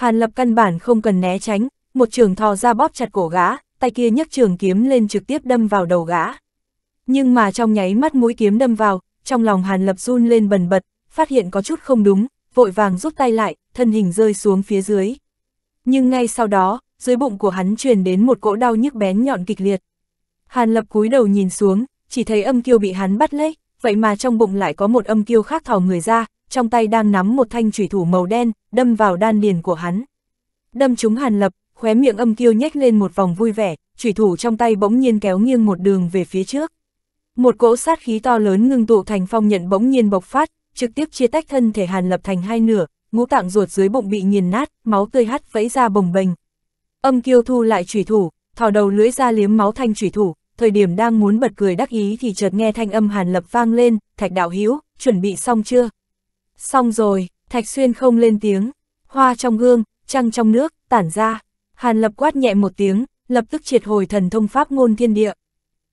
Hàn Lập căn bản không cần né tránh, một trường thò ra bóp chặt cổ gã, tay kia nhấc trường kiếm lên trực tiếp đâm vào đầu gã. Nhưng mà trong nháy mắt mũi kiếm đâm vào, trong lòng Hàn Lập run lên bần bật, phát hiện có chút không đúng, vội vàng rút tay lại, thân hình rơi xuống phía dưới. Nhưng ngay sau đó, dưới bụng của hắn truyền đến một cỗ đau nhức bén nhọn kịch liệt. Hàn Lập cúi đầu nhìn xuống, chỉ thấy âm kiêu bị hắn bắt lấy, vậy mà trong bụng lại có một âm kiêu khác thò người ra, trong tay đang nắm một thanh thủy thủ màu đen, đâm vào đan điền của hắn. Đâm trúng Hàn Lập, khóe miệng âm kiêu nhếch lên một vòng vui vẻ, thủy thủ trong tay bỗng nhiên kéo nghiêng một đường về phía trước. Một cỗ sát khí to lớn ngưng tụ thành phong nhận bỗng nhiên bộc phát, trực tiếp chia tách thân thể Hàn Lập thành hai nửa, ngũ tạng ruột dưới bụng bị nghiền nát, máu tươi hắt vẫy ra bồng bềnh. Âm Kiêu thu lại chủy thủ, thò đầu lưỡi ra liếm máu thanh chủy thủ, thời điểm đang muốn bật cười đắc ý thì chợt nghe thanh âm Hàn Lập vang lên, "Thạch đạo hữu, chuẩn bị xong chưa?" Xong rồi, Thạch Xuyên không lên tiếng, hoa trong gương, trăng trong nước, tản ra. Hàn lập quát nhẹ một tiếng, lập tức triệt hồi thần thông pháp ngôn thiên địa.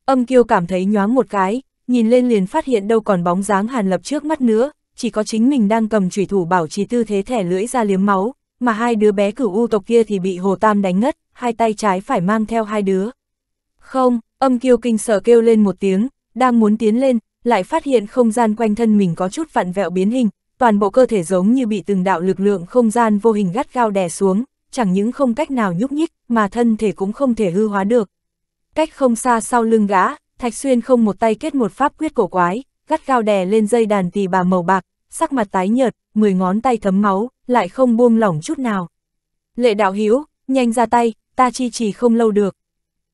Âm kiêu cảm thấy nhoáng một cái, nhìn lên liền phát hiện đâu còn bóng dáng hàn lập trước mắt nữa, chỉ có chính mình đang cầm chủy thủ bảo trì tư thế thẻ lưỡi ra liếm máu, mà hai đứa bé cửu u tộc kia thì bị Hồ Tam đánh ngất, hai tay trái phải mang theo hai đứa. Không, âm kiêu kinh sợ kêu lên một tiếng, đang muốn tiến lên, lại phát hiện không gian quanh thân mình có chút vặn vẹo biến hình, toàn bộ cơ thể giống như bị từng đạo lực lượng không gian vô hình gắt gao đè xuống, chẳng những không cách nào nhúc nhích, mà thân thể cũng không thể hư hóa được. Cách không xa sau lưng gã, Thạch Xuyên không một tay kết một pháp quyết cổ quái, gắt gao đè lên dây đàn tỳ bà màu bạc, sắc mặt tái nhợt, mười ngón tay thấm máu, lại không buông lỏng chút nào. Lệ đạo hiếu, nhanh ra tay, ta chi trì không lâu được.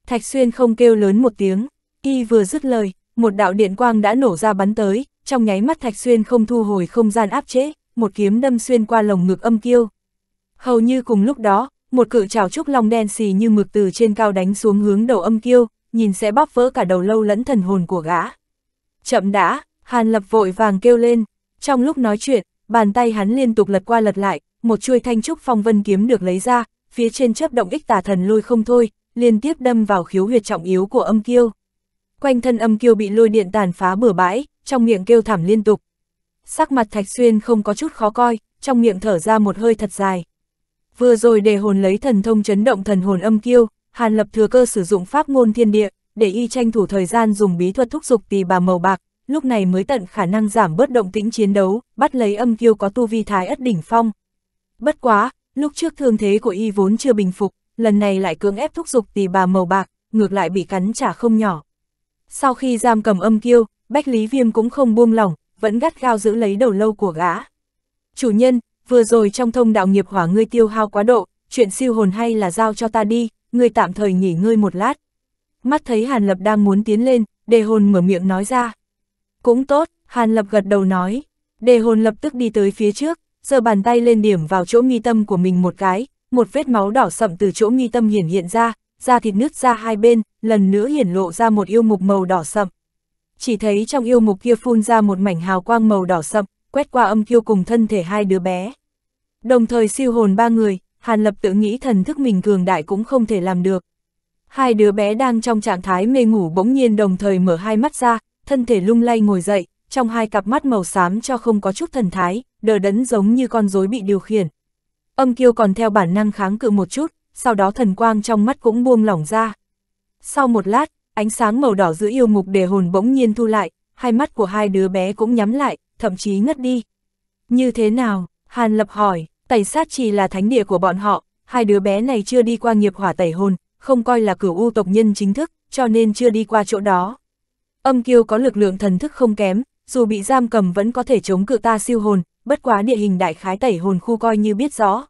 Thạch Xuyên không kêu lớn một tiếng, y vừa dứt lời, một đạo điện quang đã nổ ra bắn tới, trong nháy mắt Thạch Xuyên không thu hồi không gian áp chế, một kiếm đâm xuyên qua lồng ngực âm kiêu. Hầu như cùng lúc đó, một cự trào trúc long đen xì như mực từ trên cao đánh xuống hướng đầu âm kiêu, nhìn sẽ bóp vỡ cả đầu lâu lẫn thần hồn của gã. Chậm đã, Hàn Lập vội vàng kêu lên, trong lúc nói chuyện, bàn tay hắn liên tục lật qua lật lại, một chuôi thanh trúc phong vân kiếm được lấy ra, phía trên chớp động ích tà thần lôi không thôi, liên tiếp đâm vào khiếu huyệt trọng yếu của âm kiêu quanh thân âm kiêu bị lôi điện tàn phá bừa bãi, trong miệng kêu thảm liên tục. Sắc mặt Thạch Xuyên không có chút khó coi, trong miệng thở ra một hơi thật dài. Vừa rồi để hồn lấy thần thông chấn động thần hồn âm kiêu, Hàn Lập thừa cơ sử dụng pháp ngôn thiên địa, để y tranh thủ thời gian dùng bí thuật thúc dục tỳ bà màu bạc, lúc này mới tận khả năng giảm bớt động tĩnh chiến đấu, bắt lấy âm kiêu có tu vi thái ất đỉnh phong. Bất quá, lúc trước thương thế của y vốn chưa bình phục, lần này lại cưỡng ép thúc dục tỳ bà màu bạc, ngược lại bị cắn trả không nhỏ. Sau khi giam cầm âm kiêu, Bách Lý Viêm cũng không buông lỏng, vẫn gắt gao giữ lấy đầu lâu của gã. Chủ nhân, vừa rồi trong thông đạo nghiệp hỏa ngươi tiêu hao quá độ, chuyện siêu hồn hay là giao cho ta đi, ngươi tạm thời nghỉ ngơi một lát. Mắt thấy Hàn Lập đang muốn tiến lên, đề hồn mở miệng nói ra. Cũng tốt, Hàn Lập gật đầu nói. Đề hồn lập tức đi tới phía trước, giơ bàn tay lên điểm vào chỗ nghi tâm của mình một cái, một vết máu đỏ sậm từ chỗ nghi tâm hiển hiện ra, da thịt nứt ra hai bên, lần nữa hiển lộ ra một yêu mục màu đỏ sậm. Chỉ thấy trong yêu mục kia phun ra một mảnh hào quang màu đỏ sậm, quét qua âm kiêu cùng thân thể hai đứa bé. Đồng thời siêu hồn ba người, Hàn Lập tự nghĩ thần thức mình cường đại cũng không thể làm được. Hai đứa bé đang trong trạng thái mê ngủ bỗng nhiên đồng thời mở hai mắt ra, thân thể lung lay ngồi dậy, trong hai cặp mắt màu xám cho không có chút thần thái, đờ đẫn giống như con rối bị điều khiển. Âm kiêu còn theo bản năng kháng cự một chút, sau đó thần quang trong mắt cũng buông lỏng ra. Sau một lát, ánh sáng màu đỏ giữa yêu mục đề hồn bỗng nhiên thu lại, hai mắt của hai đứa bé cũng nhắm lại, thậm chí ngất đi. Như thế nào? Hàn Lập hỏi, tẩy sát chỉ là thánh địa của bọn họ, hai đứa bé này chưa đi qua nghiệp hỏa tẩy hồn, không coi là cửu u tộc nhân chính thức, cho nên chưa đi qua chỗ đó. Âm kiêu có lực lượng thần thức không kém, dù bị giam cầm vẫn có thể chống cự ta siêu hồn, bất quá địa hình đại khái tẩy hồn khu coi như biết rõ.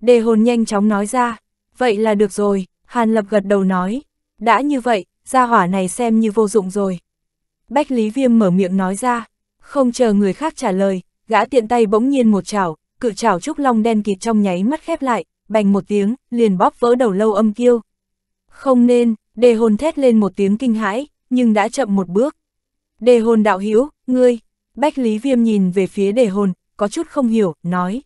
Đề hồn nhanh chóng nói ra, Vậy là được rồi, Hàn Lập gật đầu nói. Đã như vậy, gia hỏa này xem như vô dụng rồi. Bách Lý Viêm mở miệng nói ra, không chờ người khác trả lời, gã tiện tay bỗng nhiên một chảo, cự chảo trúc long đen kịt trong nháy mắt khép lại, bành một tiếng, liền bóp vỡ đầu lâu âm kiêu. Không nên, đề hồn thét lên một tiếng kinh hãi, nhưng đã chậm một bước. Đề hồn đạo hữu ngươi, Bách Lý Viêm nhìn về phía đề hồn, có chút không hiểu, nói.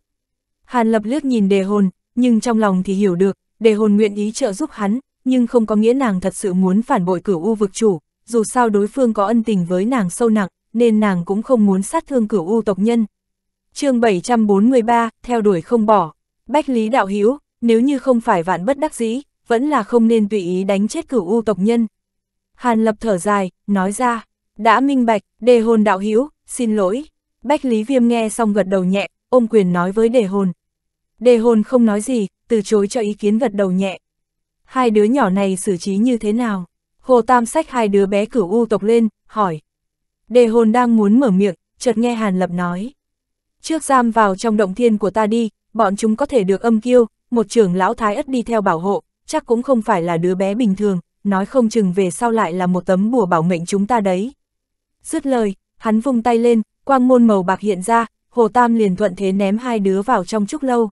Hàn lập lướt nhìn đề hồn, nhưng trong lòng thì hiểu được, đề hồn nguyện ý trợ giúp hắn, nhưng không có nghĩa nàng thật sự muốn phản bội cửu u vực chủ, dù sao đối phương có ân tình với nàng sâu nặng, nên nàng cũng không muốn sát thương cửu u tộc nhân. chương 743, theo đuổi không bỏ, Bách Lý Đạo Hiếu, nếu như không phải vạn bất đắc dĩ, vẫn là không nên tùy ý đánh chết cửu u tộc nhân. Hàn Lập thở dài, nói ra, đã minh bạch, đề hồn đạo hiếu, xin lỗi. Bách Lý Viêm nghe xong gật đầu nhẹ, ôm quyền nói với đề hồn. Đề hồn không nói gì, từ chối cho ý kiến gật đầu nhẹ. Hai đứa nhỏ này xử trí như thế nào? Hồ Tam sách hai đứa bé cửu u tộc lên, hỏi. Đề hồn đang muốn mở miệng, chợt nghe Hàn Lập nói. Trước giam vào trong động thiên của ta đi, bọn chúng có thể được âm kiêu, một trưởng lão thái ất đi theo bảo hộ, chắc cũng không phải là đứa bé bình thường, nói không chừng về sau lại là một tấm bùa bảo mệnh chúng ta đấy. Dứt lời, hắn vung tay lên, quang môn màu bạc hiện ra, Hồ Tam liền thuận thế ném hai đứa vào trong trúc lâu.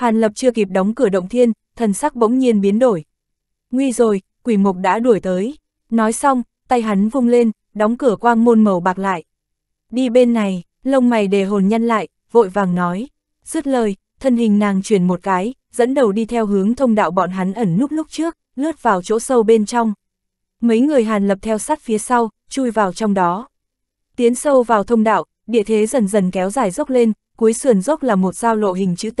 Hàn Lập chưa kịp đóng cửa động thiên, thần sắc bỗng nhiên biến đổi. Nguy rồi, quỷ mộc đã đuổi tới. Nói xong, tay hắn vung lên, đóng cửa quang môn màu bạc lại. Đi bên này, lông mày đề hồn nhăn lại, vội vàng nói. Dứt lời, thân hình nàng chuyển một cái, dẫn đầu đi theo hướng thông đạo bọn hắn ẩn núp lúc trước, lướt vào chỗ sâu bên trong. Mấy người Hàn Lập theo sát phía sau, chui vào trong đó. Tiến sâu vào thông đạo, địa thế dần dần kéo dài dốc lên, cuối sườn dốc là một giao lộ hình chữ T,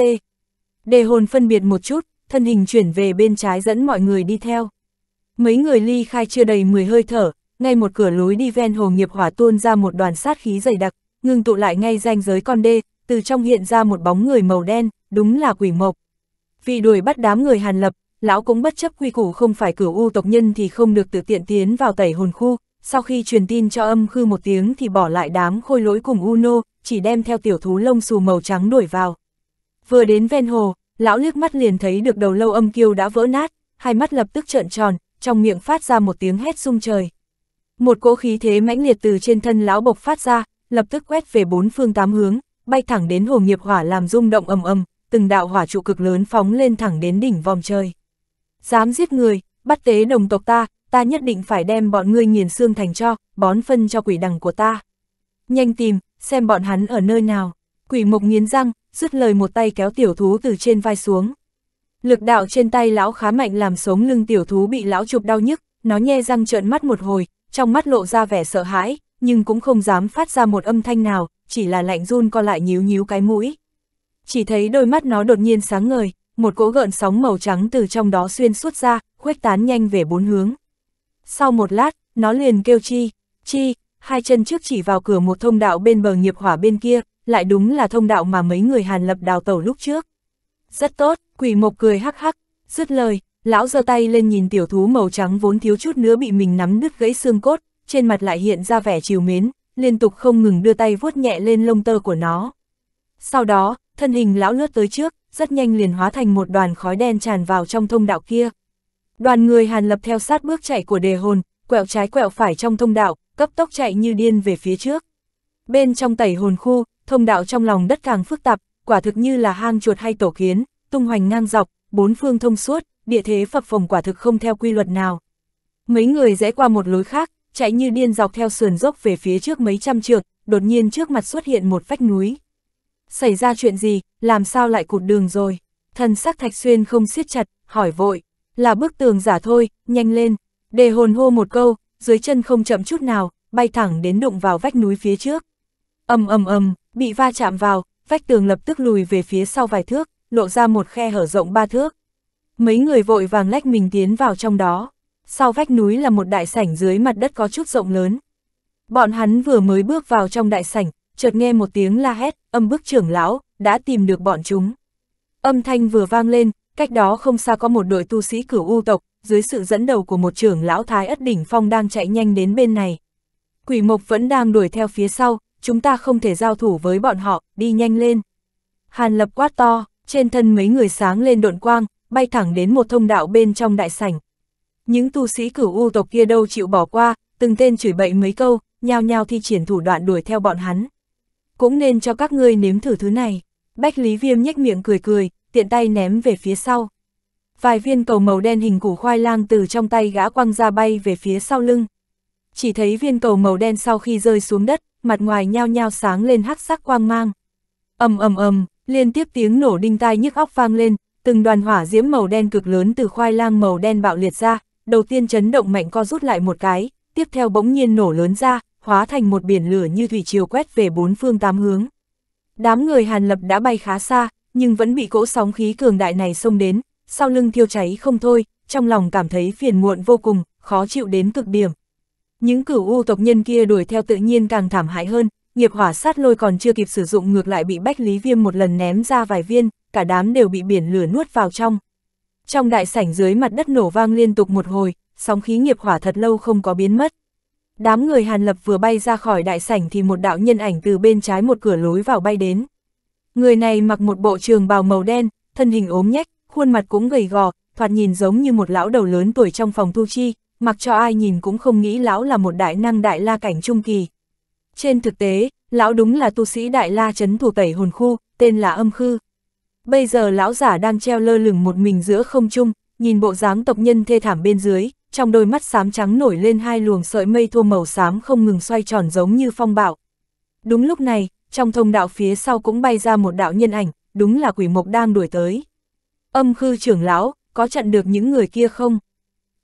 Đề hồn phân biệt một chút, thân hình chuyển về bên trái dẫn mọi người đi theo. Mấy người ly khai chưa đầy 10 hơi thở, ngay một cửa lối đi ven hồ nghiệp hỏa tuôn ra một đoàn sát khí dày đặc, ngừng tụ lại ngay ranh giới con đê, từ trong hiện ra một bóng người màu đen, đúng là quỷ mộc. Vì đuổi bắt đám người hàn lập, lão cũng bất chấp quy củ không phải cửu u tộc nhân thì không được tự tiện tiến vào tẩy hồn khu, sau khi truyền tin cho âm khư một tiếng thì bỏ lại đám khôi lỗi cùng Uno, chỉ đem theo tiểu thú lông xù màu trắng đuổi vào. Vừa đến ven hồ, lão liếc mắt liền thấy được đầu lâu âm kiêu đã vỡ nát, hai mắt lập tức trợn tròn, trong miệng phát ra một tiếng hét sung trời. Một cỗ khí thế mãnh liệt từ trên thân lão bộc phát ra, lập tức quét về bốn phương tám hướng, bay thẳng đến hồ nghiệp hỏa làm rung động ầm ầm, từng đạo hỏa trụ cực lớn phóng lên thẳng đến đỉnh vòm trời. Dám giết người, bắt tế đồng tộc ta, ta nhất định phải đem bọn ngươi nghiền xương thành cho, bón phân cho quỷ đằng của ta. Nhanh tìm, xem bọn hắn ở nơi nào quỷ mộc nghiến răng, rứt lời một tay kéo tiểu thú từ trên vai xuống. Lực đạo trên tay lão khá mạnh làm sống lưng tiểu thú bị lão chụp đau nhức, nó nhe răng trợn mắt một hồi, trong mắt lộ ra vẻ sợ hãi, nhưng cũng không dám phát ra một âm thanh nào, chỉ là lạnh run co lại nhíu nhíu cái mũi. Chỉ thấy đôi mắt nó đột nhiên sáng ngời, một cỗ gợn sóng màu trắng từ trong đó xuyên suốt ra, khuếch tán nhanh về bốn hướng. Sau một lát, nó liền kêu chi, chi, hai chân trước chỉ vào cửa một thông đạo bên bờ nghiệp hỏa bên kia, lại đúng là thông đạo mà mấy người Hàn Lập đào tẩu lúc trước. Rất tốt, quỷ mộc cười hắc hắc, dứt lời, lão giơ tay lên nhìn tiểu thú màu trắng vốn thiếu chút nữa bị mình nắm đứt gãy xương cốt, trên mặt lại hiện ra vẻ chiều mến, liên tục không ngừng đưa tay vuốt nhẹ lên lông tơ của nó. Sau đó, thân hình lão lướt tới trước, rất nhanh liền hóa thành một đoàn khói đen tràn vào trong thông đạo kia. Đoàn người Hàn Lập theo sát bước chạy của đề hồn, quẹo trái quẹo phải trong thông đạo, cấp tốc chạy như điên về phía trước. Bên trong tẩy hồn khu, thông đạo trong lòng đất càng phức tạp, quả thực như là hang chuột hay tổ kiến, tung hoành ngang dọc, bốn phương thông suốt, địa thế phập phồng quả thực không theo quy luật nào. Mấy người rẽ qua một lối khác, chạy như điên dọc theo sườn dốc về phía trước mấy trăm trượng, đột nhiên trước mặt xuất hiện một vách núi. Xảy ra chuyện gì, làm sao lại cụt đường rồi? Thần sắc Thạch Xuyên không siết chặt, hỏi vội, là bức tường giả thôi, nhanh lên. Đề hồn hô một câu, dưới chân không chậm chút nào, bay thẳng đến đụng vào vách núi phía trước. Ầm ầm ầm, bị va chạm vào, vách tường lập tức lùi về phía sau vài thước, lộ ra một khe hở rộng ba thước. Mấy người vội vàng lách mình tiến vào trong đó. Sau vách núi là một đại sảnh dưới mặt đất có chút rộng lớn. Bọn hắn vừa mới bước vào trong đại sảnh, chợt nghe một tiếng la hét, âm bức trưởng lão, đã tìm được bọn chúng. Âm thanh vừa vang lên, cách đó không xa có một đội tu sĩ cửu u tộc, dưới sự dẫn đầu của một trưởng lão thái ất đỉnh phong đang chạy nhanh đến bên này. Quỷ mộc vẫn đang đuổi theo phía sau, chúng ta không thể giao thủ với bọn họ, đi nhanh lên. Hàn lập quát to, trên thân mấy người sáng lên độn quang, bay thẳng đến một thông đạo bên trong đại sảnh. Những tu sĩ cửu u tộc kia đâu chịu bỏ qua, từng tên chửi bậy mấy câu, nhao nhao thi triển thủ đoạn đuổi theo bọn hắn. Cũng nên cho các ngươi nếm thử thứ này. Bách Lý Viêm nhếch miệng cười cười, tiện tay ném về phía sau. Vài viên cầu màu đen hình củ khoai lang từ trong tay gã quăng ra bay về phía sau lưng. Chỉ thấy viên cầu màu đen sau khi rơi xuống đất, mặt ngoài nhao nhao sáng lên hắc sắc quang mang. ầm ầm ầm, liên tiếp tiếng nổ đinh tai nhức óc vang lên, từng đoàn hỏa diễm màu đen cực lớn từ khoai lang màu đen bạo liệt ra, đầu tiên chấn động mạnh co rút lại một cái, tiếp theo bỗng nhiên nổ lớn ra, hóa thành một biển lửa như thủy triều quét về bốn phương tám hướng. Đám người Hàn Lập đã bay khá xa, nhưng vẫn bị cỗ sóng khí cường đại này xông đến, sau lưng thiêu cháy không thôi, trong lòng cảm thấy phiền muộn vô cùng, khó chịu đến cực điểm. Những cửu u tộc nhân kia đuổi theo tự nhiên càng thảm hại hơn, nghiệp hỏa sát lôi còn chưa kịp sử dụng ngược lại bị bách lý viêm một lần ném ra vài viên, cả đám đều bị biển lửa nuốt vào trong. Trong đại sảnh dưới mặt đất nổ vang liên tục một hồi, sóng khí nghiệp hỏa thật lâu không có biến mất. Đám người Hàn Lập vừa bay ra khỏi đại sảnh thì một đạo nhân ảnh từ bên trái một cửa lối vào bay đến. Người này mặc một bộ trường bào màu đen, thân hình ốm nhách, khuôn mặt cũng gầy gò, thoạt nhìn giống như một lão đầu lớn tuổi trong phòng thu chi, mặc cho ai nhìn cũng không nghĩ lão là một đại năng đại la cảnh trung kỳ. Trên thực tế, lão đúng là tu sĩ đại la chấn thủ tẩy hồn khu, tên là âm khư. Bây giờ lão giả đang treo lơ lửng một mình giữa không trung, nhìn bộ dáng tộc nhân thê thảm bên dưới, trong đôi mắt xám trắng nổi lên hai luồng sợi mây thua màu xám không ngừng xoay tròn giống như phong bạo. Đúng lúc này, trong thông đạo phía sau cũng bay ra một đạo nhân ảnh, đúng là quỷ mộc đang đuổi tới. Âm khư trưởng lão, có chặn được những người kia không?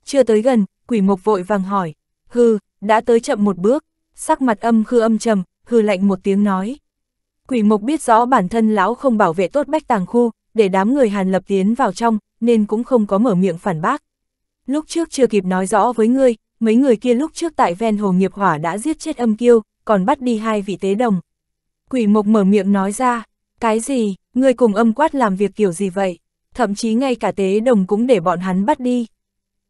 Chưa tới gần, quỷ mộc vội vàng hỏi. Hư, đã tới chậm một bước. Sắc mặt âm khư âm trầm, hư lạnh một tiếng nói. Quỷ mộc biết rõ bản thân lão không bảo vệ tốt bách tàng khu, để đám người hàn lập tiến vào trong, nên cũng không có mở miệng phản bác. Lúc trước chưa kịp nói rõ với ngươi, mấy người kia lúc trước tại ven hồ nghiệp hỏa đã giết chết âm kiêu, còn bắt đi hai vị tế đồng. Quỷ mộc mở miệng nói ra, cái gì, ngươi cùng âm quát làm việc kiểu gì vậy? thậm chí ngay cả tế đồng cũng để bọn hắn bắt đi.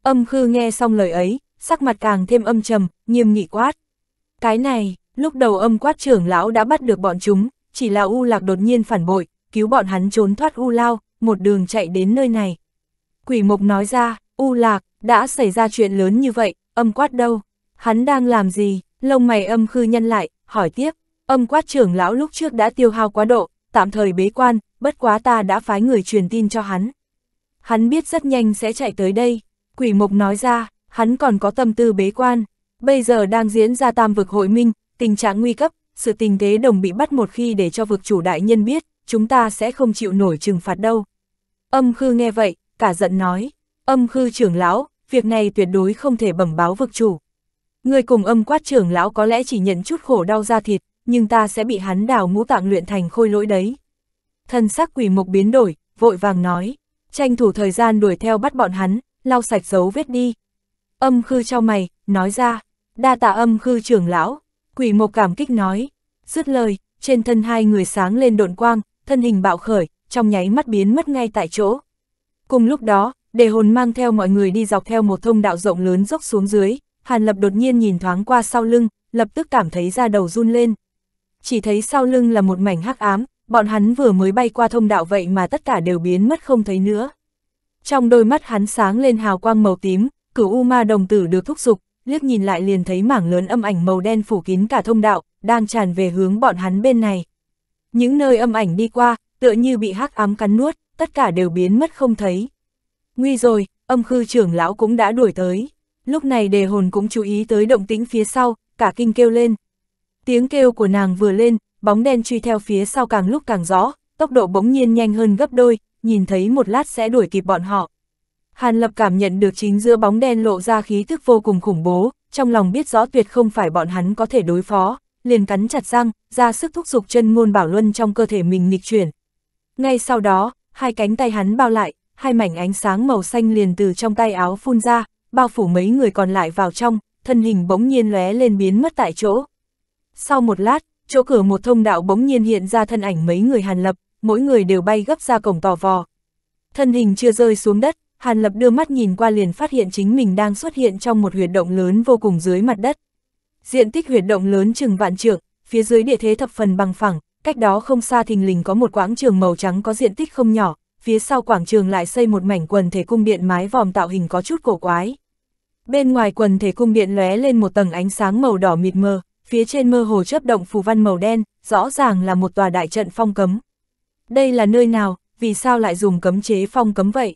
Âm khư nghe xong lời ấy, sắc mặt càng thêm âm trầm, nghiêm nghị quát. Cái này, lúc đầu âm quát trưởng lão đã bắt được bọn chúng, chỉ là U Lạc đột nhiên phản bội, cứu bọn hắn trốn thoát U Lao, một đường chạy đến nơi này. Quỷ Mục nói ra, U Lạc, đã xảy ra chuyện lớn như vậy, âm quát đâu? Hắn đang làm gì? Lông mày âm khư nhân lại, hỏi tiếp. Âm quát trưởng lão lúc trước đã tiêu hao quá độ, tạm thời bế quan, bất quá ta đã phái người truyền tin cho hắn. Hắn biết rất nhanh sẽ chạy tới đây, quỷ mộc nói ra, hắn còn có tâm tư bế quan, bây giờ đang diễn ra tam vực hội minh, tình trạng nguy cấp, sự tình thế đồng bị bắt một khi để cho vực chủ đại nhân biết, chúng ta sẽ không chịu nổi trừng phạt đâu. Âm khư nghe vậy, cả giận nói, âm khư trưởng lão, việc này tuyệt đối không thể bẩm báo vực chủ. Người cùng âm quát trưởng lão có lẽ chỉ nhận chút khổ đau ra thịt, nhưng ta sẽ bị hắn đào ngũ tạng luyện thành khôi lỗi đấy. Thân sắc quỷ mục biến đổi, vội vàng nói, tranh thủ thời gian đuổi theo bắt bọn hắn, lau sạch dấu vết đi. Âm khư cho mày, nói ra, đa tạ âm khư trưởng lão, quỷ mục cảm kích nói, dứt lời, trên thân hai người sáng lên độn quang, thân hình bạo khởi, trong nháy mắt biến mất ngay tại chỗ. Cùng lúc đó, đề hồn mang theo mọi người đi dọc theo một thông đạo rộng lớn dốc xuống dưới, Hàn Lập đột nhiên nhìn thoáng qua sau lưng, lập tức cảm thấy da đầu run lên. Chỉ thấy sau lưng là một mảnh hắc ám, bọn hắn vừa mới bay qua thông đạo vậy mà tất cả đều biến mất không thấy nữa. Trong đôi mắt hắn sáng lên hào quang màu tím, cửu U Ma đồng tử được thúc giục, liếc nhìn lại liền thấy mảng lớn âm ảnh màu đen phủ kín cả thông đạo, đang tràn về hướng bọn hắn bên này. Những nơi âm ảnh đi qua, tựa như bị hắc ám cắn nuốt, tất cả đều biến mất không thấy. Nguy rồi, âm khư trưởng lão cũng đã đuổi tới. Lúc này đề hồn cũng chú ý tới động tĩnh phía sau, cả kinh kêu lên. Tiếng kêu của nàng vừa lên, bóng đen truy theo phía sau càng lúc càng rõ, tốc độ bỗng nhiên nhanh hơn gấp đôi, nhìn thấy một lát sẽ đuổi kịp bọn họ. Hàn Lập cảm nhận được chính giữa bóng đen lộ ra khí thức vô cùng khủng bố, trong lòng biết rõ tuyệt không phải bọn hắn có thể đối phó, liền cắn chặt răng, ra sức thúc giục chân ngôn bảo luân trong cơ thể mình nghịch chuyển. Ngay sau đó, hai cánh tay hắn bao lại, hai mảnh ánh sáng màu xanh liền từ trong tay áo phun ra, bao phủ mấy người còn lại vào trong, thân hình bỗng nhiên lóe lên biến mất tại chỗ. Sau một lát, Chỗ cửa một thông đạo bỗng nhiên hiện ra thân ảnh mấy người Hàn Lập, mỗi người đều bay gấp ra cổng tò vò. Thân hình chưa rơi xuống đất, Hàn Lập đưa mắt nhìn qua liền phát hiện chính mình đang xuất hiện trong một huyệt động lớn vô cùng dưới mặt đất. Diện tích huyệt động lớn chừng vạn trượng, phía dưới địa thế thập phần bằng phẳng, cách đó không xa thình lình có một quảng trường màu trắng có diện tích không nhỏ, phía sau quảng trường lại xây một mảnh quần thể cung điện mái vòm tạo hình có chút cổ quái. Bên ngoài quần thể cung điện lóe lên một tầng ánh sáng màu đỏ mịt mờ, phía trên mơ hồ chớp động phù văn màu đen, rõ ràng là một tòa đại trận phong cấm. Đây là nơi nào, vì sao lại dùng cấm chế phong cấm vậy?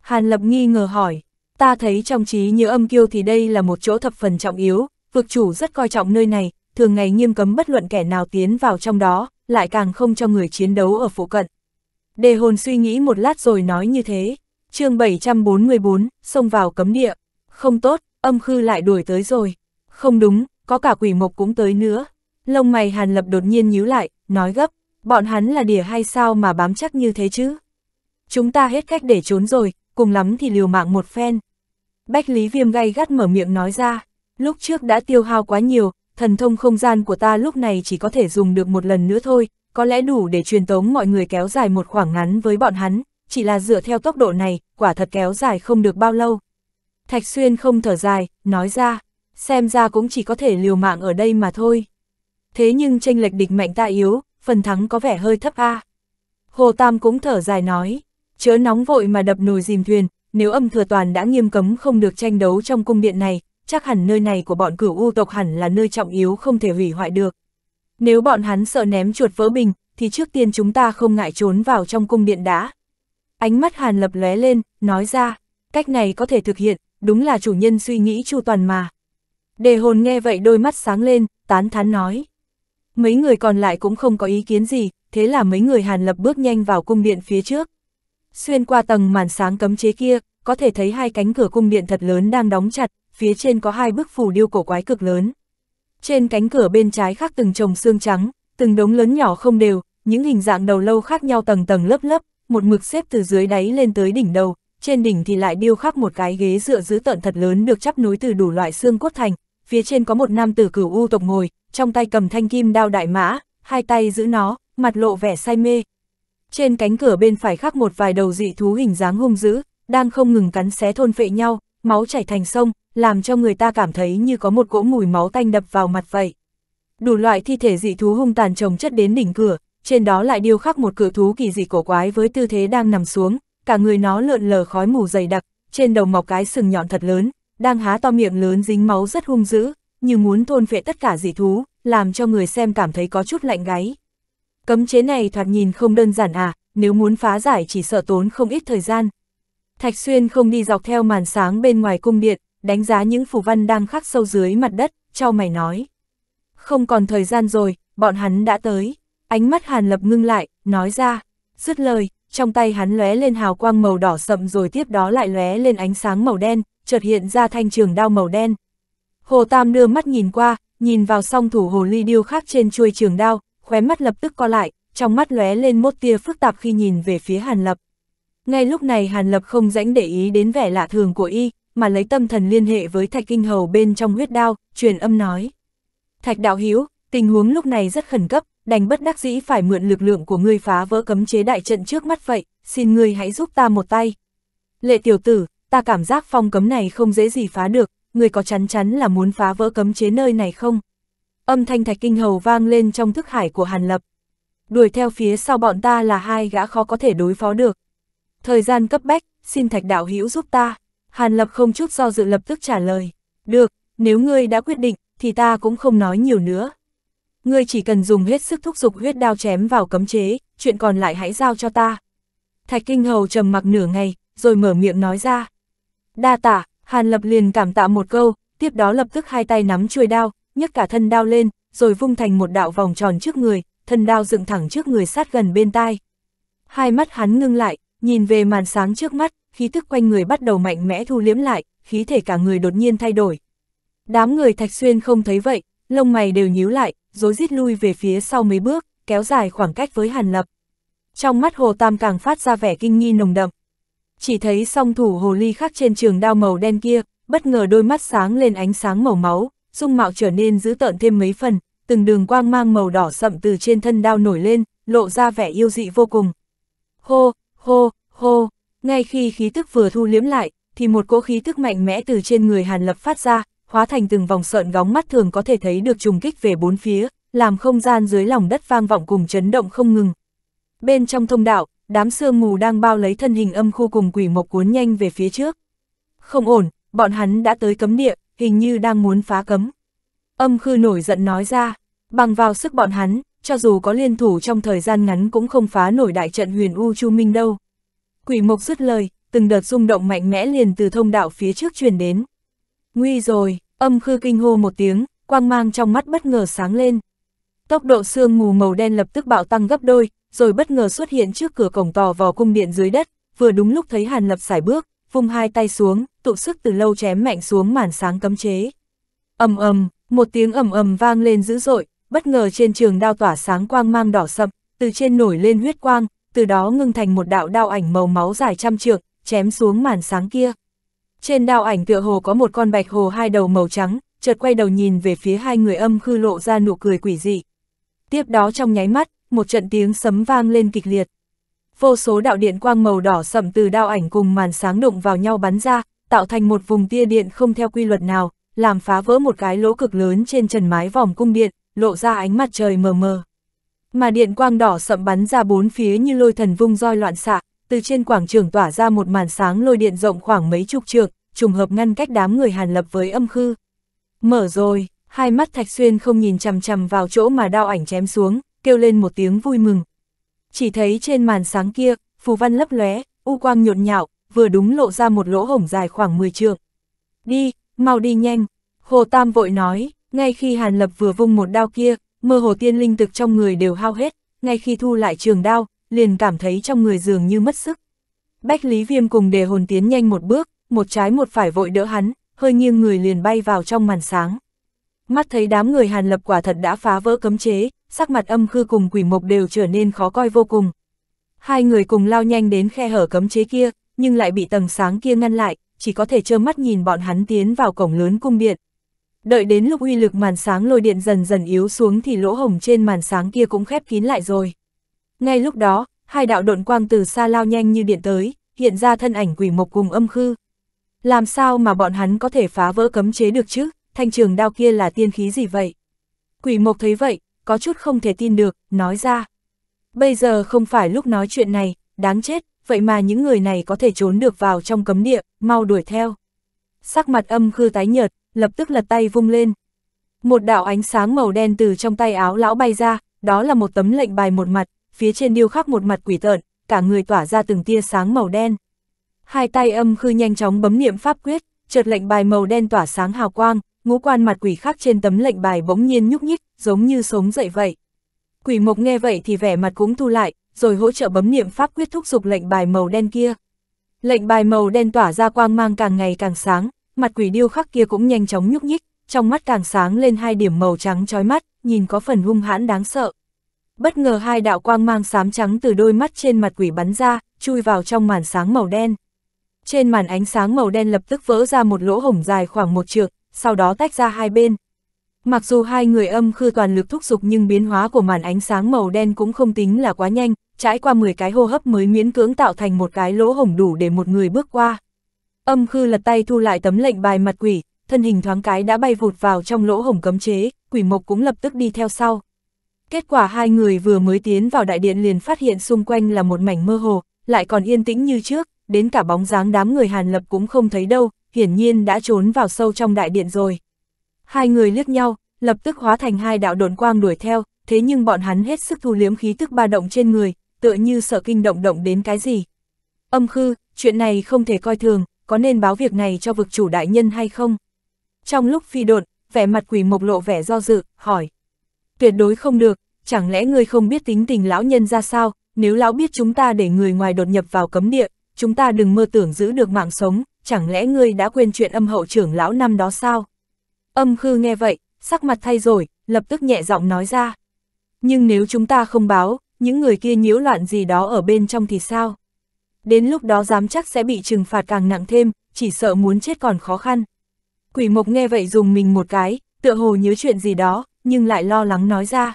Hàn Lập nghi ngờ hỏi, ta thấy trong trí nhớ âm kiêu thì đây là một chỗ thập phần trọng yếu, vực chủ rất coi trọng nơi này, thường ngày nghiêm cấm bất luận kẻ nào tiến vào trong đó, lại càng không cho người chiến đấu ở phụ cận. Đề hồn suy nghĩ một lát rồi nói như thế, chương 744, xông vào cấm địa, không tốt, âm khư lại đuổi tới rồi, không đúng, có cả quỷ mộc cũng tới nữa. Lông mày Hàn Lập đột nhiên nhíu lại, nói gấp, bọn hắn là đỉa hay sao mà bám chắc như thế chứ? Chúng ta hết cách để trốn rồi, cùng lắm thì liều mạng một phen. Bách Lý Viêm gay gắt mở miệng nói ra, lúc trước đã tiêu hao quá nhiều, thần thông không gian của ta lúc này chỉ có thể dùng được một lần nữa thôi, có lẽ đủ để truyền tống mọi người kéo dài một khoảng ngắn với bọn hắn, chỉ là dựa theo tốc độ này, quả thật kéo dài không được bao lâu. Thạch Xuyên không thở dài, nói ra, xem ra cũng chỉ có thể liều mạng ở đây mà thôi. Thế nhưng tranh lệch địch mạnh ta yếu, phần thắng có vẻ hơi thấp a. À. Hồ Tam cũng thở dài nói, chớ nóng vội mà đập nồi dìm thuyền, nếu âm thừa toàn đã nghiêm cấm không được tranh đấu trong cung điện này, chắc hẳn nơi này của bọn cửu u tộc hẳn là nơi trọng yếu không thể hủy hoại được. Nếu bọn hắn sợ ném chuột vỡ bình, thì trước tiên chúng ta không ngại trốn vào trong cung điện đã. Ánh mắt Hàn Lập lóe lên, nói ra, cách này có thể thực hiện, đúng là chủ nhân suy nghĩ chu toàn mà. Đề hồn nghe vậy đôi mắt sáng lên, tán thán nói. Mấy người còn lại cũng không có ý kiến gì, thế là mấy người hàn lập bước nhanh vào cung điện phía trước. Xuyên qua tầng màn sáng cấm chế kia, có thể thấy hai cánh cửa cung điện thật lớn đang đóng chặt, phía trên có hai bức phù điêu cổ quái cực lớn. Trên cánh cửa bên trái khác từng chồng xương trắng, từng đống lớn nhỏ không đều, những hình dạng đầu lâu khác nhau tầng tầng lớp lớp, một mực xếp từ dưới đáy lên tới đỉnh đầu, trên đỉnh thì lại điêu khắc một cái ghế dựa giữ tận thật lớn được chắp nối từ đủ loại xương cốt thành, phía trên có một nam tử cửu u tộc ngồi, trong tay cầm thanh kim đao đại mã, hai tay giữ nó, mặt lộ vẻ say mê. Trên cánh cửa bên phải khắc một vài đầu dị thú hình dáng hung dữ, đang không ngừng cắn xé thôn phệ nhau, máu chảy thành sông, làm cho người ta cảm thấy như có một cỗ mùi máu tanh đập vào mặt vậy. Đủ loại thi thể dị thú hung tàn chồng chất đến đỉnh cửa, trên đó lại điêu khắc một cửa thú kỳ dị cổ quái với tư thế đang nằm xuống, cả người nó lượn lờ khói mù dày đặc, trên đầu mọc cái sừng nhọn thật lớn, đang há to miệng lớn dính máu rất hung dữ, như muốn thôn phệ tất cả dị thú, làm cho người xem cảm thấy có chút lạnh gáy. Cấm chế này thoạt nhìn không đơn giản à, nếu muốn phá giải chỉ sợ tốn không ít thời gian. Thạch Xuyên không đi dọc theo màn sáng bên ngoài cung điện, đánh giá những phù văn đang khắc sâu dưới mặt đất, cho mày nói. Không còn thời gian rồi, bọn hắn đã tới. Ánh mắt Hàn Lập ngưng lại, nói ra. Dứt lời, trong tay hắn lóe lên hào quang màu đỏ sậm rồi tiếp đó lại lóe lên ánh sáng màu đen, chợt hiện ra thanh trường đao màu đen. Hồ Tam đưa mắt nhìn qua, nhìn vào song thủ hồ ly điêu khác trên chuôi trường đao, khóe mắt lập tức co lại, trong mắt lóe lên một tia phức tạp khi nhìn về phía Hàn Lập. Ngay lúc này Hàn Lập không rãnh để ý đến vẻ lạ thường của y, mà lấy tâm thần liên hệ với Thạch Kinh Hầu bên trong huyết đao, truyền âm nói. Thạch Đạo Hiếu, tình huống lúc này rất khẩn cấp, đành bất đắc dĩ phải mượn lực lượng của ngươi phá vỡ cấm chế đại trận trước mắt vậy, xin ngươi hãy giúp ta một tay. Lệ tiểu tử, ta cảm giác phong cấm này không dễ gì phá được, người có chắn chắn là muốn phá vỡ cấm chế nơi này không? Âm thanh thạch kinh hầu vang lên trong thức hải của Hàn Lập. Đuổi theo phía sau bọn ta là hai gã khó có thể đối phó được. Thời gian cấp bách, xin thạch đạo hữu giúp ta. Hàn Lập không chút do dự lập tức trả lời. Được, nếu ngươi đã quyết định, thì ta cũng không nói nhiều nữa. Ngươi chỉ cần dùng hết sức thúc giục huyết đao chém vào cấm chế, chuyện còn lại hãy giao cho ta. Thạch Kinh Hầu trầm mặc nửa ngày, rồi mở miệng nói ra đa tả, Hàn Lập liền cảm tạ một câu, tiếp đó lập tức hai tay nắm chuôi đao, nhấc cả thân đao lên, rồi vung thành một đạo vòng tròn trước người, thân đao dựng thẳng trước người sát gần bên tai. Hai mắt hắn ngưng lại, nhìn về màn sáng trước mắt, khí tức quanh người bắt đầu mạnh mẽ thu liếm lại, khí thể cả người đột nhiên thay đổi. Đám người Thạch Xuyên không thấy vậy, lông mày đều nhíu lại, rối rít lui về phía sau mấy bước, kéo dài khoảng cách với Hàn Lập. Trong mắt Hồ Tam càng phát ra vẻ kinh nghi nồng đậm, chỉ thấy song thủ hồ ly khắc trên trường đao màu đen kia, bất ngờ đôi mắt sáng lên ánh sáng màu máu, dung mạo trở nên dữ tợn thêm mấy phần, từng đường quang mang màu đỏ sậm từ trên thân đao nổi lên, lộ ra vẻ yêu dị vô cùng. Hô, hô, hô, ngay khi khí tức vừa thu liếm lại, thì một cỗ khí tức mạnh mẽ từ trên người Hàn Lập phát ra, hóa thành từng vòng sợn góng mắt thường có thể thấy được trùng kích về bốn phía, làm không gian dưới lòng đất vang vọng cùng chấn động không ngừng. Bên trong thông đạo, đám sương mù đang bao lấy thân hình âm khu cùng quỷ mộc cuốn nhanh về phía trước. Không ổn, bọn hắn đã tới cấm địa, hình như đang muốn phá cấm. Âm khư nổi giận nói ra, bằng vào sức bọn hắn, cho dù có liên thủ trong thời gian ngắn cũng không phá nổi đại trận huyền U Chu Minh đâu. Quỷ mộc dứt lời, từng đợt rung động mạnh mẽ liền từ thông đạo phía trước truyền đến. Nguy rồi, âm khư kinh hô một tiếng, quang mang trong mắt bất ngờ sáng lên. Tốc độ sương mù màu đen lập tức bạo tăng gấp đôi, rồi bất ngờ xuất hiện trước cửa cổng tò vào cung điện dưới đất, vừa đúng lúc thấy Hàn Lập xài bước, vung hai tay xuống, tụ sức từ lâu chém mạnh xuống màn sáng cấm chế. ầm ầm, một tiếng ầm ầm vang lên dữ dội, bất ngờ trên trường đao tỏa sáng quang mang đỏ sậm, từ trên nổi lên huyết quang, từ đó ngưng thành một đạo đao ảnh màu máu dài trăm trượng, chém xuống màn sáng kia. Trên đao ảnh tựa hồ có một con bạch hồ hai đầu màu trắng, chợt quay đầu nhìn về phía hai người âm khư lộ ra nụ cười quỷ dị. Tiếp đó trong nháy mắt, một trận tiếng sấm vang lên kịch liệt. Vô số đạo điện quang màu đỏ sậm từ đao ảnh cùng màn sáng đụng vào nhau bắn ra, tạo thành một vùng tia điện không theo quy luật nào, làm phá vỡ một cái lỗ cực lớn trên trần mái vòng cung điện, lộ ra ánh mặt trời mờ mờ. Mà điện quang đỏ sậm bắn ra bốn phía như lôi thần vung roi loạn xạ, từ trên quảng trường tỏa ra một màn sáng lôi điện rộng khoảng mấy chục trượng, trùng hợp ngăn cách đám người Hàn Lập với âm khư. Mở rồi, hai mắt Thạch Xuyên không nhìn chằm chằm vào chỗ mà đao ảnh chém xuống, kêu lên một tiếng vui mừng. Chỉ thấy trên màn sáng kia, phù văn lấp lóe, u quang nhộn nhạo, vừa đúng lộ ra một lỗ hổng dài khoảng 10 trượng. Đi, mau đi nhanh, Hồ Tam vội nói, ngay khi Hàn Lập vừa vung một đao kia, mơ hồ tiên linh thực trong người đều hao hết, ngay khi thu lại trường đao, liền cảm thấy trong người dường như mất sức. Bách Lý Viêm cùng đề hồn tiến nhanh một bước, một trái một phải vội đỡ hắn, hơi nghiêng người liền bay vào trong màn sáng. Mắt thấy đám người Hàn Lập quả thật đã phá vỡ cấm chế, sắc mặt âm khư cùng quỷ mộc đều trở nên khó coi vô cùng. Hai người cùng lao nhanh đến khe hở cấm chế kia, nhưng lại bị tầng sáng kia ngăn lại, chỉ có thể trơ mắt nhìn bọn hắn tiến vào cổng lớn cung điện. Đợi đến lúc uy lực màn sáng lôi điện dần dần yếu xuống thì lỗ hồng trên màn sáng kia cũng khép kín lại rồi. Ngay lúc đó, hai đạo độn quang từ xa lao nhanh như điện tới, hiện ra thân ảnh quỷ mộc cùng âm khư. Làm sao mà bọn hắn có thể phá vỡ cấm chế được chứ, thanh trường đao kia là tiên khí gì vậy? Quỷ mộc thấy vậy, có chút không thể tin được, nói ra. Bây giờ không phải lúc nói chuyện này, đáng chết, vậy mà những người này có thể trốn được vào trong cấm địa, mau đuổi theo. Sắc mặt âm khư tái nhợt, lập tức lật tay vung lên. Một đạo ánh sáng màu đen từ trong tay áo lão bay ra, đó là một tấm lệnh bài một mặt, phía trên điêu khắc một mặt quỷ tợn, cả người tỏa ra từng tia sáng màu đen. Hai tay âm khư nhanh chóng bấm niệm pháp quyết, chợt lệnh bài màu đen tỏa sáng hào quang, ngũ quan mặt quỷ khắc trên tấm lệnh bài bỗng nhiên nhúc nhích, giống như sống dậy vậy. Quỷ mộc nghe vậy thì vẻ mặt cũng thu lại, rồi hỗ trợ bấm niệm pháp quyết thúc dục lệnh bài màu đen kia. Lệnh bài màu đen tỏa ra quang mang càng ngày càng sáng, mặt quỷ điêu khắc kia cũng nhanh chóng nhúc nhích, trong mắt càng sáng lên hai điểm màu trắng chói mắt, nhìn có phần hung hãn đáng sợ. Bất ngờ hai đạo quang mang xám trắng từ đôi mắt trên mặt quỷ bắn ra, chui vào trong màn sáng màu đen. Trên màn ánh sáng màu đen lập tức vỡ ra một lỗ hổng dài khoảng một trượng, sau đó tách ra hai bên. Mặc dù hai người âm khư toàn lực thúc giục nhưng biến hóa của màn ánh sáng màu đen cũng không tính là quá nhanh, trải qua 10 cái hô hấp mới miễn cưỡng tạo thành một cái lỗ hổng đủ để một người bước qua. Âm khư lật tay thu lại tấm lệnh bài mặt quỷ, thân hình thoáng cái đã bay vụt vào trong lỗ hổng cấm chế, quỷ mộc cũng lập tức đi theo sau. Kết quả hai người vừa mới tiến vào đại điện liền phát hiện xung quanh là một mảnh mơ hồ, lại còn yên tĩnh như trước, đến cả bóng dáng đám người Hàn Lập cũng không thấy đâu, hiển nhiên đã trốn vào sâu trong đại điện rồi. Hai người liếc nhau, lập tức hóa thành hai đạo đồn quang đuổi theo, thế nhưng bọn hắn hết sức thu liếm khí tức ba động trên người, tựa như sợ kinh động động đến cái gì. Âm khư, chuyện này không thể coi thường, có nên báo việc này cho vực chủ đại nhân hay không? Trong lúc phi đột, vẻ mặt quỷ mộc lộ vẻ do dự, hỏi. Tuyệt đối không được, chẳng lẽ ngươi không biết tính tình lão nhân ra sao, nếu lão biết chúng ta để người ngoài đột nhập vào cấm địa, chúng ta đừng mơ tưởng giữ được mạng sống, chẳng lẽ ngươi đã quên chuyện âm hậu trưởng lão năm đó sao? Âm khư nghe vậy, sắc mặt thay rồi, lập tức nhẹ giọng nói ra. Nhưng nếu chúng ta không báo, những người kia nhiễu loạn gì đó ở bên trong thì sao? Đến lúc đó dám chắc sẽ bị trừng phạt càng nặng thêm, chỉ sợ muốn chết còn khó khăn. Quỷ mộc nghe vậy dùng mình một cái, tựa hồ nhớ chuyện gì đó, nhưng lại lo lắng nói ra.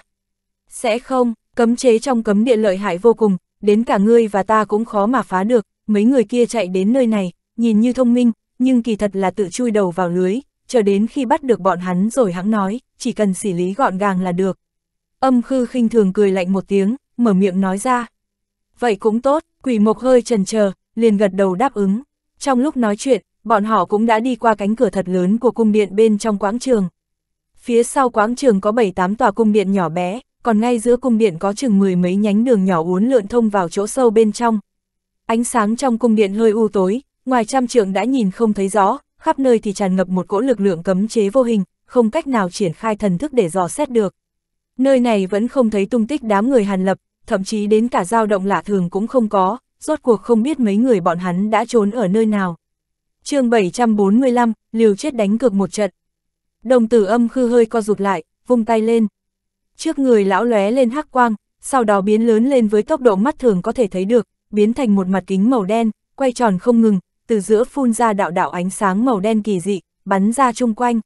Sẽ không, cấm chế trong cấm địa lợi hại vô cùng, đến cả ngươi và ta cũng khó mà phá được, mấy người kia chạy đến nơi này, nhìn như thông minh, nhưng kỳ thật là tự chui đầu vào lưới, chờ đến khi bắt được bọn hắn rồi hắn nói, chỉ cần xử lý gọn gàng là được. Âm khư khinh thường cười lạnh một tiếng, mở miệng nói ra. Vậy cũng tốt, quỷ mộc hơi trần chờ liền gật đầu đáp ứng. Trong lúc nói chuyện, bọn họ cũng đã đi qua cánh cửa thật lớn của cung điện bên trong quãng trường. Phía sau quãng trường có 7-8 tòa cung điện nhỏ bé, còn ngay giữa cung điện có chừng mười mấy nhánh đường nhỏ uốn lượn thông vào chỗ sâu bên trong. Ánh sáng trong cung điện hơi u tối, ngoài trăm trượng đã nhìn không thấy rõ, khắp nơi thì tràn ngập một cỗ lực lượng cấm chế vô hình, không cách nào triển khai thần thức để dò xét được. Nơi này vẫn không thấy tung tích đám người Hàn Lập, thậm chí đến cả dao động lạ thường cũng không có, rốt cuộc không biết mấy người bọn hắn đã trốn ở nơi nào. chương 745, liều chết đánh cược một trận. Đồng tử âm khư hơi co rụt lại, vung tay lên. Trước người lão lóe lên hắc quang, sau đó biến lớn lên với tốc độ mắt thường có thể thấy được, biến thành một mặt kính màu đen, quay tròn không ngừng, từ giữa phun ra đạo đạo ánh sáng màu đen kỳ dị, bắn ra chung quanh.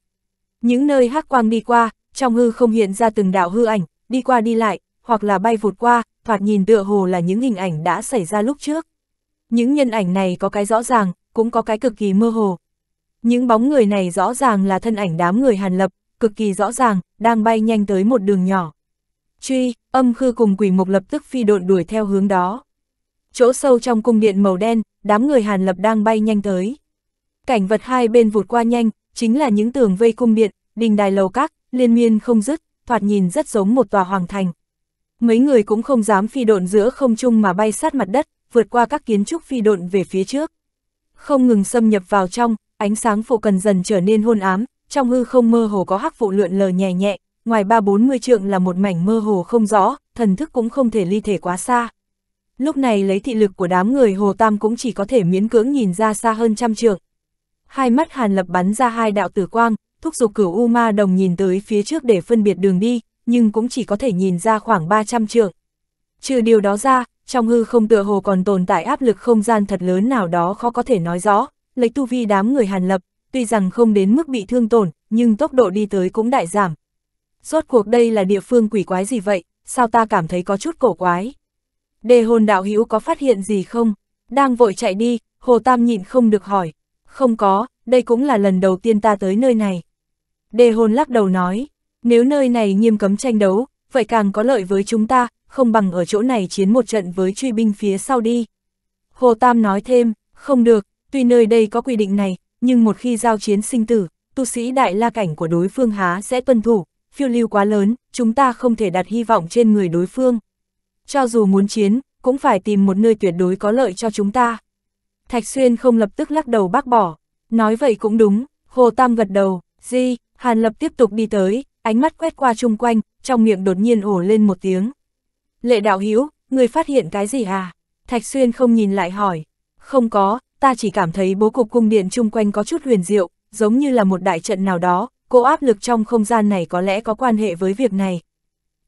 Những nơi hắc quang đi qua, trong hư không hiện ra từng đạo hư ảnh, đi qua đi lại, hoặc là bay vụt qua, thoạt nhìn tựa hồ là những hình ảnh đã xảy ra lúc trước. Những nhân ảnh này có cái rõ ràng, cũng có cái cực kỳ mơ hồ. Những bóng người này rõ ràng là thân ảnh đám người Hàn Lập, cực kỳ rõ ràng, đang bay nhanh tới một đường nhỏ. Truy, âm khư cùng quỷ mục lập tức phi độn đuổi theo hướng đó. Chỗ sâu trong cung điện màu đen, đám người Hàn Lập đang bay nhanh tới. Cảnh vật hai bên vụt qua nhanh, chính là những tường vây cung điện, đình đài lầu các, liên miên không dứt, thoạt nhìn rất giống một tòa hoàng thành. Mấy người cũng không dám phi độn giữa không trung mà bay sát mặt đất, vượt qua các kiến trúc phi độn về phía trước. Không ngừng xâm nhập vào trong, ánh sáng phụ cần dần trở nên hôn ám, trong hư không mơ hồ có hắc vụ lượn lờ nhẹ nhẹ, ngoài ba bốn mươi trượng là một mảnh mơ hồ không rõ, thần thức cũng không thể ly thể quá xa lúc này lấy thị lực của đám người Hồ Tam cũng chỉ có thể miễn cưỡng nhìn ra xa hơn trăm trượng. Hai mắt Hàn Lập bắn ra hai đạo tử quang, thúc giục cửu U Ma Đồng nhìn tới phía trước để phân biệt đường đi, nhưng cũng chỉ có thể nhìn ra khoảng 300 trượng. Trừ điều đó ra, trong hư không tựa hồ còn tồn tại áp lực không gian thật lớn nào đó khó có thể nói rõ, lấy tu vi đám người Hàn Lập, tuy rằng không đến mức bị thương tổn, nhưng tốc độ đi tới cũng đại giảm. Rốt cuộc đây là địa phương quỷ quái gì vậy, sao ta cảm thấy có chút cổ quái? đề hồn đạo hữu có phát hiện gì không? Đang vội chạy đi, Hồ Tam nhịn không được hỏi. Không có, đây cũng là lần đầu tiên ta tới nơi này. Đề hồn lắc đầu nói, nếu nơi này nghiêm cấm tranh đấu, vậy càng có lợi với chúng ta, không bằng ở chỗ này chiến một trận với truy binh phía sau đi. Hồ Tam nói thêm, không được, tuy nơi đây có quy định này, nhưng một khi giao chiến sinh tử, tu sĩ đại la cảnh của đối phương há sẽ tuân thủ, phiêu lưu quá lớn, chúng ta không thể đặt hy vọng trên người đối phương cho dù muốn chiến, cũng phải tìm một nơi tuyệt đối có lợi cho chúng ta. Thạch Xuyên không lập tức lắc đầu bác bỏ, nói vậy cũng đúng, Hồ Tam gật đầu, di, Hàn Lập tiếp tục đi tới, ánh mắt quét qua chung quanh, trong miệng đột nhiên ổ lên một tiếng. Lệ đạo Hiếu, người phát hiện cái gì à? Thạch Xuyên không nhìn lại hỏi, không có, ta chỉ cảm thấy bố cục cung điện chung quanh có chút huyền diệu, giống như là một đại trận nào đó, cô áp lực trong không gian này có lẽ có quan hệ với việc này.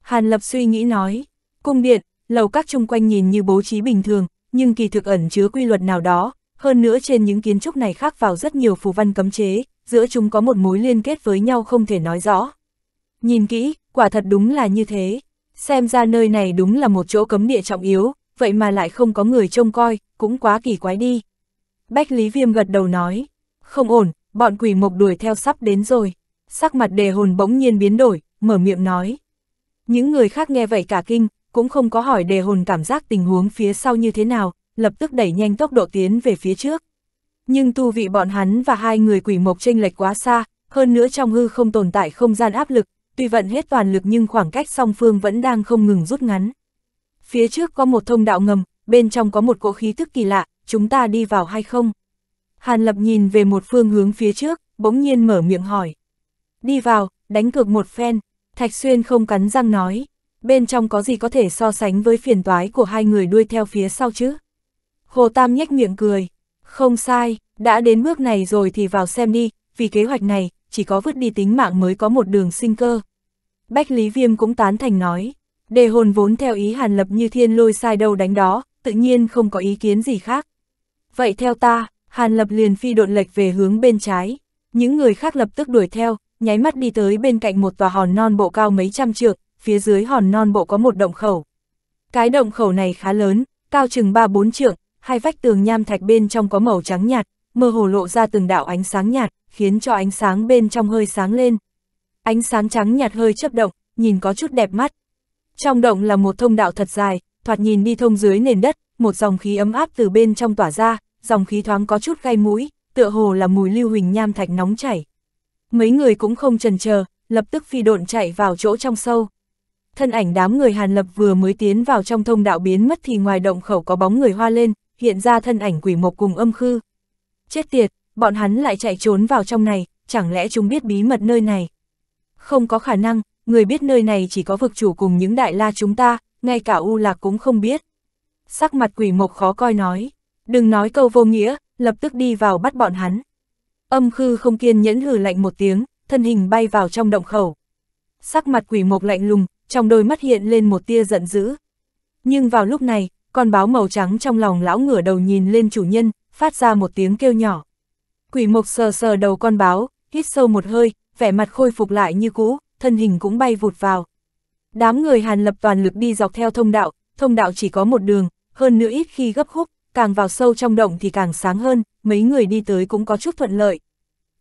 Hàn Lập suy nghĩ nói, Cung điện, lầu các chung quanh nhìn như bố trí bình thường, nhưng kỳ thực ẩn chứa quy luật nào đó, hơn nữa trên những kiến trúc này khác vào rất nhiều phù văn cấm chế, giữa chúng có một mối liên kết với nhau không thể nói rõ. Nhìn kỹ, quả thật đúng là như thế. Xem ra nơi này đúng là một chỗ cấm địa trọng yếu, vậy mà lại không có người trông coi, cũng quá kỳ quái đi. Bách Lý Viêm gật đầu nói, không ổn, bọn quỷ mộc đuổi theo sắp đến rồi. Sắc mặt đề hồn bỗng nhiên biến đổi, mở miệng nói. Những người khác nghe vậy cả kinh, cũng không có hỏi đề hồn cảm giác tình huống phía sau như thế nào, lập tức đẩy nhanh tốc độ tiến về phía trước. Nhưng tu vị bọn hắn và hai người quỷ mộc chênh lệch quá xa, hơn nữa trong hư không tồn tại không gian áp lực, tuy vận hết toàn lực nhưng khoảng cách song phương vẫn đang không ngừng rút ngắn. Phía trước có một thông đạo ngầm, bên trong có một cỗ khí thức kỳ lạ, chúng ta đi vào hay không? Hàn Lập nhìn về một phương hướng phía trước, bỗng nhiên mở miệng hỏi. Đi vào, đánh cược một phen, Thạch Xuyên không cắn răng nói bên trong có gì có thể so sánh với phiền toái của hai người đuôi theo phía sau chứ? Hồ Tam nhếch miệng cười, không sai, đã đến bước này rồi thì vào xem đi, vì kế hoạch này, chỉ có vứt đi tính mạng mới có một đường sinh cơ. Bách Lý Viêm cũng tán thành nói, đề hồn vốn theo ý hàn lập như thiên lôi sai đâu đánh đó, tự nhiên không có ý kiến gì khác. Vậy theo ta, hàn lập liền phi độn lệch về hướng bên trái, những người khác lập tức đuổi theo, nháy mắt đi tới bên cạnh một tòa hòn non bộ cao mấy trăm trượng, phía dưới hòn non bộ có một động khẩu. Cái động khẩu này khá lớn, cao chừng 3-4 trượng, hai vách tường nham thạch bên trong có màu trắng nhạt, mơ hồ lộ ra từng đạo ánh sáng nhạt, khiến cho ánh sáng bên trong hơi sáng lên. Ánh sáng trắng nhạt hơi chớp động, nhìn có chút đẹp mắt. Trong động là một thông đạo thật dài, thoạt nhìn đi thông dưới nền đất, một dòng khí ấm áp từ bên trong tỏa ra, dòng khí thoáng có chút gai mũi, tựa hồ là mùi lưu huỳnh nham thạch nóng chảy. Mấy người cũng không chần chờ, lập tức phi độn chạy vào chỗ trong sâu thân ảnh đám người Hàn Lập vừa mới tiến vào trong thông đạo biến mất thì ngoài động khẩu có bóng người hoa lên, hiện ra thân ảnh quỷ mộc cùng âm khư. Chết tiệt, bọn hắn lại chạy trốn vào trong này, chẳng lẽ chúng biết bí mật nơi này? Không có khả năng, người biết nơi này chỉ có vực chủ cùng những đại la chúng ta, ngay cả U Lạc cũng không biết. Sắc mặt quỷ mộc khó coi nói, đừng nói câu vô nghĩa, lập tức đi vào bắt bọn hắn. Âm khư không kiên nhẫn hừ lạnh một tiếng, thân hình bay vào trong động khẩu. Sắc mặt quỷ mộc lạnh lùng, trong đôi mắt hiện lên một tia giận dữ. Nhưng vào lúc này, con báo màu trắng trong lòng lão ngửa đầu nhìn lên chủ nhân, phát ra một tiếng kêu nhỏ. Quỷ mộc sờ sờ đầu con báo, hít sâu một hơi, vẻ mặt khôi phục lại như cũ, thân hình cũng bay vụt vào. Đám người Hàn Lập toàn lực đi dọc theo thông đạo, thông đạo chỉ có một đường, hơn nữa ít khi gấp khúc, càng vào sâu trong động thì càng sáng hơn, mấy người đi tới cũng có chút thuận lợi.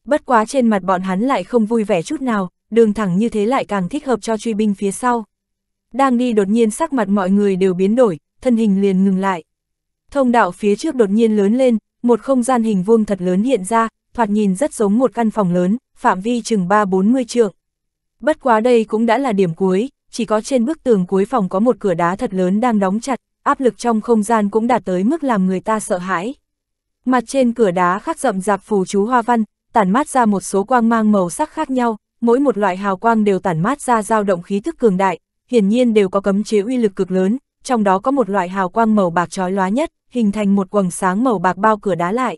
Bất quá trên mặt bọn hắn lại không vui vẻ chút nào, đường thẳng như thế lại càng thích hợp cho truy binh phía sau. Đang đi đột nhiên sắc mặt mọi người đều biến đổi, thân hình liền ngừng lại. Thông đạo phía trước đột nhiên lớn lên, một không gian hình vuông thật lớn hiện ra, thoạt nhìn rất giống một căn phòng lớn, phạm vi chừng 3-40 trượng. Bất quá đây cũng đã là điểm cuối, chỉ có trên bức tường cuối phòng có một cửa đá thật lớn đang đóng chặt, áp lực trong không gian cũng đạt tới mức làm người ta sợ hãi. Mặt trên cửa đá khắc rậm rạp phù chú hoa văn, tản mát ra một số quang mang màu sắc khác nhau, mỗi một loại hào quang đều tản mát ra dao động khí thức cường đại, hiển nhiên đều có cấm chế uy lực cực lớn, trong đó có một loại hào quang màu bạc chói lóa nhất, hình thành một quầng sáng màu bạc bao cửa đá lại.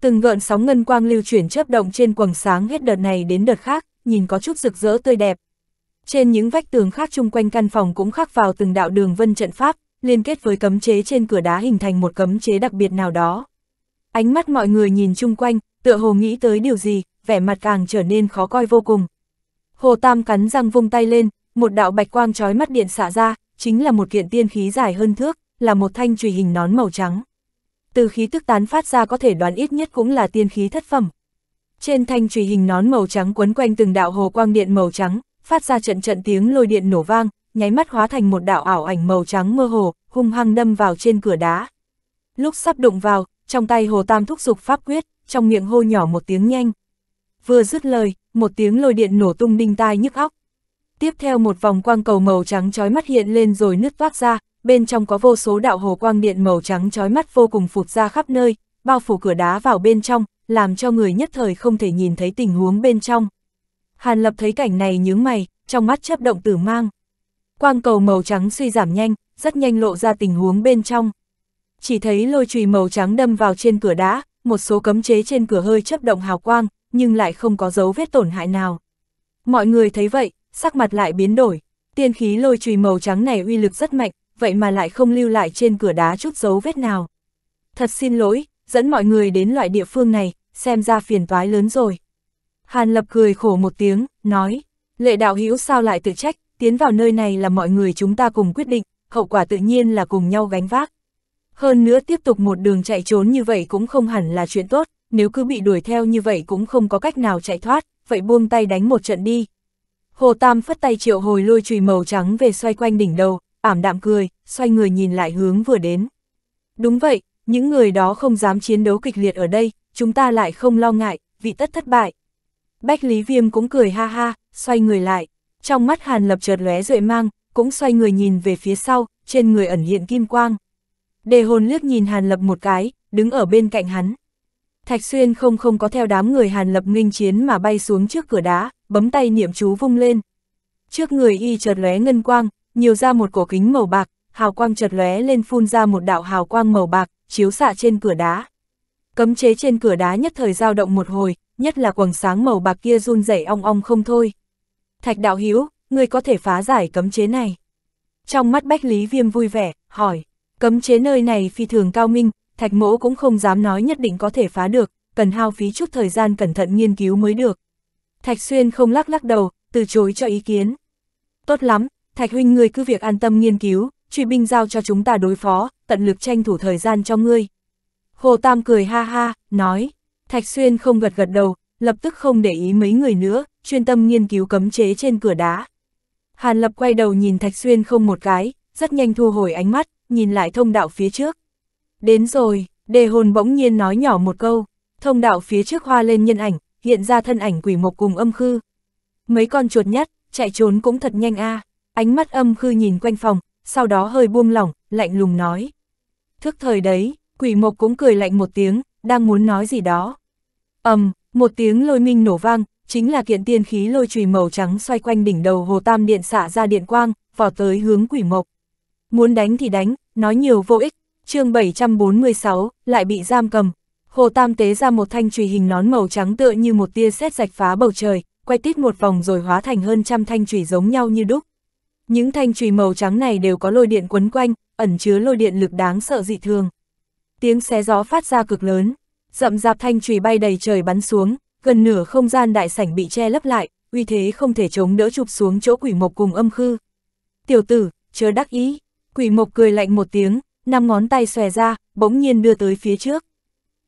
Từng gợn sóng ngân quang lưu chuyển chớp động trên quầng sáng hết đợt này đến đợt khác, nhìn có chút rực rỡ tươi đẹp. Trên những vách tường khác chung quanh căn phòng cũng khắc vào từng đạo đường vân trận pháp, liên kết với cấm chế trên cửa đá hình thành một cấm chế đặc biệt nào đó. Ánh mắt mọi người nhìn chung quanh, tựa hồ nghĩ tới điều gì, vẻ mặt càng trở nên khó coi vô cùng. Hồ Tam cắn răng vung tay lên, một đạo bạch quang trói mắt điện xả ra, chính là một kiện tiên khí dài hơn thước, là một thanh chùy hình nón màu trắng. Từ khí tức tán phát ra có thể đoán ít nhất cũng là tiên khí thất phẩm. Trên thanh chùy hình nón màu trắng quấn quanh từng đạo hồ quang điện màu trắng, phát ra trận trận tiếng lôi điện nổ vang, nháy mắt hóa thành một đạo ảo ảnh màu trắng mơ hồ, hung hăng đâm vào trên cửa đá. Lúc sắp đụng vào, trong tay Hồ Tam thúc giục pháp quyết, trong miệng hô nhỏ một tiếng nhanh vừa dứt lời, một tiếng lôi điện nổ tung đinh tai nhức óc. Tiếp theo một vòng quang cầu màu trắng chói mắt hiện lên rồi nứt toác ra, bên trong có vô số đạo hồ quang điện màu trắng chói mắt vô cùng phụt ra khắp nơi, bao phủ cửa đá vào bên trong, làm cho người nhất thời không thể nhìn thấy tình huống bên trong. Hàn Lập thấy cảnh này nhướng mày, trong mắt chấp động tử mang. Quang cầu màu trắng suy giảm nhanh, rất nhanh lộ ra tình huống bên trong. Chỉ thấy lôi chùy màu trắng đâm vào trên cửa đá, một số cấm chế trên cửa hơi chấp động hào quang, nhưng lại không có dấu vết tổn hại nào. Mọi người thấy vậy, sắc mặt lại biến đổi, tiên khí lôi chùy màu trắng này uy lực rất mạnh, vậy mà lại không lưu lại trên cửa đá chút dấu vết nào. Thật xin lỗi, dẫn mọi người đến loại địa phương này, xem ra phiền toái lớn rồi. Hàn Lập cười khổ một tiếng, nói, lệ đạo hữu sao lại tự trách, tiến vào nơi này là mọi người chúng ta cùng quyết định, hậu quả tự nhiên là cùng nhau gánh vác. Hơn nữa tiếp tục một đường chạy trốn như vậy cũng không hẳn là chuyện tốt, nếu cứ bị đuổi theo như vậy cũng không có cách nào chạy thoát, vậy buông tay đánh một trận đi. Hồ Tam phất tay triệu hồi lôi chùy màu trắng về xoay quanh đỉnh đầu, ảm đạm cười, xoay người nhìn lại hướng vừa đến. Đúng vậy, những người đó không dám chiến đấu kịch liệt ở đây, chúng ta lại không lo ngại, vị tất thất bại. Bách Lý Viêm cũng cười ha ha, xoay người lại, trong mắt Hàn Lập chợt lóe rợi mang, cũng xoay người nhìn về phía sau, trên người ẩn hiện kim quang. Đề hồn liếc nhìn Hàn Lập một cái, đứng ở bên cạnh hắn, Thạch Xuyên không không có theo đám người Hàn Lập Minh chiến mà bay xuống trước cửa đá, bấm tay niệm chú vung lên. Trước người y chợt lóe ngân quang, nhiều ra một cổ kính màu bạc, hào quang chợt lóe lên phun ra một đạo hào quang màu bạc, chiếu xạ trên cửa đá. Cấm chế trên cửa đá nhất thời dao động một hồi, nhất là quầng sáng màu bạc kia run rẩy ong ong không thôi. Thạch đạo Hiếu, ngươi có thể phá giải cấm chế này. Trong mắt Bách Lý Viêm vui vẻ, hỏi, cấm chế nơi này phi thường cao minh, thạch mỗ cũng không dám nói nhất định có thể phá được, cần hao phí chút thời gian cẩn thận nghiên cứu mới được. Thạch xuyên không lắc lắc đầu, từ chối cho ý kiến. Tốt lắm, thạch huynh người cứ việc an tâm nghiên cứu, truy binh giao cho chúng ta đối phó, tận lực tranh thủ thời gian cho ngươi. Hồ Tam cười ha ha, nói, thạch xuyên không gật gật đầu, lập tức không để ý mấy người nữa, chuyên tâm nghiên cứu cấm chế trên cửa đá. Hàn Lập quay đầu nhìn Thạch Xuyên không một cái, rất nhanh thu hồi ánh mắt, nhìn lại thông đạo phía trước. Đến rồi, đề hồn bỗng nhiên nói nhỏ một câu, thông đạo phía trước hoa lên nhân ảnh, hiện ra thân ảnh quỷ mộc cùng âm khư. Mấy con chuột nhắt, chạy trốn cũng thật nhanh a à. ánh mắt âm khư nhìn quanh phòng, sau đó hơi buông lỏng, lạnh lùng nói. Thức thời đấy, quỷ mộc cũng cười lạnh một tiếng, đang muốn nói gì đó. ầm một tiếng lôi minh nổ vang, chính là kiện tiên khí lôi chùy màu trắng xoay quanh đỉnh đầu hồ tam điện xả ra điện quang, vỏ tới hướng quỷ mộc. Muốn đánh thì đánh, nói nhiều vô ích, chương 746, lại bị giam cầm. Hồ Tam tế ra một thanh trùy hình nón màu trắng tựa như một tia sét rạch phá bầu trời, quay tít một vòng rồi hóa thành hơn trăm thanh trùy giống nhau như đúc. Những thanh trùy màu trắng này đều có lôi điện quấn quanh, ẩn chứa lôi điện lực đáng sợ dị thường. Tiếng xé gió phát ra cực lớn, rậm rạp thanh trùy bay đầy trời bắn xuống, gần nửa không gian đại sảnh bị che lấp lại, uy thế không thể chống đỡ chụp xuống chỗ quỷ mộc cùng âm khư. Tiểu tử, chớ đắc ý, quỷ mộc cười lạnh một tiếng, năm ngón tay xòe ra, bỗng nhiên đưa tới phía trước.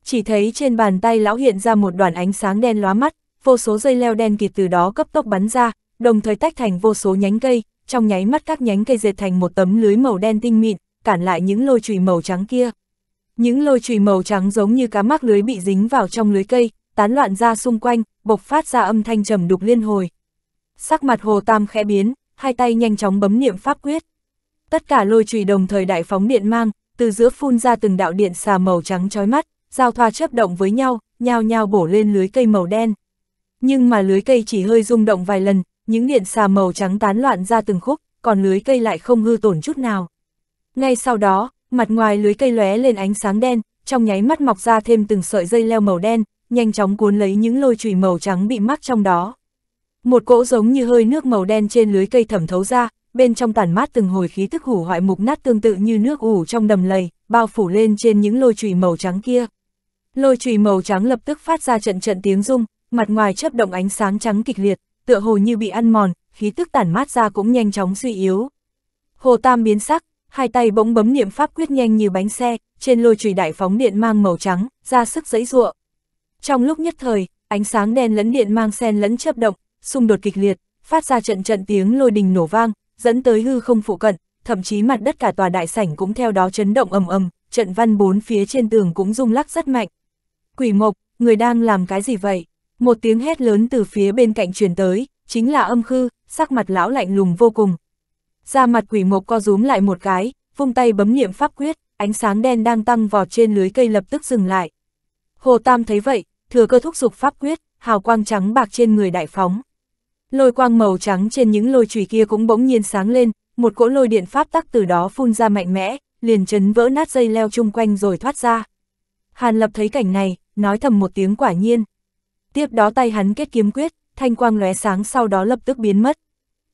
Chỉ thấy trên bàn tay lão hiện ra một đoàn ánh sáng đen lóa mắt, vô số dây leo đen kịt từ đó cấp tốc bắn ra, đồng thời tách thành vô số nhánh cây, trong nháy mắt các nhánh cây dệt thành một tấm lưới màu đen tinh mịn, cản lại những lôi chùy màu trắng kia. Những lôi chùy màu trắng giống như cá mắc lưới bị dính vào trong lưới cây, tán loạn ra xung quanh, bộc phát ra âm thanh trầm đục liên hồi. Sắc mặt Hồ Tam khẽ biến, hai tay nhanh chóng bấm niệm pháp quyết. Tất cả lôi chùy đồng thời đại phóng điện mang, từ giữa phun ra từng đạo điện xà màu trắng chói mắt, giao thoa chớp động với nhau, nhao nhao bổ lên lưới cây màu đen. Nhưng mà lưới cây chỉ hơi rung động vài lần, những điện xà màu trắng tán loạn ra từng khúc, còn lưới cây lại không hư tổn chút nào. Ngay sau đó, mặt ngoài lưới cây lóe lên ánh sáng đen, trong nháy mắt mọc ra thêm từng sợi dây leo màu đen, nhanh chóng cuốn lấy những lôi chùy màu trắng bị mắc trong đó. Một cỗ giống như hơi nước màu đen trên lưới cây thẩm thấu ra, bên trong tản mát từng hồi khí tức hủ hoại mục nát tương tự như nước ủ trong đầm lầy, bao phủ lên trên những lôi chùy màu trắng kia. Lôi chùy màu trắng lập tức phát ra trận trận tiếng rung, mặt ngoài chớp động ánh sáng trắng kịch liệt, tựa hồ như bị ăn mòn, khí tức tản mát ra cũng nhanh chóng suy yếu. Hồ Tam biến sắc, hai tay bỗng bấm niệm pháp quyết nhanh như bánh xe, trên lôi chùy đại phóng điện mang màu trắng, ra sức giãy giụa. Trong lúc nhất thời, ánh sáng đen lẫn điện mang xen lẫn chớp động, xung đột kịch liệt, phát ra trận trận tiếng lôi đình nổ vang, dẫn tới hư không phụ cận, thậm chí mặt đất cả tòa đại sảnh cũng theo đó chấn động ầm ầm, trận văn bốn phía trên tường cũng rung lắc rất mạnh. Quỷ mộc, người đang làm cái gì vậy? Một tiếng hét lớn từ phía bên cạnh truyền tới, chính là âm khư, sắc mặt lão lạnh lùng vô cùng. Da mặt quỷ mộc co rúm lại một cái, vung tay bấm niệm pháp quyết, ánh sáng đen đang tăng vọt trên lưới cây lập tức dừng lại. Hồ Tam thấy vậy, thừa cơ thúc giục pháp quyết, hào quang trắng bạc trên người đại phóng. Lôi quang màu trắng trên những lôi chùy kia cũng bỗng nhiên sáng lên, một cỗ lôi điện pháp tắc từ đó phun ra mạnh mẽ, liền chấn vỡ nát dây leo chung quanh rồi thoát ra. Hàn Lập thấy cảnh này, nói thầm một tiếng quả nhiên. Tiếp đó tay hắn kết kiếm quyết, thanh quang lóe sáng sau đó lập tức biến mất.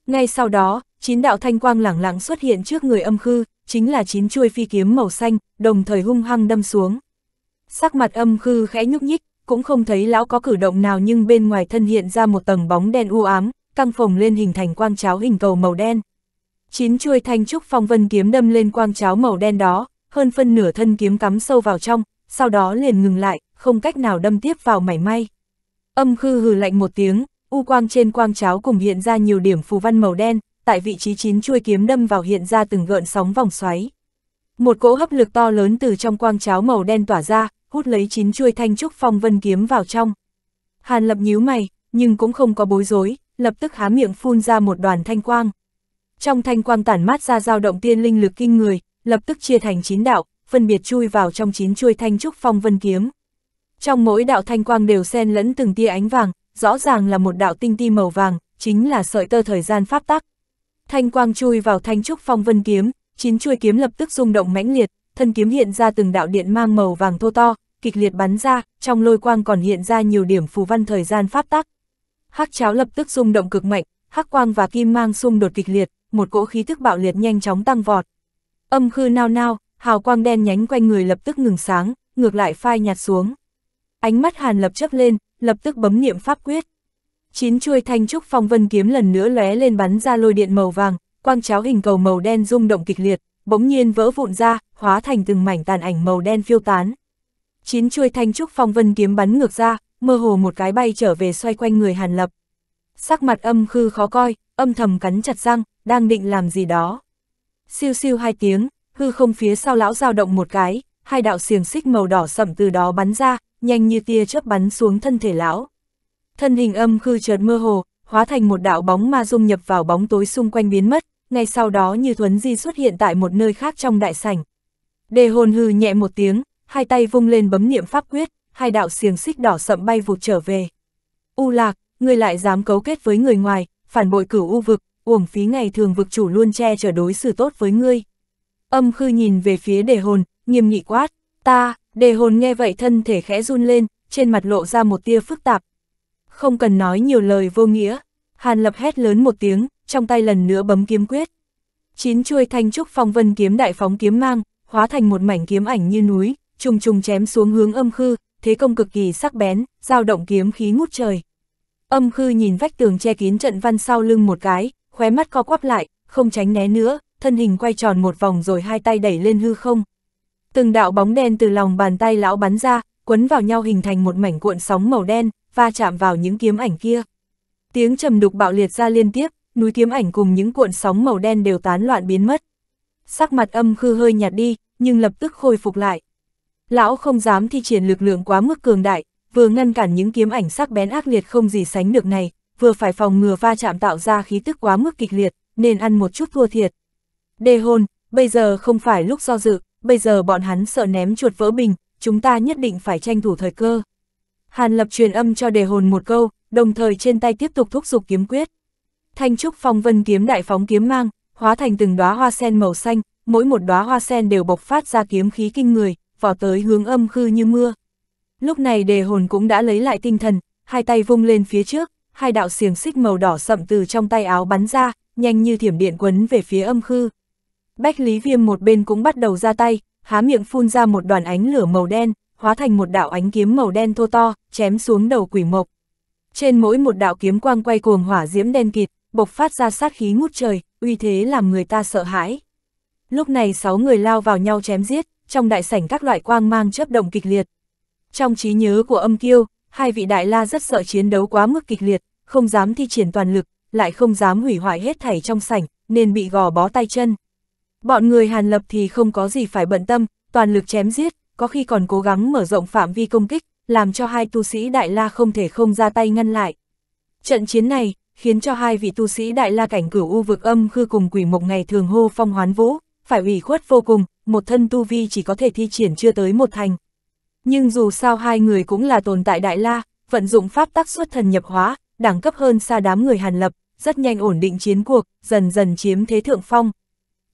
Ngay sau đó, chín đạo thanh quang lẳng lặng xuất hiện trước người âm khư, chính là chín chuôi phi kiếm màu xanh, đồng thời hung hăng đâm xuống. Sắc mặt âm khư khẽ nhúc nhích, cũng không thấy lão có cử động nào nhưng bên ngoài thân hiện ra một tầng bóng đen u ám, căng phồng lên hình thành quang cháo hình cầu màu đen. Chín chuôi thanh trúc phong vân kiếm đâm lên quang cháo màu đen đó, hơn phân nửa thân kiếm cắm sâu vào trong, sau đó liền ngừng lại, không cách nào đâm tiếp vào mảy may. Âm khư hừ lạnh một tiếng, u quang trên quang cháo cùng hiện ra nhiều điểm phù văn màu đen, tại vị trí chín chuôi kiếm đâm vào hiện ra từng gợn sóng vòng xoáy. Một cỗ hấp lực to lớn từ trong quang cháo màu đen tỏa ra, hút lấy chín chuôi thanh trúc phong vân kiếm vào trong. Hàn lập nhíu mày, nhưng cũng không có bối rối, lập tức há miệng phun ra một đoàn thanh quang. Trong thanh quang tản mát ra dao động tiên linh lực kinh người, lập tức chia thành chín đạo, phân biệt chui vào trong chín chuôi thanh trúc phong vân kiếm. Trong mỗi đạo thanh quang đều xen lẫn từng tia ánh vàng, rõ ràng là một đạo tinh ti màu vàng, chính là sợi tơ thời gian pháp tắc. Thanh quang chui vào thanh trúc phong vân kiếm, chín chuôi kiếm lập tức rung động mãnh liệt, thân kiếm hiện ra từng đạo điện mang màu vàng thô to, kịch liệt bắn ra, trong lôi quang còn hiện ra nhiều điểm phù văn thời gian pháp tắc. Hắc cháo lập tức rung động cực mạnh, hắc quang và kim mang xung đột kịch liệt, một cỗ khí thức bạo liệt nhanh chóng tăng vọt. Âm khư nao nao, hào quang đen nhánh quanh người lập tức ngừng sáng, ngược lại phai nhạt xuống. Ánh mắt Hàn Lập chớp lên, lập tức bấm niệm pháp quyết. Chín chuôi thanh trúc phong vân kiếm lần nữa lóe lên bắn ra lôi điện màu vàng, quang cháo hình cầu màu đen rung động kịch liệt, bỗng nhiên vỡ vụn ra, hóa thành từng mảnh tàn ảnh màu đen phiêu tán. Chín chuôi thanh trúc phong vân kiếm bắn ngược ra, mơ hồ một cái bay trở về xoay quanh người Hàn Lập. Sắc mặt âm khư khó coi, âm thầm cắn chặt răng, đang định làm gì đó. Siêu siêu hai tiếng, hư không phía sau lão dao động một cái, hai đạo xiềng xích màu đỏ sậm từ đó bắn ra, nhanh như tia chớp bắn xuống thân thể lão. Thân hình âm khư chợt mơ hồ, hóa thành một đạo bóng ma dung nhập vào bóng tối xung quanh biến mất, ngay sau đó như thuấn di xuất hiện tại một nơi khác trong đại sảnh. Đề hồn hư nhẹ một tiếng, hai tay vung lên bấm niệm pháp quyết, hai đạo xiềng xích đỏ sậm bay vụt trở về. U lạc, ngươi lại dám cấu kết với người ngoài, phản bội cửu u vực, uổng phí ngày thường vực chủ luôn che chở đối xử tốt với ngươi. Âm khư nhìn về phía đề hồn, nghiêm nghị quát, ta, đề hồn nghe vậy thân thể khẽ run lên, trên mặt lộ ra một tia phức tạp. Không cần nói nhiều lời vô nghĩa, Hàn Lập hét lớn một tiếng, trong tay lần nữa bấm kiếm quyết. Chín chuôi thanh trúc phong vân kiếm đại phóng kiếm mang, hóa thành một mảnh kiếm ảnh như núi, trùng trùng chém xuống hướng âm khư, thế công cực kỳ sắc bén, dao động kiếm khí ngút trời. Âm khư nhìn vách tường che kín trận văn sau lưng một cái, khóe mắt co quắp lại, không tránh né nữa, thân hình quay tròn một vòng rồi hai tay đẩy lên hư không. Từng đạo bóng đen từ lòng bàn tay lão bắn ra, quấn vào nhau hình thành một mảnh cuộn sóng màu đen, va chạm vào những kiếm ảnh kia. Tiếng trầm đục bạo liệt ra liên tiếp, núi kiếm ảnh cùng những cuộn sóng màu đen đều tán loạn biến mất. Sắc mặt âm khư hơi nhạt đi, nhưng lập tức khôi phục lại. Lão không dám thi triển lực lượng quá mức cường đại, vừa ngăn cản những kiếm ảnh sắc bén ác liệt không gì sánh được này, vừa phải phòng ngừa va chạm tạo ra khí tức quá mức kịch liệt, nên ăn một chút thua thiệt. Đề hôn, bây giờ không phải lúc do dự, bây giờ bọn hắn sợ ném chuột vỡ bình, chúng ta nhất định phải tranh thủ thời cơ. Hàn lập truyền âm cho đề hồn một câu, đồng thời trên tay tiếp tục thúc giục kiếm quyết. Thanh trúc phong vân kiếm đại phóng kiếm mang, hóa thành từng đóa hoa sen màu xanh, mỗi một đóa hoa sen đều bộc phát ra kiếm khí kinh người, vỏ tới hướng âm khư như mưa. Lúc này đề hồn cũng đã lấy lại tinh thần, hai tay vung lên phía trước, hai đạo xiềng xích màu đỏ sậm từ trong tay áo bắn ra, nhanh như thiểm điện quấn về phía âm khư. Bách Lý Viêm một bên cũng bắt đầu ra tay, há miệng phun ra một đoàn ánh lửa màu đen, hóa thành một đạo ánh kiếm màu đen thô to, chém xuống đầu quỷ mộc. Trên mỗi một đạo kiếm quang quay cuồng hỏa diễm đen kịt, bộc phát ra sát khí ngút trời, uy thế làm người ta sợ hãi. Lúc này sáu người lao vào nhau chém giết, trong đại sảnh các loại quang mang chớp động kịch liệt. Trong trí nhớ của âm kiêu, hai vị đại la rất sợ chiến đấu quá mức kịch liệt, không dám thi triển toàn lực, lại không dám hủy hoại hết thảy trong sảnh, nên bị gò bó tay chân. Bọn người Hàn Lập thì không có gì phải bận tâm, toàn lực chém giết, có khi còn cố gắng mở rộng phạm vi công kích, làm cho hai tu sĩ Đại La không thể không ra tay ngăn lại. Trận chiến này, khiến cho hai vị tu sĩ Đại La cảnh cửu u vực âm khư cùng quỷ mộc ngày thường hô phong hoán vũ, phải ủy khuất vô cùng, một thân tu vi chỉ có thể thi triển chưa tới một thành. Nhưng dù sao hai người cũng là tồn tại Đại La, vận dụng pháp tắc xuất thần nhập hóa, đẳng cấp hơn xa đám người Hàn Lập, rất nhanh ổn định chiến cuộc, dần dần chiếm thế thượng phong.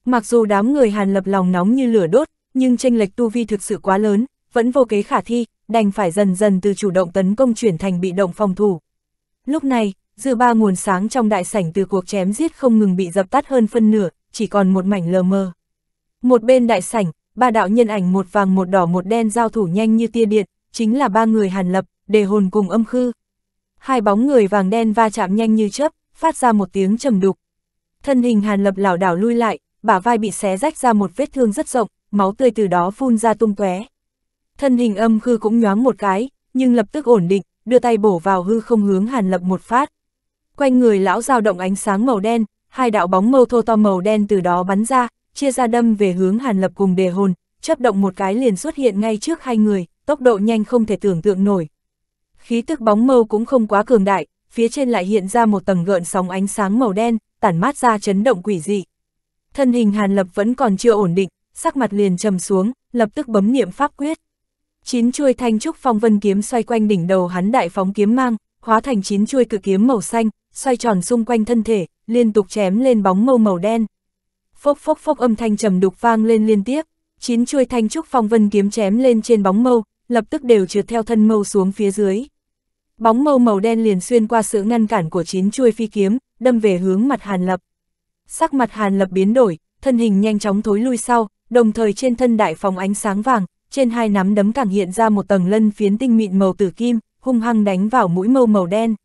Mặc dù đám người Hàn Lập lòng nóng như lửa đốt, nhưng tranh lệch tu vi thực sự quá lớn, vẫn vô kế khả thi, đành phải dần dần từ chủ động tấn công chuyển thành bị động phòng thủ. Lúc này, dư ba nguồn sáng trong đại sảnh từ cuộc chém giết không ngừng bị dập tắt hơn phân nửa, chỉ còn một mảnh lờ mờ. Một bên đại sảnh, ba đạo nhân ảnh một vàng một đỏ một đen giao thủ nhanh như tia điện, chính là ba người hàn lập, đề hồn cùng âm khư. Hai bóng người vàng đen va chạm nhanh như chớp, phát ra một tiếng trầm đục. Thân hình hàn lập lảo đảo lui lại, bả vai bị xé rách ra một vết thương rất rộng, máu tươi từ đó phun ra tung tóe thân hình âm khư cũng nhoáng một cái, nhưng lập tức ổn định, đưa tay bổ vào hư không hướng Hàn Lập một phát. Quanh người lão dao động ánh sáng màu đen, hai đạo bóng mâu thô to màu đen từ đó bắn ra, chia ra đâm về hướng Hàn Lập cùng đề hồn, chấp động một cái liền xuất hiện ngay trước hai người, tốc độ nhanh không thể tưởng tượng nổi. Khí tức bóng mâu cũng không quá cường đại, phía trên lại hiện ra một tầng gợn sóng ánh sáng màu đen, tản mát ra chấn động quỷ dị. Thân hình Hàn Lập vẫn còn chưa ổn định, sắc mặt liền trầm xuống, lập tức bấm niệm pháp quyết. Chín chuôi thanh trúc phong vân kiếm xoay quanh đỉnh đầu hắn đại phóng kiếm mang, hóa thành chín chuôi cự kiếm màu xanh, xoay tròn xung quanh thân thể, liên tục chém lên bóng mâu màu đen. Phốc phốc phốc âm thanh trầm đục vang lên liên tiếp, chín chuôi thanh trúc phong vân kiếm chém lên trên bóng mâu, lập tức đều trượt theo thân mâu xuống phía dưới. Bóng mâu màu đen liền xuyên qua sự ngăn cản của chín chuôi phi kiếm, đâm về hướng mặt Hàn Lập. Sắc mặt Hàn Lập biến đổi, thân hình nhanh chóng thối lui sau, đồng thời trên thân đại phóng ánh sáng vàng, trên hai nắm đấm càng hiện ra một tầng lân phiến tinh mịn màu tử kim, hung hăng đánh vào mũi mâu màu đen.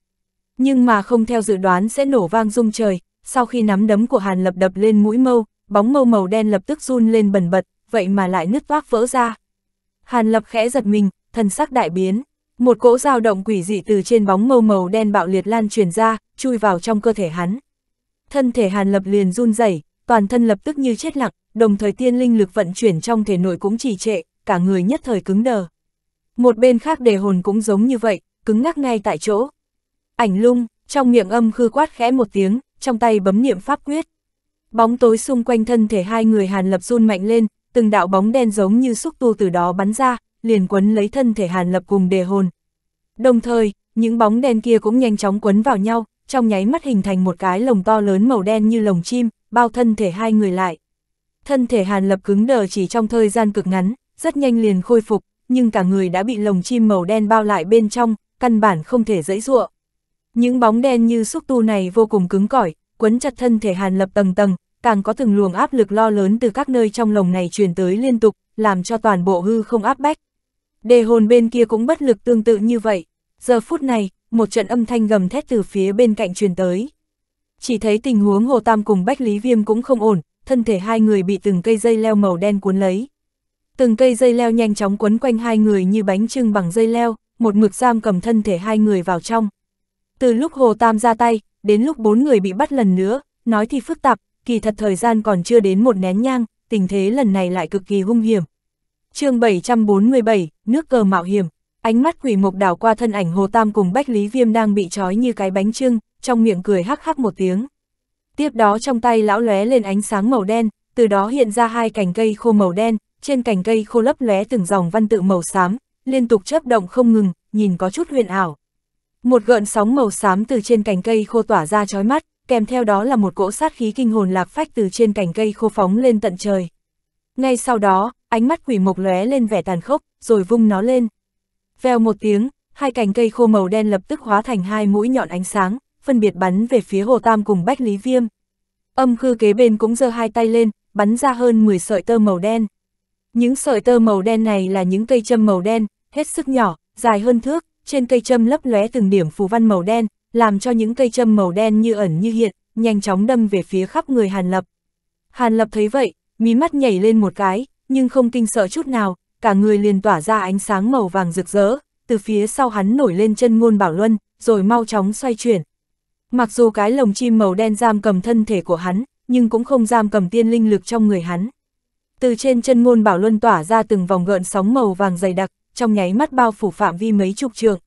Nhưng mà không theo dự đoán sẽ nổ vang rung trời, sau khi nắm đấm của Hàn Lập đập lên mũi mâu, bóng mâu màu đen lập tức run lên bẩn bật, vậy mà lại nứt toác vỡ ra. Hàn Lập khẽ giật mình, thần sắc đại biến, một cỗ dao động quỷ dị từ trên bóng mâu màu đen bạo liệt lan truyền ra, chui vào trong cơ thể hắn. Thân thể Hàn Lập liền run rẩy, toàn thân lập tức như chết lặng, đồng thời tiên linh lực vận chuyển trong thể nội cũng trì trệ cả người nhất thời cứng đờ. Một bên khác đề hồn cũng giống như vậy, cứng ngắc ngay tại chỗ. Ảnh lung, trong miệng âm khư quát khẽ một tiếng, trong tay bấm niệm pháp quyết. Bóng tối xung quanh thân thể hai người Hàn Lập run mạnh lên, từng đạo bóng đen giống như xúc tu từ đó bắn ra, liền quấn lấy thân thể Hàn Lập cùng đề hồn. Đồng thời, những bóng đen kia cũng nhanh chóng quấn vào nhau, trong nháy mắt hình thành một cái lồng to lớn màu đen như lồng chim, bao thân thể hai người lại. Thân thể Hàn Lập cứng đờ chỉ trong thời gian cực ngắn, rất nhanh liền khôi phục, nhưng cả người đã bị lồng chim màu đen bao lại bên trong, căn bản không thể dẫy dụa. Những bóng đen như xúc tu này vô cùng cứng cỏi, quấn chặt thân thể Hàn Lập tầng tầng, càng có từng luồng áp lực lo lớn từ các nơi trong lồng này truyền tới liên tục, làm cho toàn bộ hư không áp bách. Đề hồn bên kia cũng bất lực tương tự như vậy. Giờ phút này, một trận âm thanh gầm thét từ phía bên cạnh truyền tới. Chỉ thấy tình huống Hồ Tam cùng Bách Lý Viêm cũng không ổn, thân thể hai người bị từng cây dây leo màu đen cuốn lấy, Từng cây dây leo nhanh chóng quấn quanh hai người như bánh trưng bằng dây leo, một mực giam cầm thân thể hai người vào trong. Từ lúc Hồ Tam ra tay, đến lúc bốn người bị bắt lần nữa, nói thì phức tạp, kỳ thật thời gian còn chưa đến một nén nhang, tình thế lần này lại cực kỳ hung hiểm. chương 747, nước cờ mạo hiểm, ánh mắt quỷ mục đảo qua thân ảnh Hồ Tam cùng Bách Lý Viêm đang bị trói như cái bánh trưng, trong miệng cười hắc hắc một tiếng. Tiếp đó trong tay lão lóe lên ánh sáng màu đen, từ đó hiện ra hai cành cây khô màu đen, trên cành cây khô lấp lóe từng dòng văn tự màu xám, liên tục chớp động không ngừng, nhìn có chút huyền ảo. Một gợn sóng màu xám từ trên cành cây khô tỏa ra chói mắt, kèm theo đó là một cỗ sát khí kinh hồn lạc phách từ trên cành cây khô phóng lên tận trời. Ngay sau đó, ánh mắt quỷ mộc lóe lên vẻ tàn khốc, rồi vung nó lên. Vèo một tiếng, hai cành cây khô màu đen lập tức hóa thành hai mũi nhọn ánh sáng, phân biệt bắn về phía Hồ Tam cùng Bách Lý Viêm. Âm khư kế bên cũng giơ hai tay lên, bắn ra hơn 10 sợi tơ màu đen. Những sợi tơ màu đen này là những cây châm màu đen, hết sức nhỏ, dài hơn thước, trên cây châm lấp lóe từng điểm phù văn màu đen, làm cho những cây châm màu đen như ẩn như hiện, nhanh chóng đâm về phía khắp người Hàn Lập. Hàn Lập thấy vậy, mí mắt nhảy lên một cái, nhưng không kinh sợ chút nào, cả người liền tỏa ra ánh sáng màu vàng rực rỡ, từ phía sau hắn nổi lên chân ngôn bảo luân, rồi mau chóng xoay chuyển. Mặc dù cái lồng chim màu đen giam cầm thân thể của hắn, nhưng cũng không giam cầm tiên linh lực trong người hắn từ trên chân ngôn bảo luân tỏa ra từng vòng gợn sóng màu vàng dày đặc, trong nháy mắt bao phủ phạm vi mấy chục trượng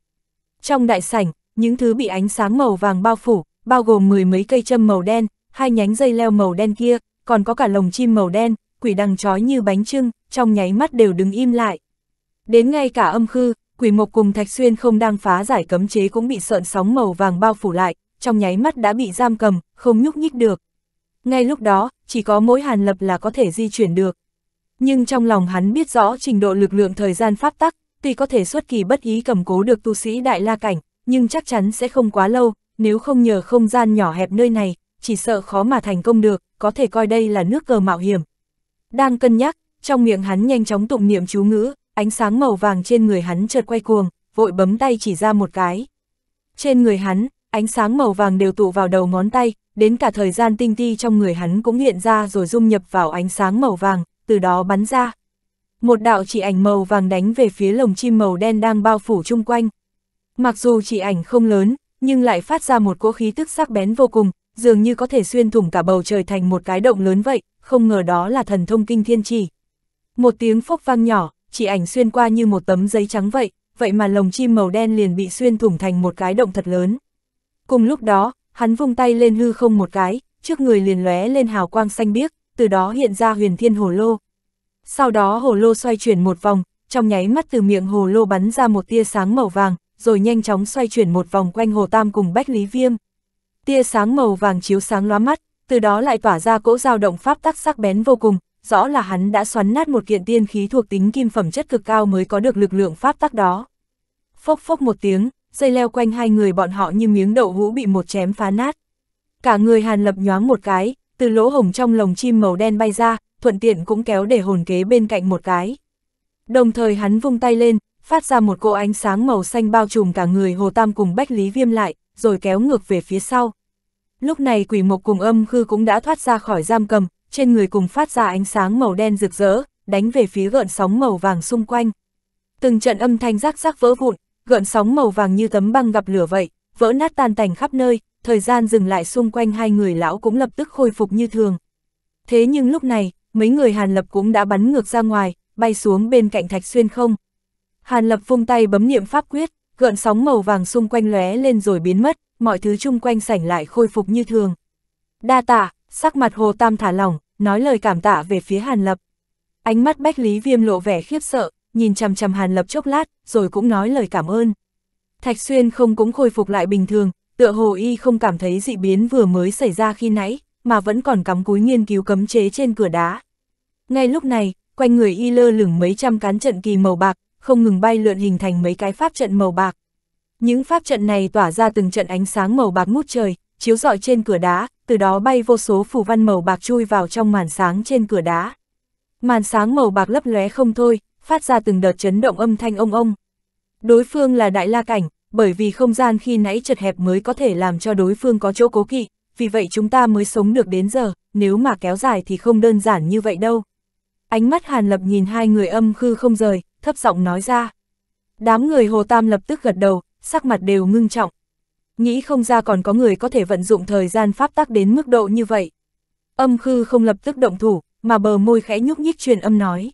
Trong đại sảnh, những thứ bị ánh sáng màu vàng bao phủ, bao gồm mười mấy cây châm màu đen, hai nhánh dây leo màu đen kia, còn có cả lồng chim màu đen, quỷ đằng trói như bánh trưng, trong nháy mắt đều đứng im lại. Đến ngay cả âm khư, quỷ mộc cùng thạch xuyên không đang phá giải cấm chế cũng bị sợn sóng màu vàng bao phủ lại, trong nháy mắt đã bị giam cầm, không nhúc nhích được. Ngay lúc đó, chỉ có mỗi hàn lập là có thể di chuyển được, nhưng trong lòng hắn biết rõ trình độ lực lượng thời gian pháp tắc, tuy có thể xuất kỳ bất ý cầm cố được tu sĩ đại la cảnh, nhưng chắc chắn sẽ không quá lâu, nếu không nhờ không gian nhỏ hẹp nơi này, chỉ sợ khó mà thành công được, có thể coi đây là nước cờ mạo hiểm. Đang cân nhắc, trong miệng hắn nhanh chóng tụng niệm chú ngữ, ánh sáng màu vàng trên người hắn chợt quay cuồng, vội bấm tay chỉ ra một cái. Trên người hắn, ánh sáng màu vàng đều tụ vào đầu ngón tay, đến cả thời gian tinh ti trong người hắn cũng hiện ra rồi dung nhập vào ánh sáng màu vàng, từ đó bắn ra. Một đạo chỉ ảnh màu vàng đánh về phía lồng chim màu đen đang bao phủ chung quanh. Mặc dù chỉ ảnh không lớn, nhưng lại phát ra một cỗ khí tức sắc bén vô cùng, dường như có thể xuyên thủng cả bầu trời thành một cái động lớn vậy, không ngờ đó là thần thông kinh thiên chỉ. Một tiếng phốc vang nhỏ, chỉ ảnh xuyên qua như một tấm giấy trắng vậy, vậy mà lồng chim màu đen liền bị xuyên thủng thành một cái động thật lớn. Cùng lúc đó, hắn vung tay lên hư không một cái, trước người liền lóe lên hào quang xanh biếc, từ đó hiện ra huyền thiên hồ lô. Sau đó hồ lô xoay chuyển một vòng, trong nháy mắt từ miệng hồ lô bắn ra một tia sáng màu vàng, rồi nhanh chóng xoay chuyển một vòng quanh hồ tam cùng Bách Lý Viêm. Tia sáng màu vàng chiếu sáng lóa mắt, từ đó lại tỏa ra cỗ dao động pháp tắc sắc bén vô cùng, rõ là hắn đã xoắn nát một kiện tiên khí thuộc tính kim phẩm chất cực cao mới có được lực lượng pháp tắc đó. Phốc phốc một tiếng, dây leo quanh hai người bọn họ như miếng đậu hũ bị một chém phá nát. Cả người Hàn Lập nhoáng một cái, từ lỗ hổng trong lồng chim màu đen bay ra, thuận tiện cũng kéo để hồn kế bên cạnh một cái. Đồng thời hắn vung tay lên, phát ra một cỗ ánh sáng màu xanh bao trùm cả người Hồ Tam cùng Bách Lý Viêm lại, rồi kéo ngược về phía sau. Lúc này quỷ mộc cùng âm khư cũng đã thoát ra khỏi giam cầm, trên người cùng phát ra ánh sáng màu đen rực rỡ, đánh về phía gợn sóng màu vàng xung quanh. Từng trận âm thanh rắc rắc vỡ vụn, gợn sóng màu vàng như tấm băng gặp lửa vậy, vỡ nát tan tành khắp nơi, thời gian dừng lại xung quanh hai người lão cũng lập tức khôi phục như thường. Thế nhưng lúc này, mấy người Hàn Lập cũng đã bắn ngược ra ngoài, bay xuống bên cạnh thạch xuyên không. Hàn Lập vung tay bấm niệm pháp quyết, gợn sóng màu vàng xung quanh lóe lên rồi biến mất, mọi thứ chung quanh sảnh lại khôi phục như thường. Đa tạ, sắc mặt Hồ Tam thả lỏng, nói lời cảm tạ về phía Hàn Lập. Ánh mắt Bách Lý Viêm lộ vẻ khiếp sợ, nhìn chằm chằm Hàn Lập chốc lát, rồi cũng nói lời cảm ơn. Thạch Xuyên không cũng khôi phục lại bình thường, Tựa hồ y không cảm thấy dị biến vừa mới xảy ra khi nãy, mà vẫn còn cắm cúi nghiên cứu cấm chế trên cửa đá. Ngay lúc này, quanh người y lơ lửng mấy trăm cán trận kỳ màu bạc, không ngừng bay lượn hình thành mấy cái pháp trận màu bạc. Những pháp trận này tỏa ra từng trận ánh sáng màu bạc ngút trời, chiếu rọi trên cửa đá, từ đó bay vô số phù văn màu bạc chui vào trong màn sáng trên cửa đá. Màn sáng màu bạc lấp lóe không thôi, phát ra từng đợt chấn động âm thanh ông ông. Đối phương là Đại La Cảnh, bởi vì không gian khi nãy chật hẹp mới có thể làm cho đối phương có chỗ cố kỵ, vì vậy chúng ta mới sống được đến giờ, nếu mà kéo dài thì không đơn giản như vậy đâu. Ánh mắt Hàn Lập nhìn hai người âm khư không rời, thấp giọng nói ra. Đám người Hồ Tam lập tức gật đầu, sắc mặt đều ngưng trọng. Nghĩ không ra còn có người có thể vận dụng thời gian pháp tắc đến mức độ như vậy. Âm khư không lập tức động thủ, mà bờ môi khẽ nhúc nhích truyền âm nói.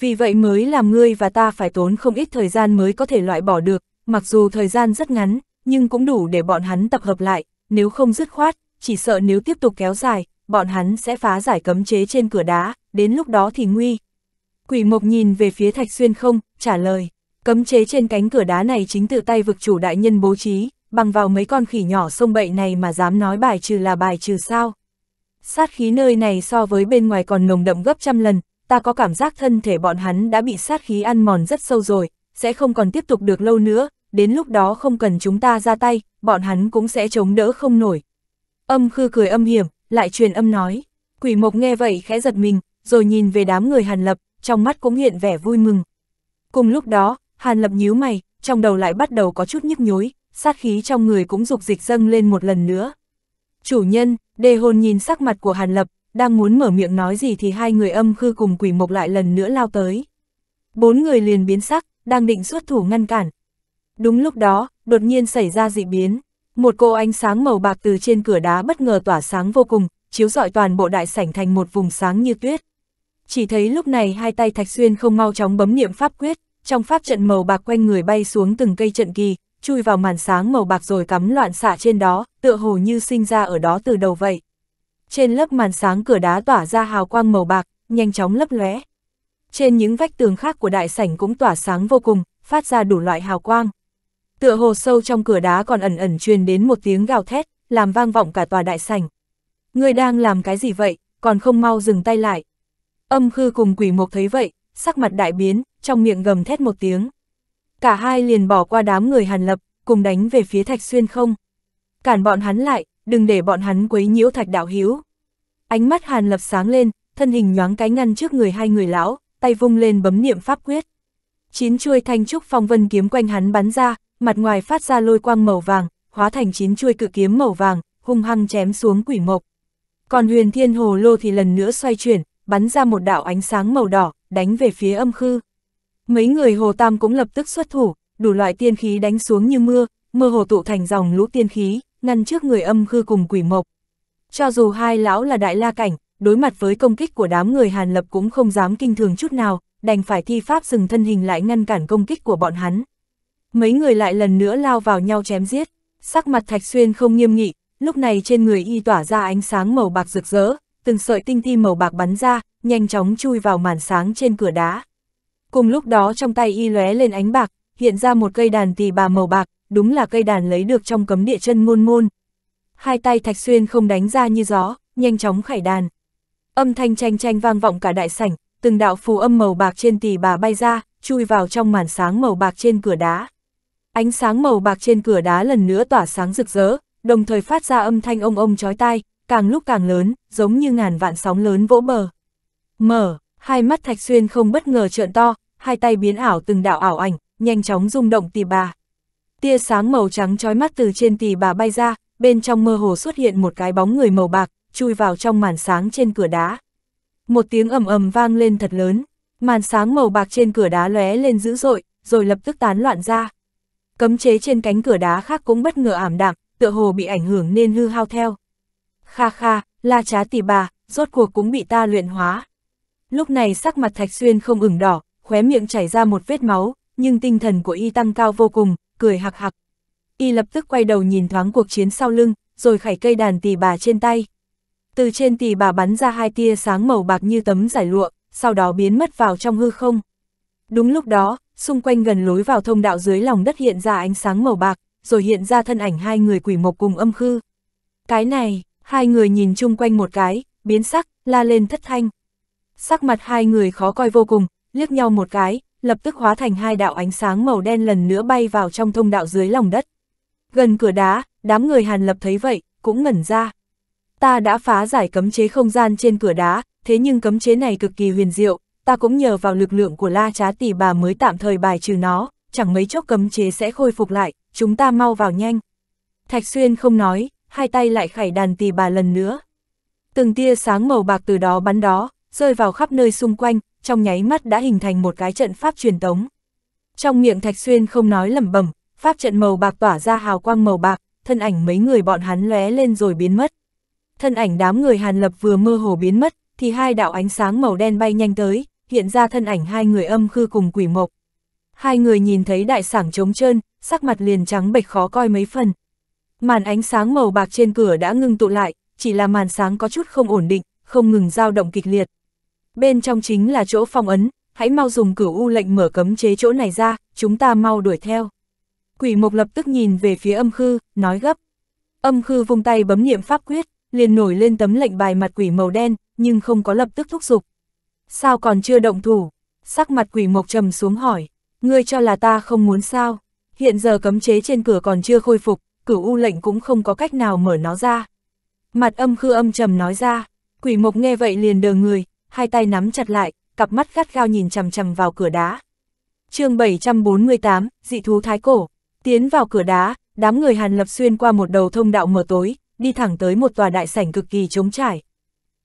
Vì vậy mới làm ngươi và ta phải tốn không ít thời gian mới có thể loại bỏ được, mặc dù thời gian rất ngắn, nhưng cũng đủ để bọn hắn tập hợp lại, nếu không dứt khoát, chỉ sợ nếu tiếp tục kéo dài, bọn hắn sẽ phá giải cấm chế trên cửa đá, đến lúc đó thì nguy. Quỷ Mộc nhìn về phía Thạch Xuyên không, trả lời, cấm chế trên cánh cửa đá này chính tự tay vực chủ đại nhân bố trí, bằng vào mấy con khỉ nhỏ sông bậy này mà dám nói bài trừ là bài trừ sao. Sát khí nơi này so với bên ngoài còn nồng đậm gấp trăm lần, ta có cảm giác thân thể bọn hắn đã bị sát khí ăn mòn rất sâu rồi, sẽ không còn tiếp tục được lâu nữa, đến lúc đó không cần chúng ta ra tay, bọn hắn cũng sẽ chống đỡ không nổi. Âm khư cười âm hiểm, lại truyền âm nói. Quỷ mộc nghe vậy khẽ giật mình, rồi nhìn về đám người Hàn Lập, trong mắt cũng hiện vẻ vui mừng. Cùng lúc đó, Hàn Lập nhíu mày, trong đầu lại bắt đầu có chút nhức nhối, sát khí trong người cũng dục dịch dâng lên một lần nữa. Chủ nhân, đề hồn nhìn sắc mặt của Hàn Lập, đang muốn mở miệng nói gì thì hai người âm khư cùng quỷ mộc lại lần nữa lao tới. Bốn người liền biến sắc, đang định xuất thủ ngăn cản, Đúng lúc đó, đột nhiên xảy ra dị biến. Một cô ánh sáng màu bạc từ trên cửa đá bất ngờ tỏa sáng vô cùng, chiếu rọi toàn bộ đại sảnh thành một vùng sáng như tuyết. Chỉ thấy lúc này hai tay Thạch Xuyên không mau chóng bấm niệm pháp quyết, trong pháp trận màu bạc quanh người bay xuống từng cây trận kỳ, chui vào màn sáng màu bạc rồi cắm loạn xạ trên đó, tựa hồ như sinh ra ở đó từ đầu vậy. Trên lớp màn sáng cửa đá tỏa ra hào quang màu bạc, nhanh chóng lấp lóe. Trên những vách tường khác của đại sảnh cũng tỏa sáng vô cùng, phát ra đủ loại hào quang tựa hồ sâu trong cửa đá còn ẩn ẩn truyền đến một tiếng gào thét, làm vang vọng cả tòa đại sảnh. Ngươi đang làm cái gì vậy, còn không mau dừng tay lại. Âm khư cùng quỷ mục thấy vậy, sắc mặt đại biến, trong miệng gầm thét một tiếng. Cả hai liền bỏ qua đám người hàn lập, cùng đánh về phía thạch xuyên không. Cản bọn hắn lại, đừng để bọn hắn quấy nhiễu thạch đạo hiếu. Ánh mắt hàn lập sáng lên, thân hình nhoáng cái ngăn trước người hai người lão, tay vung lên bấm niệm pháp quyết. Chín chuôi thanh trúc phong vân kiếm quanh hắn bắn ra, mặt ngoài phát ra lôi quang màu vàng, hóa thành chín chuôi cự kiếm màu vàng, hung hăng chém xuống quỷ mộc. Còn huyền thiên hồ lô thì lần nữa xoay chuyển, bắn ra một đạo ánh sáng màu đỏ, đánh về phía âm khư. Mấy người hồ tam cũng lập tức xuất thủ, đủ loại tiên khí đánh xuống như mưa, mơ hồ tụ thành dòng lũ tiên khí, ngăn trước người âm khư cùng quỷ mộc. Cho dù hai lão là đại la cảnh, đối mặt với công kích của đám người Hàn Lập cũng không dám kinh thường chút nào, đành phải thi pháp dừng thân hình lại ngăn cản công kích của bọn hắn. Mấy người lại lần nữa lao vào nhau chém giết, sắc mặt Thạch Xuyên không nghiêm nghị, lúc này trên người y tỏa ra ánh sáng màu bạc rực rỡ, từng sợi tinh thi màu bạc bắn ra, nhanh chóng chui vào màn sáng trên cửa đá. Cùng lúc đó trong tay y lóe lên ánh bạc, hiện ra một cây đàn tỳ bà màu bạc, đúng là cây đàn lấy được trong cấm địa chân môn môn. Hai tay Thạch Xuyên không đánh ra như gió, nhanh chóng khải đàn. Âm thanh chanh chanh vang vọng cả đại sảnh, từng đạo phù âm màu bạc trên tỳ bà bay ra, chui vào trong màn sáng màu bạc trên cửa đá. Ánh sáng màu bạc trên cửa đá lần nữa tỏa sáng rực rỡ, đồng thời phát ra âm thanh ông ông chói tai, càng lúc càng lớn, giống như ngàn vạn sóng lớn vỗ bờ. Mở, hai mắt Thạch Xuyên không bất ngờ trợn to, hai tay biến ảo từng đạo ảo ảnh, nhanh chóng rung động tỳ bà. Tia sáng màu trắng chói mắt từ trên tỳ bà bay ra, bên trong mơ hồ xuất hiện một cái bóng người màu bạc, chui vào trong màn sáng trên cửa đá. Một tiếng ầm ầm vang lên thật lớn, màn sáng màu bạc trên cửa đá lóe lên dữ dội, rồi lập tức tán loạn ra cấm chế trên cánh cửa đá khác cũng bất ngờ ảm đạm, tựa hồ bị ảnh hưởng nên hư hao theo. Kha kha, la trá tỷ bà, rốt cuộc cũng bị ta luyện hóa. Lúc này sắc mặt Thạch Xuyên không ửng đỏ, khóe miệng chảy ra một vết máu, nhưng tinh thần của y tăng cao vô cùng, cười hạc hạc. Y lập tức quay đầu nhìn thoáng cuộc chiến sau lưng, rồi khải cây đàn tỷ bà trên tay. Từ trên tỷ bà bắn ra hai tia sáng màu bạc như tấm giải lụa, sau đó biến mất vào trong hư không. Đúng lúc đó, xung quanh gần lối vào thông đạo dưới lòng đất hiện ra ánh sáng màu bạc, rồi hiện ra thân ảnh hai người quỷ mộc cùng âm khư. Cái này, hai người nhìn chung quanh một cái, biến sắc, la lên thất thanh. Sắc mặt hai người khó coi vô cùng, liếc nhau một cái, lập tức hóa thành hai đạo ánh sáng màu đen lần nữa bay vào trong thông đạo dưới lòng đất. Gần cửa đá, đám người Hàn Lập thấy vậy, cũng ngẩn ra. Ta đã phá giải cấm chế không gian trên cửa đá, thế nhưng cấm chế này cực kỳ huyền diệu, ta cũng nhờ vào lực lượng của la trá tỷ bà mới tạm thời bài trừ nó, chẳng mấy chốc cấm chế sẽ khôi phục lại, chúng ta mau vào nhanh. Thạch Xuyên không nói, hai tay lại khải đàn tỷ bà lần nữa. Từng tia sáng màu bạc từ đó bắn đó, rơi vào khắp nơi xung quanh, trong nháy mắt đã hình thành một cái trận pháp truyền tống. Trong miệng Thạch Xuyên không nói lẩm bẩm, pháp trận màu bạc tỏa ra hào quang màu bạc, thân ảnh mấy người bọn hắn lóe lên rồi biến mất. Thân ảnh đám người Hàn Lập vừa mơ hồ biến mất, thì hai đạo ánh sáng màu đen bay nhanh tới, hiện ra thân ảnh hai người âm khư cùng quỷ mộc. Hai người nhìn thấy đại sảng trống trơn, sắc mặt liền trắng bệch khó coi mấy phần. Màn ánh sáng màu bạc trên cửa đã ngưng tụ lại, chỉ là màn sáng có chút không ổn định, không ngừng dao động kịch liệt. Bên trong chính là chỗ phong ấn, hãy mau dùng cửu u lệnh mở cấm chế chỗ này ra, chúng ta mau đuổi theo. Quỷ mộc lập tức nhìn về phía âm khư, nói gấp. Âm khư vung tay bấm niệm pháp quyết, liền nổi lên tấm lệnh bài mặt quỷ màu đen, nhưng không có lập tức thúc giục sao còn chưa động thủ? Sắc mặt quỷ mộc trầm xuống hỏi, ngươi cho là ta không muốn sao? Hiện giờ cấm chế trên cửa còn chưa khôi phục, cửu u lệnh cũng không có cách nào mở nó ra. Mặt âm khư âm trầm nói ra, quỷ mộc nghe vậy liền đờ người, hai tay nắm chặt lại, cặp mắt gắt gao nhìn chằm chằm vào cửa đá. chương 748, dị thú thái cổ, tiến vào cửa đá, đám người Hàn Lập xuyên qua một đầu thông đạo mờ tối, đi thẳng tới một tòa đại sảnh cực kỳ trống trải.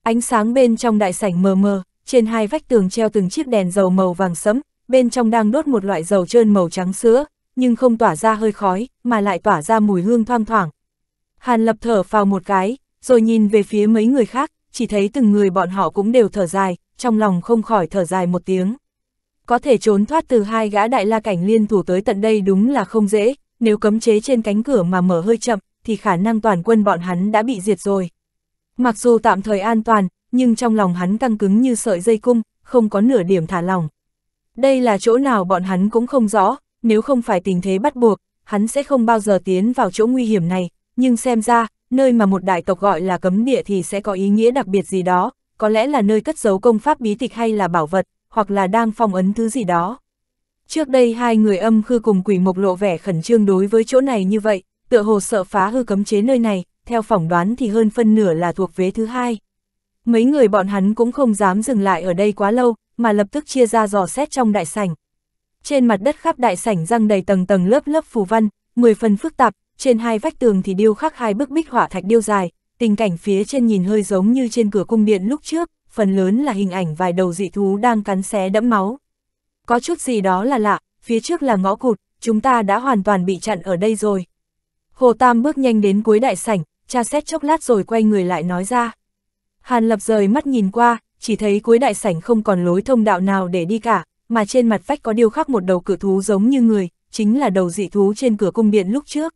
Ánh sáng bên trong đại sảnh mờ mờ, trên hai vách tường treo từng chiếc đèn dầu màu vàng sẫm, bên trong đang đốt một loại dầu trơn màu trắng sữa, nhưng không tỏa ra hơi khói, mà lại tỏa ra mùi hương thoang thoảng. Hàn lập thở vào một cái, rồi nhìn về phía mấy người khác, chỉ thấy từng người bọn họ cũng đều thở dài, trong lòng không khỏi thở dài một tiếng. Có thể trốn thoát từ hai gã đại la cảnh liên thủ tới tận đây đúng là không dễ, nếu cấm chế trên cánh cửa mà mở hơi chậm, thì khả năng toàn quân bọn hắn đã bị diệt rồi. Mặc dù tạm thời an toàn, nhưng trong lòng hắn căng cứng như sợi dây cung, không có nửa điểm thả lòng. Đây là chỗ nào bọn hắn cũng không rõ, nếu không phải tình thế bắt buộc, hắn sẽ không bao giờ tiến vào chỗ nguy hiểm này, nhưng xem ra, nơi mà một đại tộc gọi là cấm địa thì sẽ có ý nghĩa đặc biệt gì đó, có lẽ là nơi cất giấu công pháp bí tịch hay là bảo vật, hoặc là đang phong ấn thứ gì đó. Trước đây hai người âm khư cùng quỷ mộc lộ vẻ khẩn trương đối với chỗ này như vậy, tựa hồ sợ phá hư cấm chế nơi này, theo phỏng đoán thì hơn phân nửa là thuộc vế thứ hai mấy người bọn hắn cũng không dám dừng lại ở đây quá lâu, mà lập tức chia ra dò xét trong đại sảnh. Trên mặt đất khắp đại sảnh răng đầy tầng tầng lớp lớp phù văn, mười phần phức tạp, trên hai vách tường thì điêu khắc hai bức bích họa thạch điêu dài, tình cảnh phía trên nhìn hơi giống như trên cửa cung điện lúc trước, phần lớn là hình ảnh vài đầu dị thú đang cắn xé đẫm máu. Có chút gì đó là lạ, phía trước là ngõ cụt, chúng ta đã hoàn toàn bị chặn ở đây rồi. Hồ Tam bước nhanh đến cuối đại sảnh, tra xét chốc lát rồi quay người lại nói ra. Hàn Lập rời mắt nhìn qua, chỉ thấy cuối đại sảnh không còn lối thông đạo nào để đi cả, mà trên mặt vách có điêu khắc một đầu cử thú giống như người, chính là đầu dị thú trên cửa cung điện lúc trước.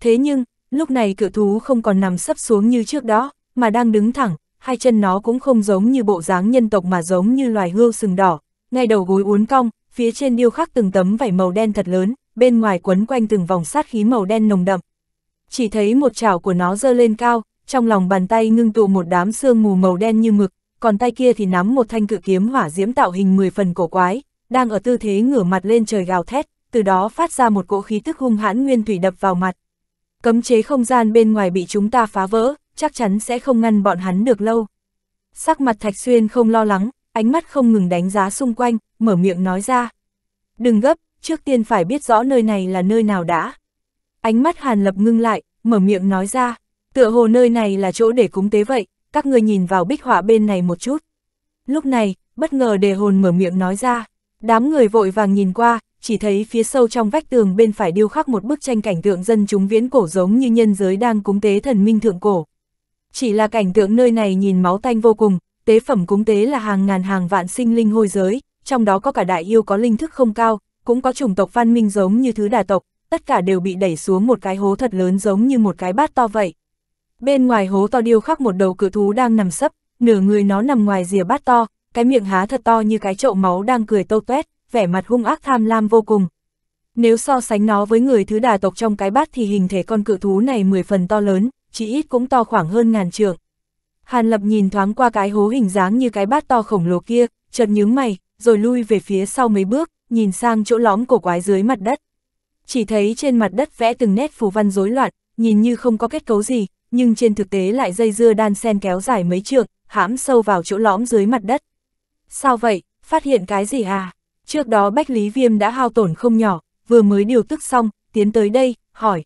Thế nhưng, lúc này cự thú không còn nằm sấp xuống như trước đó, mà đang đứng thẳng, hai chân nó cũng không giống như bộ dáng nhân tộc mà giống như loài hươu sừng đỏ, ngay đầu gối uốn cong, phía trên điêu khắc từng tấm vảy màu đen thật lớn, bên ngoài quấn quanh từng vòng sát khí màu đen nồng đậm. Chỉ thấy một chảo của nó dơ lên cao, trong lòng bàn tay ngưng tụ một đám sương mù màu đen như mực, còn tay kia thì nắm một thanh cự kiếm hỏa diễm tạo hình 10 phần cổ quái, đang ở tư thế ngửa mặt lên trời gào thét, từ đó phát ra một cỗ khí tức hung hãn nguyên thủy đập vào mặt. Cấm chế không gian bên ngoài bị chúng ta phá vỡ, chắc chắn sẽ không ngăn bọn hắn được lâu. Sắc mặt Thạch Xuyên không lo lắng, ánh mắt không ngừng đánh giá xung quanh, mở miệng nói ra. Đừng gấp, trước tiên phải biết rõ nơi này là nơi nào đã. Ánh mắt Hàn Lập ngưng lại, mở miệng nói ra. Tựa hồ nơi này là chỗ để cúng tế vậy, các người nhìn vào bích họa bên này một chút. Lúc này, bất ngờ đề hồn mở miệng nói ra, đám người vội vàng nhìn qua, chỉ thấy phía sâu trong vách tường bên phải điêu khắc một bức tranh cảnh tượng dân chúng viễn cổ giống như nhân giới đang cúng tế thần minh thượng cổ. Chỉ là cảnh tượng nơi này nhìn máu tanh vô cùng, tế phẩm cúng tế là hàng ngàn hàng vạn sinh linh hôi giới, trong đó có cả đại yêu có linh thức không cao, cũng có chủng tộc văn minh giống như thứ đà tộc, tất cả đều bị đẩy xuống một cái hố thật lớn giống như một cái bát to vậy. Bên ngoài hố to điêu khắc một đầu cự thú đang nằm sấp, nửa người nó nằm ngoài rìa bát to, cái miệng há thật to như cái chậu máu đang cười tô tuét, vẻ mặt hung ác tham lam vô cùng. Nếu so sánh nó với người thứ đà tộc trong cái bát thì hình thể con cự thú này 10 phần to lớn, chỉ ít cũng to khoảng hơn ngàn trượng. Hàn Lập nhìn thoáng qua cái hố hình dáng như cái bát to khổng lồ kia, chợt nhướng mày, rồi lui về phía sau mấy bước, nhìn sang chỗ lõm cổ quái dưới mặt đất. Chỉ thấy trên mặt đất vẽ từng nét phù văn rối loạn, nhìn như không có kết cấu gì, nhưng trên thực tế lại dây dưa đan sen kéo dài mấy trượng, hãm sâu vào chỗ lõm dưới mặt đất. Sao vậy, phát hiện cái gì à? Trước đó Bách Lý Viêm đã hao tổn không nhỏ, vừa mới điều tức xong, tiến tới đây, hỏi.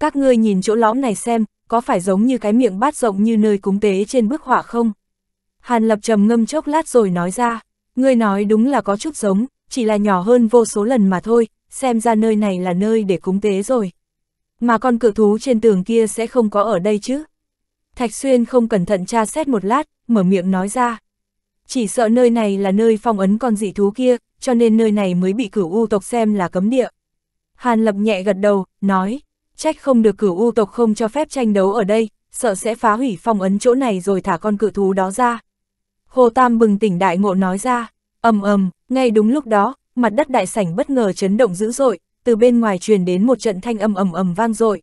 Các ngươi nhìn chỗ lõm này xem, có phải giống như cái miệng bát rộng như nơi cúng tế trên bức họa không? Hàn Lập trầm ngâm chốc lát rồi nói ra, ngươi nói đúng là có chút giống, chỉ là nhỏ hơn vô số lần mà thôi, xem ra nơi này là nơi để cúng tế rồi. Mà con cự thú trên tường kia sẽ không có ở đây chứ. Thạch Xuyên không cẩn thận tra xét một lát, mở miệng nói ra. Chỉ sợ nơi này là nơi phong ấn con dị thú kia, cho nên nơi này mới bị cửu u tộc xem là cấm địa. Hàn Lập nhẹ gật đầu, nói, trách không được cửu u tộc không cho phép tranh đấu ở đây, sợ sẽ phá hủy phong ấn chỗ này rồi thả con cự thú đó ra. Hồ Tam bừng tỉnh đại ngộ nói ra, ầm ầm, ngay đúng lúc đó, mặt đất đại sảnh bất ngờ chấn động dữ dội, từ bên ngoài truyền đến một trận thanh âm ầm ầm vang dội.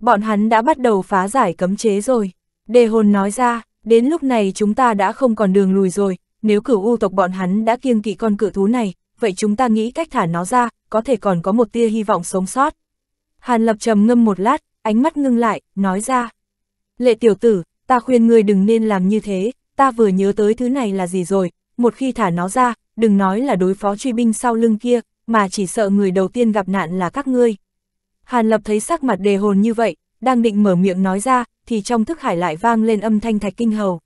Bọn hắn đã bắt đầu phá giải cấm chế rồi. Đề hồn nói ra, đến lúc này chúng ta đã không còn đường lùi rồi, nếu cửu u tộc bọn hắn đã kiêng kỵ con cự thú này, vậy chúng ta nghĩ cách thả nó ra, có thể còn có một tia hy vọng sống sót. Hàn Lập trầm ngâm một lát, ánh mắt ngưng lại, nói ra. Lệ tiểu tử, ta khuyên ngươi đừng nên làm như thế, ta vừa nhớ tới thứ này là gì rồi, một khi thả nó ra, đừng nói là đối phó truy binh sau lưng kia, mà chỉ sợ người đầu tiên gặp nạn là các ngươi. Hàn Lập thấy sắc mặt đề hồn như vậy, đang định mở miệng nói ra, thì trong thức hải lại vang lên âm thanh thạch kinh hầu.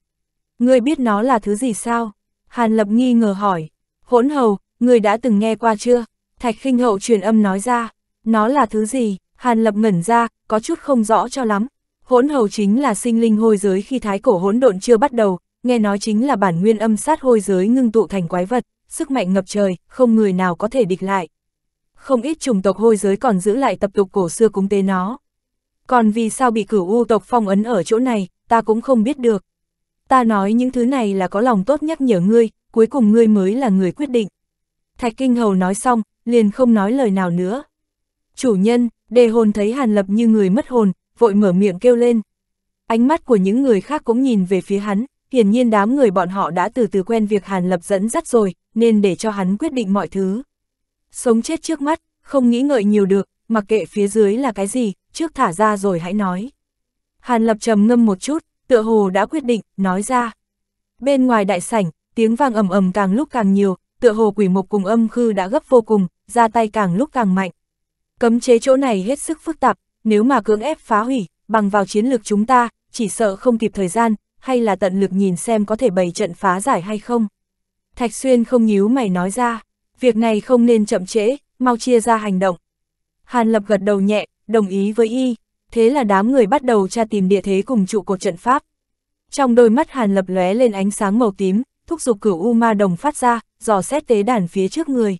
Ngươi biết nó là thứ gì sao? Hàn Lập nghi ngờ hỏi. Hỗn hầu, ngươi đã từng nghe qua chưa? Thạch kinh hậu truyền âm nói ra. Nó là thứ gì? Hàn Lập ngẩn ra, có chút không rõ cho lắm. Hỗn hầu chính là sinh linh hôi giới khi thái cổ hỗn độn chưa bắt đầu, nghe nói chính là bản nguyên âm sát hôi giới ngưng tụ thành quái vật, sức mạnh ngập trời, không người nào có thể địch lại. Không ít chủng tộc hôi giới còn giữ lại tập tục cổ xưa cung tế nó. Còn vì sao bị cửu u tộc phong ấn ở chỗ này, ta cũng không biết được. Ta nói những thứ này là có lòng tốt nhắc nhở ngươi, cuối cùng ngươi mới là người quyết định. Thạch Kinh Hầu nói xong, liền không nói lời nào nữa. Chủ nhân, đề hồn thấy Hàn Lập như người mất hồn, vội mở miệng kêu lên. Ánh mắt của những người khác cũng nhìn về phía hắn, hiển nhiên đám người bọn họ đã từ từ quen việc Hàn Lập dẫn dắt rồi, nên để cho hắn quyết định mọi thứ. Sống chết trước mắt, không nghĩ ngợi nhiều được, mặc kệ phía dưới là cái gì, trước thả ra rồi hãy nói. Hàn Lập trầm ngâm một chút, tựa hồ đã quyết định, nói ra. Bên ngoài đại sảnh, tiếng vang ầm ầm càng lúc càng nhiều, tựa hồ quỷ mục cùng âm khư đã gấp vô cùng, ra tay càng lúc càng mạnh. Cấm chế chỗ này hết sức phức tạp, nếu mà cưỡng ép phá hủy, bằng vào chiến lược chúng ta, chỉ sợ không kịp thời gian, hay là tận lực nhìn xem có thể bày trận phá giải hay không. Thạch Xuyên không nhíu mày nói ra, việc này không nên chậm trễ, mau chia ra hành động. Hàn Lập gật đầu nhẹ, đồng ý với y, thế là đám người bắt đầu tra tìm địa thế cùng trụ cột trận pháp. Trong đôi mắt Hàn Lập lóe lên ánh sáng màu tím, thúc giục cửu U Ma Đồng phát ra, dò xét tế đàn phía trước người.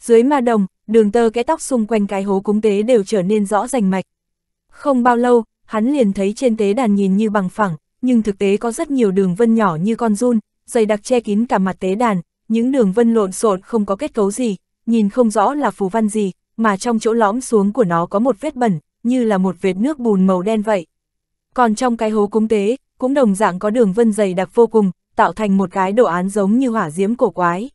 Dưới Ma Đồng, đường tơ kẽ tóc xung quanh cái hố cúng tế đều trở nên rõ rành mạch. Không bao lâu, hắn liền thấy trên tế đàn nhìn như bằng phẳng, nhưng thực tế có rất nhiều đường vân nhỏ như con run, dày đặc che kín cả mặt tế đàn, những đường vân lộn xộn không có kết cấu gì, nhìn không rõ là phù văn gì, mà trong chỗ lõm xuống của nó có một vết bẩn, như là một vệt nước bùn màu đen vậy. Còn trong cái hố cúng tế, cũng đồng dạng có đường vân dày đặc vô cùng, tạo thành một cái đồ án giống như hỏa diễm cổ quái.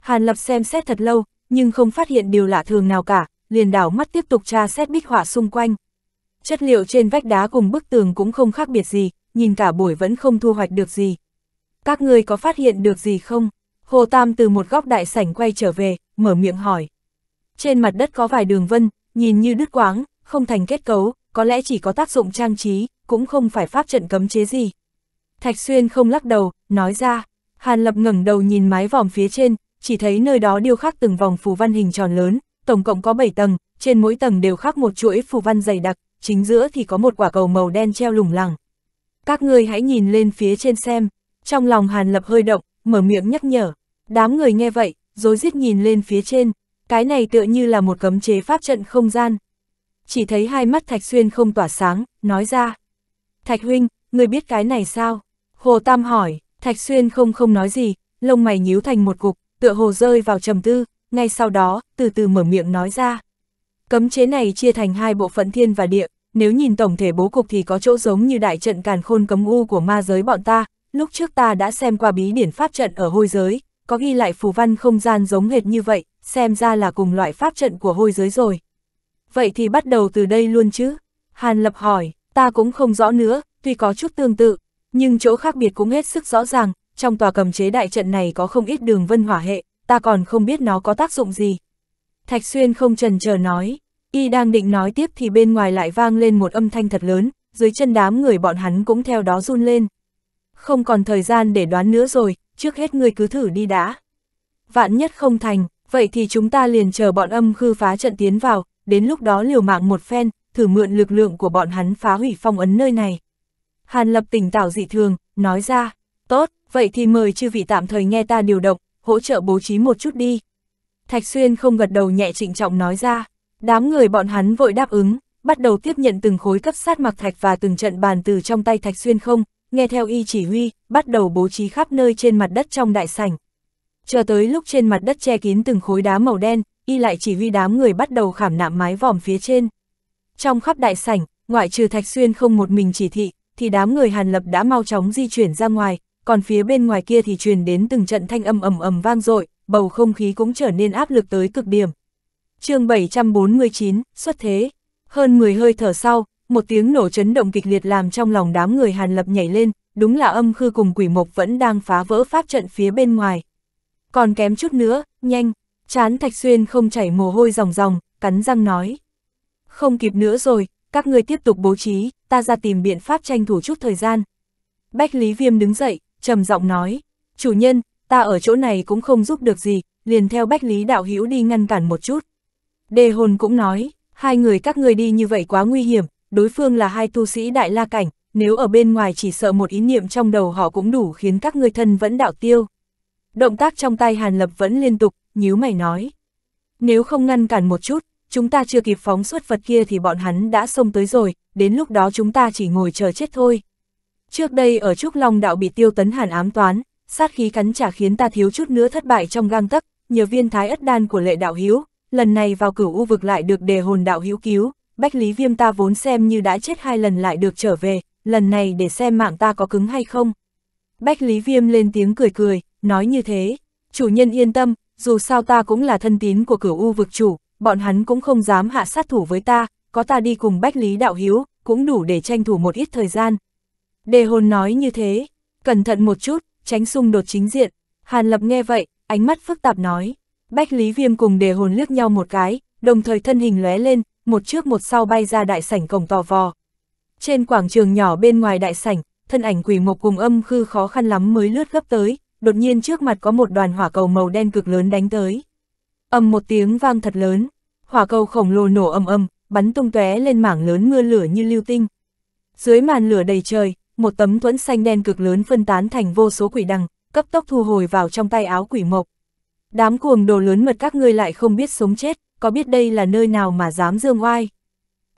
Hàn Lập xem xét thật lâu, nhưng không phát hiện điều lạ thường nào cả, liền đảo mắt tiếp tục tra xét bích họa xung quanh. Chất liệu trên vách đá cùng bức tường cũng không khác biệt gì, nhìn cả buổi vẫn không thu hoạch được gì các người có phát hiện được gì không? Hồ Tam từ một góc đại sảnh quay trở về, mở miệng hỏi. Trên mặt đất có vài đường vân, nhìn như đứt quáng, không thành kết cấu, có lẽ chỉ có tác dụng trang trí, cũng không phải pháp trận cấm chế gì. Thạch Xuyên không lắc đầu, nói ra, Hàn Lập ngẩng đầu nhìn mái vòm phía trên, chỉ thấy nơi đó điêu khắc từng vòng phù văn hình tròn lớn, tổng cộng có 7 tầng, trên mỗi tầng đều khắc một chuỗi phù văn dày đặc, chính giữa thì có một quả cầu màu đen treo lủng lẳng. Các người hãy nhìn lên phía trên xem, trong lòng Hàn Lập hơi động, mở miệng nhắc nhở. Đám người nghe vậy, dối rít nhìn lên phía trên. Cái này tựa như là một cấm chế pháp trận không gian. Chỉ thấy hai mắt Thạch Xuyên không tỏa sáng, nói ra. Thạch Huynh, người biết cái này sao? Hồ Tam hỏi, Thạch Xuyên không không nói gì, lông mày nhíu thành một cục, tựa hồ rơi vào trầm tư, ngay sau đó, từ từ mở miệng nói ra. Cấm chế này chia thành hai bộ phận thiên và địa, nếu nhìn tổng thể bố cục thì có chỗ giống như đại trận càn khôn cấm u của ma giới bọn ta, lúc trước ta đã xem qua bí điển pháp trận ở hôi giới, có ghi lại phù văn không gian giống hệt như vậy, xem ra là cùng loại pháp trận của hôi giới rồi. Vậy thì bắt đầu từ đây luôn chứ? Hàn Lập hỏi, ta cũng không rõ nữa, tuy có chút tương tự, nhưng chỗ khác biệt cũng hết sức rõ ràng, trong tòa cầm chế đại trận này có không ít đường vân hỏa hệ, ta còn không biết nó có tác dụng gì. Thạch Xuyên không trần chờ nói, y đang định nói tiếp thì bên ngoài lại vang lên một âm thanh thật lớn, dưới chân đám người bọn hắn cũng theo đó run lên không còn thời gian để đoán nữa rồi, trước hết ngươi cứ thử đi đã. Vạn nhất không thành, vậy thì chúng ta liền chờ bọn âm khư phá trận tiến vào, đến lúc đó liều mạng một phen, thử mượn lực lượng của bọn hắn phá hủy phong ấn nơi này. Hàn Lập tỉnh tảo dị thường, nói ra, tốt, vậy thì mời chư vị tạm thời nghe ta điều động, hỗ trợ bố trí một chút đi. Thạch Xuyên không gật đầu nhẹ trịnh trọng nói ra, đám người bọn hắn vội đáp ứng, bắt đầu tiếp nhận từng khối cấp sát mặc thạch và từng trận bàn từ trong tay Thạch Xuyên không, nghe theo y chỉ huy, bắt đầu bố trí khắp nơi trên mặt đất trong đại sảnh. Chờ tới lúc trên mặt đất che kín từng khối đá màu đen, y lại chỉ huy đám người bắt đầu khảm nạm mái vòm phía trên. Trong khắp đại sảnh, ngoại trừ Thạch Xuyên không một mình chỉ thị, thì đám người Hàn Lập đã mau chóng di chuyển ra ngoài, còn phía bên ngoài kia thì truyền đến từng trận thanh âm ầm ầm vang dội, bầu không khí cũng trở nên áp lực tới cực điểm. Chương 749, xuất thế. Hơn 10 hơi thở sau, một tiếng nổ chấn động kịch liệt làm trong lòng đám người Hàn Lập nhảy lên, đúng là âm khư cùng quỷ mộc vẫn đang phá vỡ pháp trận phía bên ngoài. Còn kém chút nữa, nhanh, chán Thạch Xuyên không chảy mồ hôi ròng ròng, cắn răng nói. Không kịp nữa rồi, các người tiếp tục bố trí, ta ra tìm biện pháp tranh thủ chút thời gian. Bách Lý Viêm đứng dậy, trầm giọng nói, chủ nhân, ta ở chỗ này cũng không giúp được gì, liền theo Bách Lý Đạo Hữu đi ngăn cản một chút. Đề hồn cũng nói, hai người các người đi như vậy quá nguy hiểm, đối phương là hai tu sĩ đại la cảnh, nếu ở bên ngoài chỉ sợ một ý niệm trong đầu họ cũng đủ khiến các người thân vẫn đạo tiêu. Động tác trong tay Hàn Lập vẫn liên tục, nhíu mày nói. Nếu không ngăn cản một chút, chúng ta chưa kịp phóng xuất vật kia thì bọn hắn đã xông tới rồi, đến lúc đó chúng ta chỉ ngồi chờ chết thôi. Trước đây ở Trúc Long đạo bị tiêu tấn Hàn ám toán, sát khí cắn trả khiến ta thiếu chút nữa thất bại trong gang tấc, nhờ viên thái ất đan của lệ đạo hiếu, lần này vào cửu u vực lại được đề hồn đạo hiếu cứu, Bách Lý Viêm ta vốn xem như đã chết hai lần lại được trở về, lần này để xem mạng ta có cứng hay không. Bách Lý Viêm lên tiếng cười cười, nói như thế, chủ nhân yên tâm, dù sao ta cũng là thân tín của cửu U vực chủ, bọn hắn cũng không dám hạ sát thủ với ta, có ta đi cùng Bách Lý Đạo Hiếu, cũng đủ để tranh thủ một ít thời gian. Đề hồn nói như thế, cẩn thận một chút, tránh xung đột chính diện. Hàn Lập nghe vậy, ánh mắt phức tạp nói. Bách Lý Viêm cùng đề hồn liếc nhau một cái, đồng thời thân hình lóe lên, một trước một sau bay ra đại sảnh cổng tò vò. Trên quảng trường nhỏ bên ngoài đại sảnh, thân ảnh quỷ mộc cùng âm khư khó khăn lắm mới lướt gấp tới, đột nhiên trước mặt có một đoàn hỏa cầu màu đen cực lớn đánh tới. Âm một tiếng vang thật lớn, hỏa cầu khổng lồ nổ âm âm, bắn tung tóe lên mảng lớn mưa lửa như lưu tinh. Dưới màn lửa đầy trời, một tấm thuẫn xanh đen cực lớn phân tán thành vô số quỷ đằng, cấp tốc thu hồi vào trong tay áo quỷ mộc. Đám cuồng đồ lớn mật các ngươi lại không biết sống chết, có biết đây là nơi nào mà dám dương oai.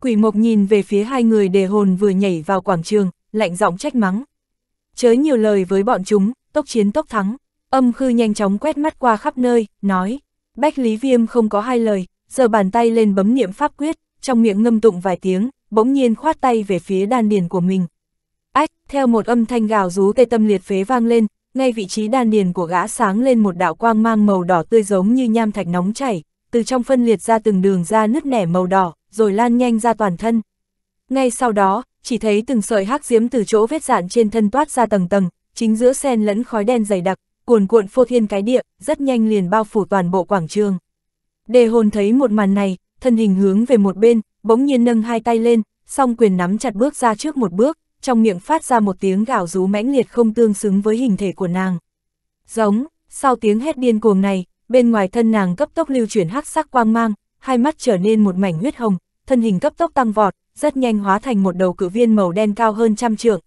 Quỷ mộc nhìn về phía hai người đề hồn vừa nhảy vào quảng trường, lạnh giọng trách mắng. Chớ nhiều lời với bọn chúng, tốc chiến tốc thắng. Âm khư nhanh chóng quét mắt qua khắp nơi, nói. Bách Lý Viêm không có hai lời, giờ bàn tay lên bấm niệm pháp quyết, trong miệng ngâm tụng vài tiếng, bỗng nhiên khoát tay về phía đan điền của mình. Ách, theo một âm thanh gào rú tê tâm liệt phế vang lên, ngay vị trí đan điền của gã sáng lên một đạo quang mang màu đỏ tươi giống như nham thạch nóng chảy, từ trong phân liệt ra từng đường ra nứt nẻ màu đỏ, rồi lan nhanh ra toàn thân. Ngay sau đó, chỉ thấy từng sợi hắc diếm từ chỗ vết dạn trên thân toát ra tầng tầng, chính giữa sen lẫn khói đen dày đặc, cuồn cuộn phô thiên cái địa, rất nhanh liền bao phủ toàn bộ quảng trường. Đề hồn thấy một màn này, thân hình hướng về một bên, bỗng nhiên nâng hai tay lên, song quyền nắm chặt bước ra trước một bước, trong miệng phát ra một tiếng gào rú mãnh liệt không tương xứng với hình thể của nàng. Giống, sau tiếng hét điên cuồng này, bên ngoài thân nàng cấp tốc lưu chuyển hắc sắc quang mang, hai mắt trở nên một mảnh huyết hồng, thân hình cấp tốc tăng vọt, rất nhanh hóa thành một đầu cự viên màu đen cao hơn trăm trượng.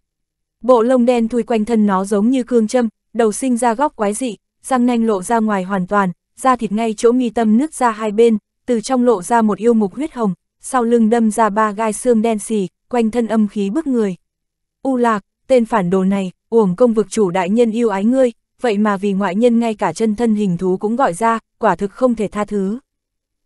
Bộ lông đen thui quanh thân nó giống như cương châm, đầu sinh ra góc quái dị, răng nanh lộ ra ngoài hoàn toàn, da thịt ngay chỗ mi tâm nứt ra hai bên, từ trong lộ ra một yêu mục huyết hồng, sau lưng đâm ra ba gai xương đen xì, quanh thân âm khí bức người. U lạc, tên phản đồ này, uổng công vực chủ đại nhân yêu ái ngươi, vậy mà vì ngoại nhân ngay cả chân thân hình thú cũng gọi ra, quả thực không thể tha thứ.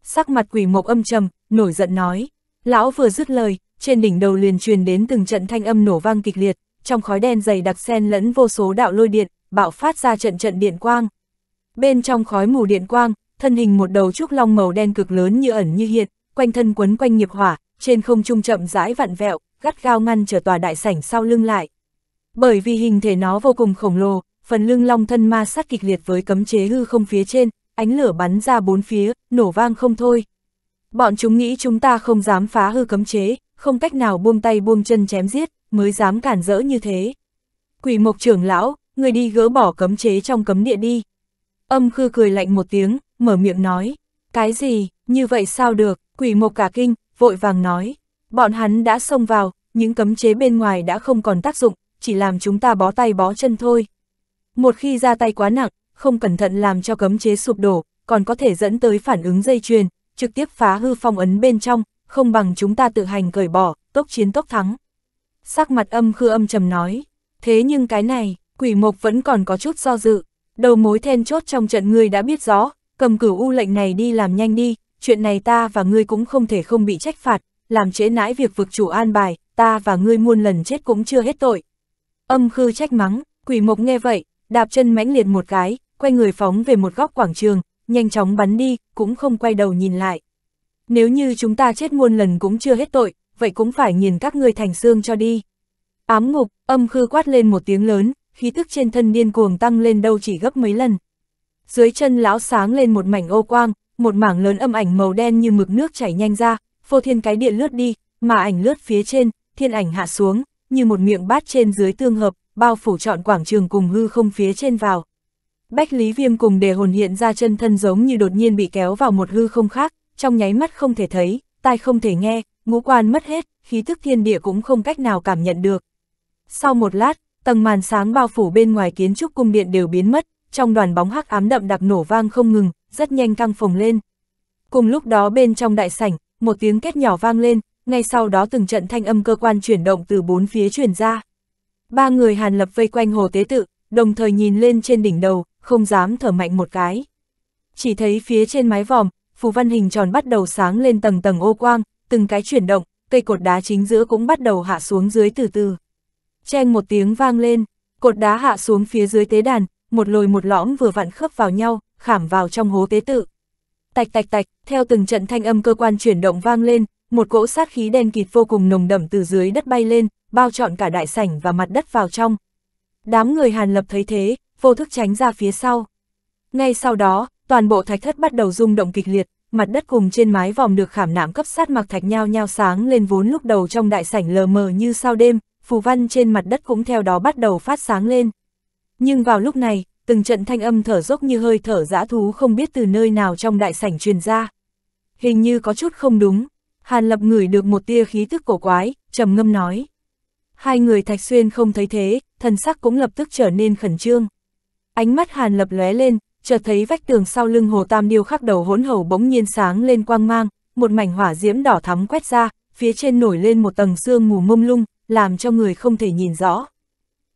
Sắc mặt quỷ mộc âm trầm, nổi giận nói. Lão vừa dứt lời, trên đỉnh đầu liền truyền đến từng trận thanh âm nổ vang kịch liệt, trong khói đen dày đặc sen lẫn vô số đạo lôi điện, bạo phát ra trận trận điện quang. Bên trong khói mù điện quang, thân hình một đầu trúc long màu đen cực lớn như ẩn như hiện, quanh thân quấn quanh nghiệp hỏa, trên không trung chậm rãi vặn vẹo, gắt gao ngăn trở tòa đại sảnh sau lưng lại. Bởi vì hình thể nó vô cùng khổng lồ, phần lưng long thân ma sát kịch liệt với cấm chế hư không phía trên, ánh lửa bắn ra bốn phía, nổ vang không thôi. Bọn chúng nghĩ chúng ta không dám phá hư cấm chế, không cách nào buông tay buông chân chém giết, mới dám cản rỡ như thế. Quỷ mộc trưởng lão, người đi gỡ bỏ cấm chế trong cấm địa đi. Âm khư cười lạnh một tiếng, mở miệng nói, cái gì, như vậy sao được, quỷ mộc cả kinh, vội vàng nói. Bọn hắn đã xông vào, những cấm chế bên ngoài đã không còn tác dụng, chỉ làm chúng ta bó tay bó chân thôi. Một khi ra tay quá nặng, không cẩn thận làm cho cấm chế sụp đổ, còn có thể dẫn tới phản ứng dây chuyền, trực tiếp phá hư phong ấn bên trong, không bằng chúng ta tự hành cởi bỏ, tốc chiến tốc thắng. Sắc mặt âm khư âm trầm nói, thế nhưng cái này, quỷ mộc vẫn còn có chút do dự, đầu mối then chốt trong trận ngươi đã biết rõ, cầm cửu u lệnh này đi làm nhanh đi, chuyện này ta và ngươi cũng không thể không bị trách phạt, làm trễ nãi việc vực chủ an bài, ta và ngươi muôn lần chết cũng chưa hết tội. Âm khư trách mắng, quỷ mộc nghe vậy, đạp chân mãnh liệt một cái, quay người phóng về một góc quảng trường, nhanh chóng bắn đi, cũng không quay đầu nhìn lại. Nếu như chúng ta chết muôn lần cũng chưa hết tội, vậy cũng phải nghiền các ngươi thành xương cho đi. Ám ngục, âm khư quát lên một tiếng lớn, khí tức trên thân điên cuồng tăng lên đâu chỉ gấp mấy lần. Dưới chân lão sáng lên một mảnh ô quang, một mảng lớn âm ảnh màu đen như mực nước chảy nhanh ra, phô thiên cái điện lướt đi, mà ảnh lướt phía trên, thiên ảnh hạ xuống, như một miệng bát trên dưới tương hợp, bao phủ trọn quảng trường cùng hư không phía trên vào. Bách Lý Viêm cùng đề hồn hiện ra chân thân giống như đột nhiên bị kéo vào một hư không khác, trong nháy mắt không thể thấy, tai không thể nghe, ngũ quan mất hết, khí thức thiên địa cũng không cách nào cảm nhận được. Sau một lát, tầng màn sáng bao phủ bên ngoài kiến trúc cung điện đều biến mất, trong đoàn bóng hắc ám đậm đặc nổ vang không ngừng, rất nhanh căng phồng lên. Cùng lúc đó bên trong đại sảnh, một tiếng két nhỏ vang lên, ngay sau đó từng trận thanh âm cơ quan chuyển động từ bốn phía truyền ra. Ba người Hàn Lập vây quanh Hồ Tế Tự, đồng thời nhìn lên trên đỉnh đầu, không dám thở mạnh một cái. Chỉ thấy phía trên mái vòm, phù văn hình tròn bắt đầu sáng lên tầng tầng ô quang, từng cái chuyển động, cây cột đá chính giữa cũng bắt đầu hạ xuống dưới từ từ. Chen một tiếng vang lên, cột đá hạ xuống phía dưới tế đàn, một lồi một lõm vừa vặn khớp vào nhau, khảm vào trong hố tế tự. Tạch tạch tạch, theo từng trận thanh âm cơ quan chuyển động vang lên, một cỗ sát khí đen kịt vô cùng nồng đậm từ dưới đất bay lên, bao trọn cả đại sảnh và mặt đất vào trong. Đám người Hàn Lập thấy thế, vô thức tránh ra phía sau. Ngay sau đó, toàn bộ thạch thất bắt đầu rung động kịch liệt, mặt đất cùng trên mái vòm được khảm nạm cấp sát mặc thạch nhao nhao sáng lên vốn lúc đầu trong đại sảnh lờ mờ như sao đêm, phù văn trên mặt đất cũng theo đó bắt đầu phát sáng lên. Nhưng vào lúc này, từng trận thanh âm thở dốc như hơi thở dã thú không biết từ nơi nào trong đại sảnh truyền ra. Hình như có chút không đúng, Hàn Lập ngửi được một tia khí tức cổ quái, trầm ngâm nói. Hai người Thạch Xuyên không thấy thế, thần sắc cũng lập tức trở nên khẩn trương. Ánh mắt Hàn Lập lóe lên, chợt thấy vách tường sau lưng Hồ Tam Điêu khắc đầu hỗn hầu bỗng nhiên sáng lên quang mang, một mảnh hỏa diễm đỏ thắm quét ra, phía trên nổi lên một tầng sương mù mông lung, làm cho người không thể nhìn rõ.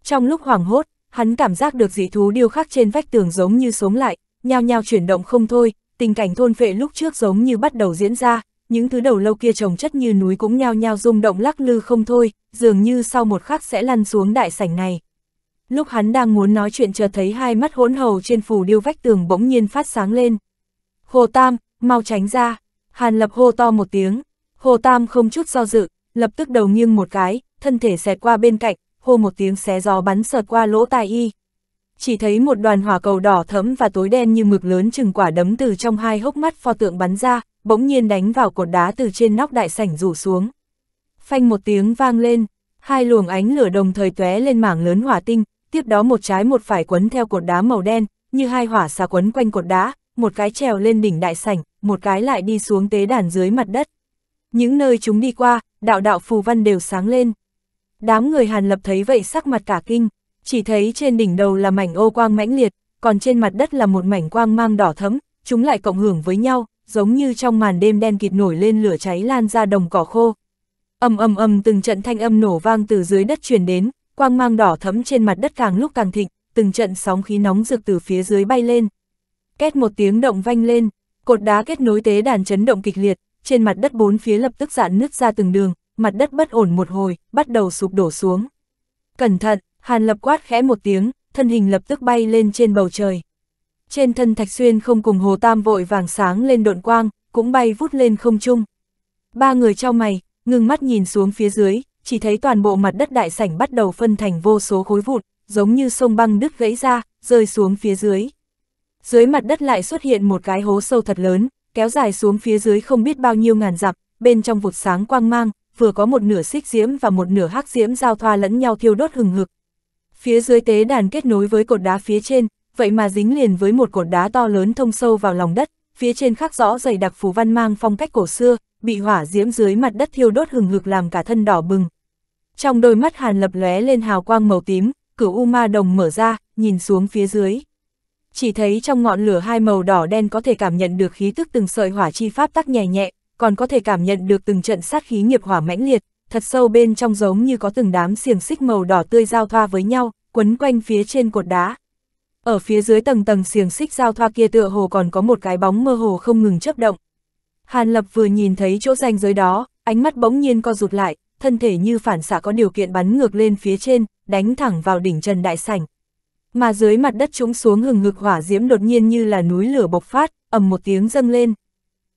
Trong lúc hoảng hốt, hắn cảm giác được dị thú điêu khắc trên vách tường giống như sống lại, nhao nhao chuyển động không thôi, tình cảnh thôn phệ lúc trước giống như bắt đầu diễn ra, những thứ đầu lâu kia trồng chất như núi cũng nhao nhao rung động lắc lư không thôi, dường như sau một khắc sẽ lăn xuống đại sảnh này. Lúc hắn đang muốn nói chuyện chợt thấy hai mắt hỗn hầu trên phủ điêu vách tường bỗng nhiên phát sáng lên. Hồ Tam, mau tránh ra, Hàn Lập hô to một tiếng, Hồ Tam không chút do dự, lập tức đầu nghiêng một cái, thân thể xẹt qua bên cạnh, hô một tiếng xé gió bắn sợt qua lỗ tai y chỉ thấy một đoàn hỏa cầu đỏ thẫm và tối đen như mực lớn chừng quả đấm từ trong hai hốc mắt pho tượng bắn ra, bỗng nhiên đánh vào cột đá từ trên nóc đại sảnh rủ xuống. Phanh một tiếng vang lên, hai luồng ánh lửa đồng thời tóe lên mảng lớn hỏa tinh, tiếp đó một trái một phải quấn theo cột đá màu đen, như hai hỏa xà quấn quanh cột đá, một cái trèo lên đỉnh đại sảnh, một cái lại đi xuống tế đàn dưới mặt đất. Những nơi chúng đi qua, đạo đạo phù văn đều sáng lên. Đám người Hàn Lập thấy vậy sắc mặt cả kinh chỉ thấy trên đỉnh đầu là mảnh ô quang mãnh liệt, còn trên mặt đất là một mảnh quang mang đỏ thấm, chúng lại cộng hưởng với nhau, giống như trong màn đêm đen kịt nổi lên lửa cháy lan ra đồng cỏ khô. Âm âm âm từng trận thanh âm nổ vang từ dưới đất truyền đến, quang mang đỏ thấm trên mặt đất càng lúc càng thịnh, từng trận sóng khí nóng rực từ phía dưới bay lên. Két một tiếng động vang lên, cột đá kết nối tế đàn chấn động kịch liệt, trên mặt đất bốn phía lập tức dạn nứt ra từng đường, mặt đất bất ổn một hồi, bắt đầu sụp đổ xuống. Cẩn thận, Hàn lập quát khẽ một tiếng, thân hình lập tức bay lên trên bầu trời. Trên thân Thạch Xuyên không cùng Hồ Tam vội vàng sáng lên độn quang, cũng bay vút lên không trung. Ba người trao mày, ngừng mắt nhìn xuống phía dưới, chỉ thấy toàn bộ mặt đất đại sảnh bắt đầu phân thành vô số khối vụn, giống như sông băng đứt gãy ra, rơi xuống phía dưới. Dưới mặt đất lại xuất hiện một cái hố sâu thật lớn, kéo dài xuống phía dưới không biết bao nhiêu ngàn dặm, bên trong vụt sáng quang mang, vừa có một nửa xích diễm và một nửa hắc diễm giao thoa lẫn nhau thiêu đốt hừng hực, Phía dưới tế đàn kết nối với cột đá phía trên, vậy mà dính liền với một cột đá to lớn thông sâu vào lòng đất, phía trên khắc rõ dày đặc phù văn mang phong cách cổ xưa, bị hỏa diễm dưới mặt đất thiêu đốt hừng hực làm cả thân đỏ bừng. Trong đôi mắt Hàn Lập lóe lên hào quang màu tím, cửu u ma đồng mở ra, nhìn xuống phía dưới. Chỉ thấy trong ngọn lửa hai màu đỏ đen có thể cảm nhận được khí tức từng sợi hỏa chi pháp tắc nhẹ nhẹ, còn có thể cảm nhận được từng trận sát khí nghiệp hỏa mãnh liệt, thật sâu bên trong giống như có từng đám xiềng xích màu đỏ tươi giao thoa với nhau, quấn quanh phía trên cột đá. Ở phía dưới tầng tầng xiềng xích giao thoa kia tựa hồ còn có một cái bóng mơ hồ không ngừng chấp động. Hàn Lập vừa nhìn thấy chỗ ranh giới đó, ánh mắt bỗng nhiên co rụt lại, thân thể như phản xạ có điều kiện bắn ngược lên phía trên, đánh thẳng vào đỉnh Trần Đại Sảnh. Mà dưới mặt đất trũng xuống hừng hực hỏa diễm đột nhiên như là núi lửa bộc phát, ầm một tiếng dâng lên.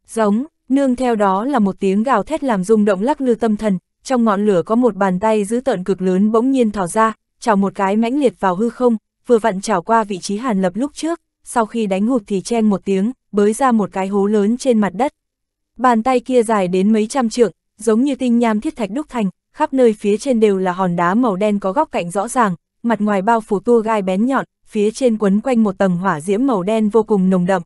Giống, nương theo đó là một tiếng gào thét làm rung động lắc lư tâm thần, trong ngọn lửa có một bàn tay giữ tợn cực lớn bỗng nhiên thò ra, chảo một cái mãnh liệt vào hư không, vừa vặn chảo qua vị trí Hàn Lập lúc trước, sau khi đánh hụt thì chen một tiếng, bới ra một cái hố lớn trên mặt đất. Bàn tay kia dài đến mấy trăm trượng, giống như tinh nham thiết thạch đúc thành, khắp nơi phía trên đều là hòn đá màu đen có góc cạnh rõ ràng, mặt ngoài bao phủ tua gai bén nhọn, phía trên quấn quanh một tầng hỏa diễm màu đen vô cùng nồng đậm.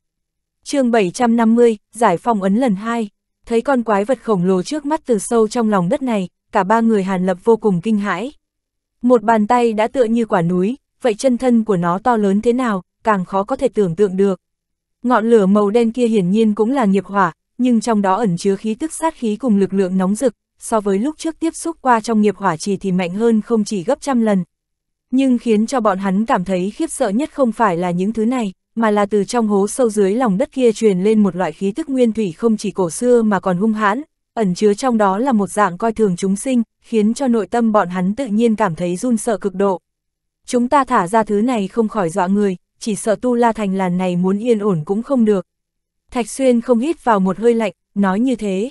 chương 750, Giải phong ấn lần 2 thấy con quái vật khổng lồ trước mắt từ sâu trong lòng đất này, cả ba người Hàn Lập vô cùng kinh hãi. Một bàn tay đã tựa như quả núi, vậy chân thân của nó to lớn thế nào, càng khó có thể tưởng tượng được. Ngọn lửa màu đen kia hiển nhiên cũng là nghiệp hỏa, nhưng trong đó ẩn chứa khí tức sát khí cùng lực lượng nóng rực, so với lúc trước tiếp xúc qua trong nghiệp hỏa trì thì mạnh hơn không chỉ gấp trăm lần. Nhưng khiến cho bọn hắn cảm thấy khiếp sợ nhất không phải là những thứ này, mà là từ trong hố sâu dưới lòng đất kia truyền lên một loại khí thức nguyên thủy không chỉ cổ xưa mà còn hung hãn, ẩn chứa trong đó là một dạng coi thường chúng sinh, khiến cho nội tâm bọn hắn tự nhiên cảm thấy run sợ cực độ. Chúng ta thả ra thứ này không khỏi dọa người, chỉ sợ tu la thành làn này muốn yên ổn cũng không được. Thạch Xuyên không hít vào một hơi lạnh, nói như thế.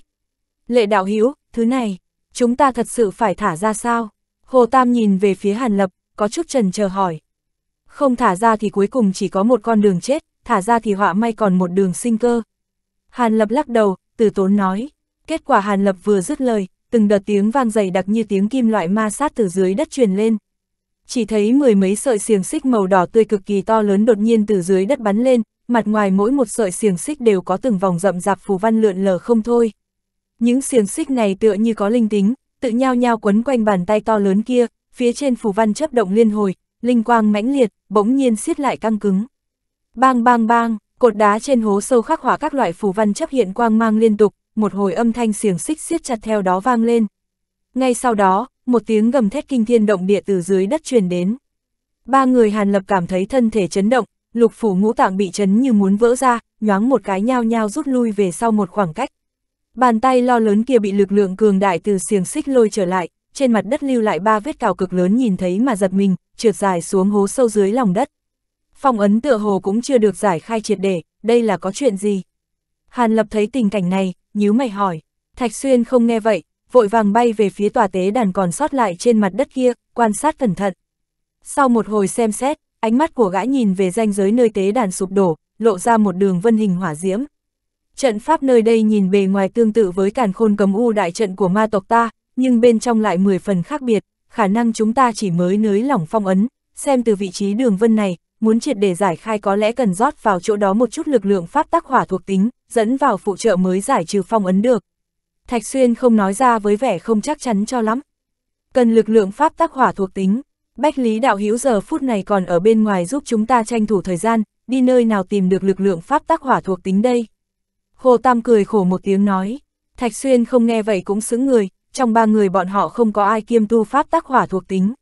Lệ đạo hữu thứ này, chúng ta thật sự phải thả ra sao? Hồ Tam nhìn về phía Hàn Lập, có chút trần chờ hỏi. Không thả ra thì cuối cùng chỉ có một con đường chết, thả ra thì họa may còn một đường sinh cơ. Hàn Lập lắc đầu, từ tốn nói. Kết quả Hàn Lập vừa dứt lời, từng đợt tiếng vang dày đặc như tiếng kim loại ma sát từ dưới đất truyền lên. Chỉ thấy mười mấy sợi xiềng xích màu đỏ tươi cực kỳ to lớn đột nhiên từ dưới đất bắn lên, mặt ngoài mỗi một sợi xiềng xích đều có từng vòng rậm rạp phù văn lượn lờ không thôi. Những xiềng xích này tựa như có linh tính, tự nhau nhau quấn quanh bàn tay to lớn kia, phía trên phù văn chấp động liên hồi, linh quang mãnh liệt, bỗng nhiên siết lại căng cứng. Bang bang bang, cột đá trên hố sâu khắc họa các loại phù văn chấp hiện quang mang liên tục, một hồi âm thanh xiềng xích siết chặt theo đó vang lên. Ngay sau đó, một tiếng gầm thét kinh thiên động địa từ dưới đất truyền đến. Ba người Hàn Lập cảm thấy thân thể chấn động, lục phủ ngũ tạng bị chấn như muốn vỡ ra, nhoáng một cái nhao nhao rút lui về sau một khoảng cách. Bàn tay lo lớn kia bị lực lượng cường đại từ xiềng xích lôi trở lại, trên mặt đất lưu lại ba vết cào cực lớn nhìn thấy mà giật mình, trượt dài xuống hố sâu dưới lòng đất. Phong ấn tựa hồ cũng chưa được giải khai triệt để, đây là có chuyện gì? Hàn Lập thấy tình cảnh này, nhíu mày hỏi. Thạch Xuyên không nghe vậy, vội vàng bay về phía tòa tế đàn còn sót lại trên mặt đất kia, quan sát cẩn thận. Sau một hồi xem xét, ánh mắt của gã nhìn về ranh giới nơi tế đàn sụp đổ, lộ ra một đường vân hình hỏa diễm. Trận pháp nơi đây nhìn bề ngoài tương tự với càn khôn cầm u đại trận của ma tộc ta, nhưng bên trong lại 10 phần khác biệt, khả năng chúng ta chỉ mới nới lỏng phong ấn, xem từ vị trí đường vân này, muốn triệt để giải khai có lẽ cần rót vào chỗ đó một chút lực lượng pháp tác hỏa thuộc tính, dẫn vào phụ trợ mới giải trừ phong ấn được. Thạch Xuyên không nói ra với vẻ không chắc chắn cho lắm. Cần lực lượng pháp tác hỏa thuộc tính, Bách Lý Đạo hiếu giờ phút này còn ở bên ngoài giúp chúng ta tranh thủ thời gian, đi nơi nào tìm được lực lượng pháp tác hỏa thuộc tính đây. Hồ Tam cười khổ một tiếng nói, Thạch Xuyên không nghe vậy cũng xứng người, trong ba người bọn họ không có ai kiêm tu pháp tác hỏa thuộc tính.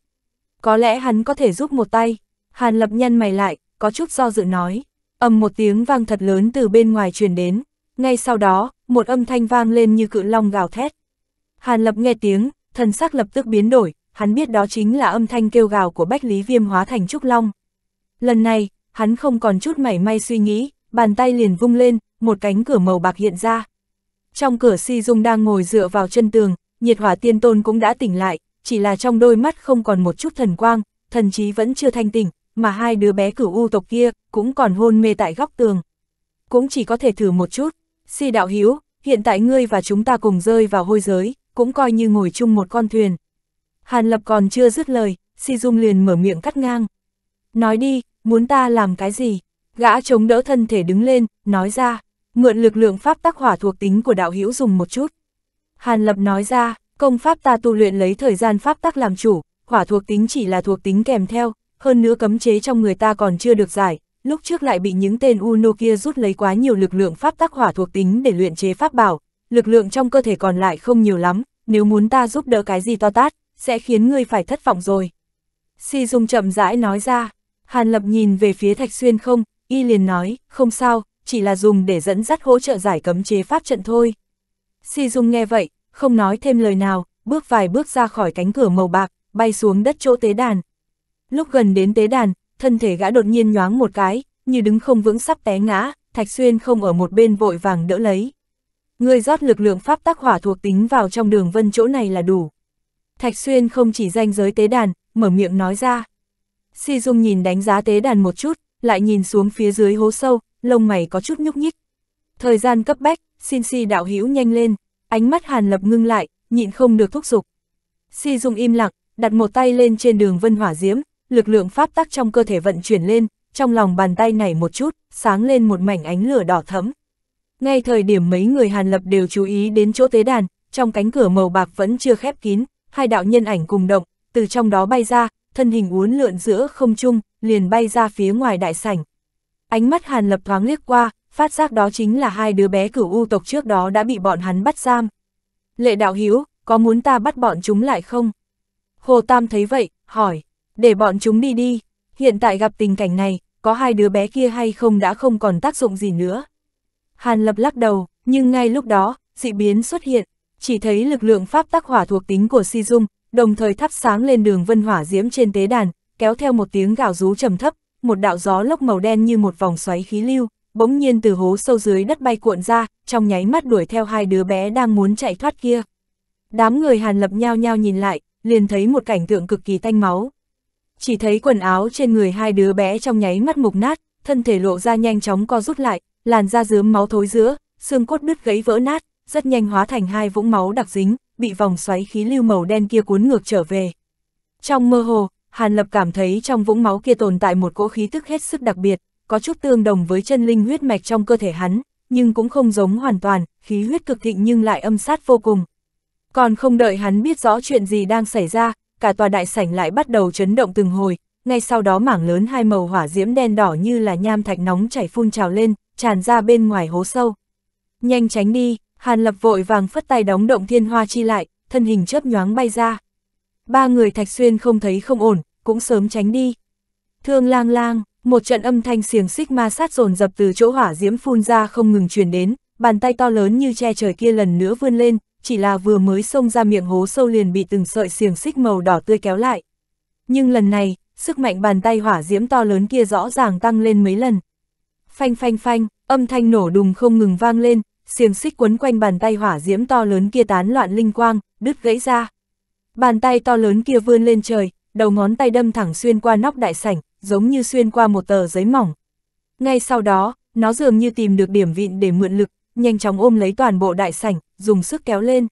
Có lẽ hắn có thể giúp một tay, Hàn Lập nhân mày lại, có chút do dự nói, ầm một tiếng vang thật lớn từ bên ngoài truyền đến, ngay sau đó, một âm thanh vang lên như cự long gào thét. Hàn Lập nghe tiếng, thần sắc lập tức biến đổi, hắn biết đó chính là âm thanh kêu gào của Bách Lý Viêm hóa thành trúc long. Lần này, hắn không còn chút mảy may suy nghĩ, bàn tay liền vung lên, một cánh cửa màu bạc hiện ra. Trong cửa Si Dung đang ngồi dựa vào chân tường, nhiệt hỏa tiên tôn cũng đã tỉnh lại, chỉ là trong đôi mắt không còn một chút thần quang, thần trí vẫn chưa thanh tỉnh, mà hai đứa bé cửu u tộc kia cũng còn hôn mê tại góc tường. Cũng chỉ có thể thử một chút, si đạo hiếu, hiện tại ngươi và chúng ta cùng rơi vào hôi giới, cũng coi như ngồi chung một con thuyền. Hàn Lập còn chưa dứt lời, si dung liền mở miệng cắt ngang. Nói đi, muốn ta làm cái gì? Gã chống đỡ thân thể đứng lên, nói ra, mượn lực lượng pháp tác hỏa thuộc tính của đạo hữu dùng một chút. Hàn Lập nói ra, công pháp ta tu luyện lấy thời gian pháp tắc làm chủ, hỏa thuộc tính chỉ là thuộc tính kèm theo, hơn nữa cấm chế trong người ta còn chưa được giải, lúc trước lại bị những tên Uno kia rút lấy quá nhiều lực lượng pháp tắc hỏa thuộc tính để luyện chế pháp bảo, lực lượng trong cơ thể còn lại không nhiều lắm, nếu muốn ta giúp đỡ cái gì to tát, sẽ khiến ngươi phải thất vọng rồi. Si Dung chậm rãi nói ra, Hàn Lập nhìn về phía Thạch Xuyên không, y liền nói, không sao, chỉ là dùng để dẫn dắt hỗ trợ giải cấm chế pháp trận thôi. Si Dung nghe vậy, không nói thêm lời nào, bước vài bước ra khỏi cánh cửa màu bạc, bay xuống đất chỗ tế đàn. Lúc gần đến tế đàn, thân thể gã đột nhiên nhoáng một cái, như đứng không vững sắp té ngã, Thạch Xuyên không ở một bên vội vàng đỡ lấy. Người rót lực lượng pháp tác hỏa thuộc tính vào trong đường vân chỗ này là đủ. Thạch Xuyên không chỉ danh giới tế đàn, mở miệng nói ra. Si Dung nhìn đánh giá tế đàn một chút, lại nhìn xuống phía dưới hố sâu, lông mày có chút nhúc nhích. Thời gian cấp bách, xin si đạo hữu nhanh lên, ánh mắt Hàn Lập ngưng lại, nhịn không được thúc giục. Si Dung im lặng, đặt một tay lên trên đường vân hỏa diễm, lực lượng pháp tắc trong cơ thể vận chuyển lên, trong lòng bàn tay này một chút, sáng lên một mảnh ánh lửa đỏ thẫm. Ngay thời điểm mấy người Hàn Lập đều chú ý đến chỗ tế đàn, trong cánh cửa màu bạc vẫn chưa khép kín, hai đạo nhân ảnh cùng động, từ trong đó bay ra, thân hình uốn lượn giữa không trung, liền bay ra phía ngoài đại sảnh. Ánh mắt Hàn Lập thoáng liếc qua, phát giác đó chính là hai đứa bé cửu u tộc trước đó đã bị bọn hắn bắt giam. Lệ đạo hiếu, có muốn ta bắt bọn chúng lại không? Hồ Tam thấy vậy, hỏi, để bọn chúng đi đi, hiện tại gặp tình cảnh này, có hai đứa bé kia hay không đã không còn tác dụng gì nữa. Hàn Lập lắc đầu, nhưng ngay lúc đó, dị biến xuất hiện, chỉ thấy lực lượng pháp tác hỏa thuộc tính của Si Dung, đồng thời thắp sáng lên đường vân hỏa diễm trên tế đàn, kéo theo một tiếng gào rú trầm thấp, một đạo gió lốc màu đen như một vòng xoáy khí lưu, bỗng nhiên từ hố sâu dưới đất bay cuộn ra, trong nháy mắt đuổi theo hai đứa bé đang muốn chạy thoát kia. Đám người Hàn Lập nhao nhao nhìn lại, liền thấy một cảnh tượng cực kỳ tanh máu. Chỉ thấy quần áo trên người hai đứa bé trong nháy mắt mục nát, thân thể lộ ra nhanh chóng co rút lại, làn da dướm máu thối giữa, xương cốt đứt gãy vỡ nát, rất nhanh hóa thành hai vũng máu đặc dính, bị vòng xoáy khí lưu màu đen kia cuốn ngược trở về. Trong mơ hồ, Hàn Lập cảm thấy trong vũng máu kia tồn tại một cỗ khí tức hết sức đặc biệt, có chút tương đồng với chân linh huyết mạch trong cơ thể hắn, nhưng cũng không giống hoàn toàn, khí huyết cực thịnh nhưng lại âm sát vô cùng. Còn không đợi hắn biết rõ chuyện gì đang xảy ra, cả tòa đại sảnh lại bắt đầu chấn động từng hồi, ngay sau đó mảng lớn hai màu hỏa diễm đen đỏ như là nham thạch nóng chảy phun trào lên, tràn ra bên ngoài hố sâu. Nhanh tránh đi, Hàn Lập vội vàng phất tay đóng động thiên hoa chi lại, thân hình chớp nhoáng bay ra. Ba người Thạch Xuyên không thấy không ổn, cũng sớm tránh đi. Thương lang lang, một trận âm thanh xiềng xích ma sát dồn dập từ chỗ hỏa diễm phun ra không ngừng truyền đến, bàn tay to lớn như che trời kia lần nữa vươn lên, chỉ là vừa mới xông ra miệng hố sâu liền bị từng sợi xiềng xích màu đỏ tươi kéo lại. Nhưng lần này, sức mạnh bàn tay hỏa diễm to lớn kia rõ ràng tăng lên mấy lần. Phanh phanh phanh, âm thanh nổ đùng không ngừng vang lên, xiềng xích quấn quanh bàn tay hỏa diễm to lớn kia tán loạn linh quang, đứt gãy ra. Bàn tay to lớn kia vươn lên trời, đầu ngón tay đâm thẳng xuyên qua nóc đại sảnh, giống như xuyên qua một tờ giấy mỏng. Ngay sau đó, nó dường như tìm được điểm vịn để mượn lực, nhanh chóng ôm lấy toàn bộ đại sảnh, dùng sức kéo lên.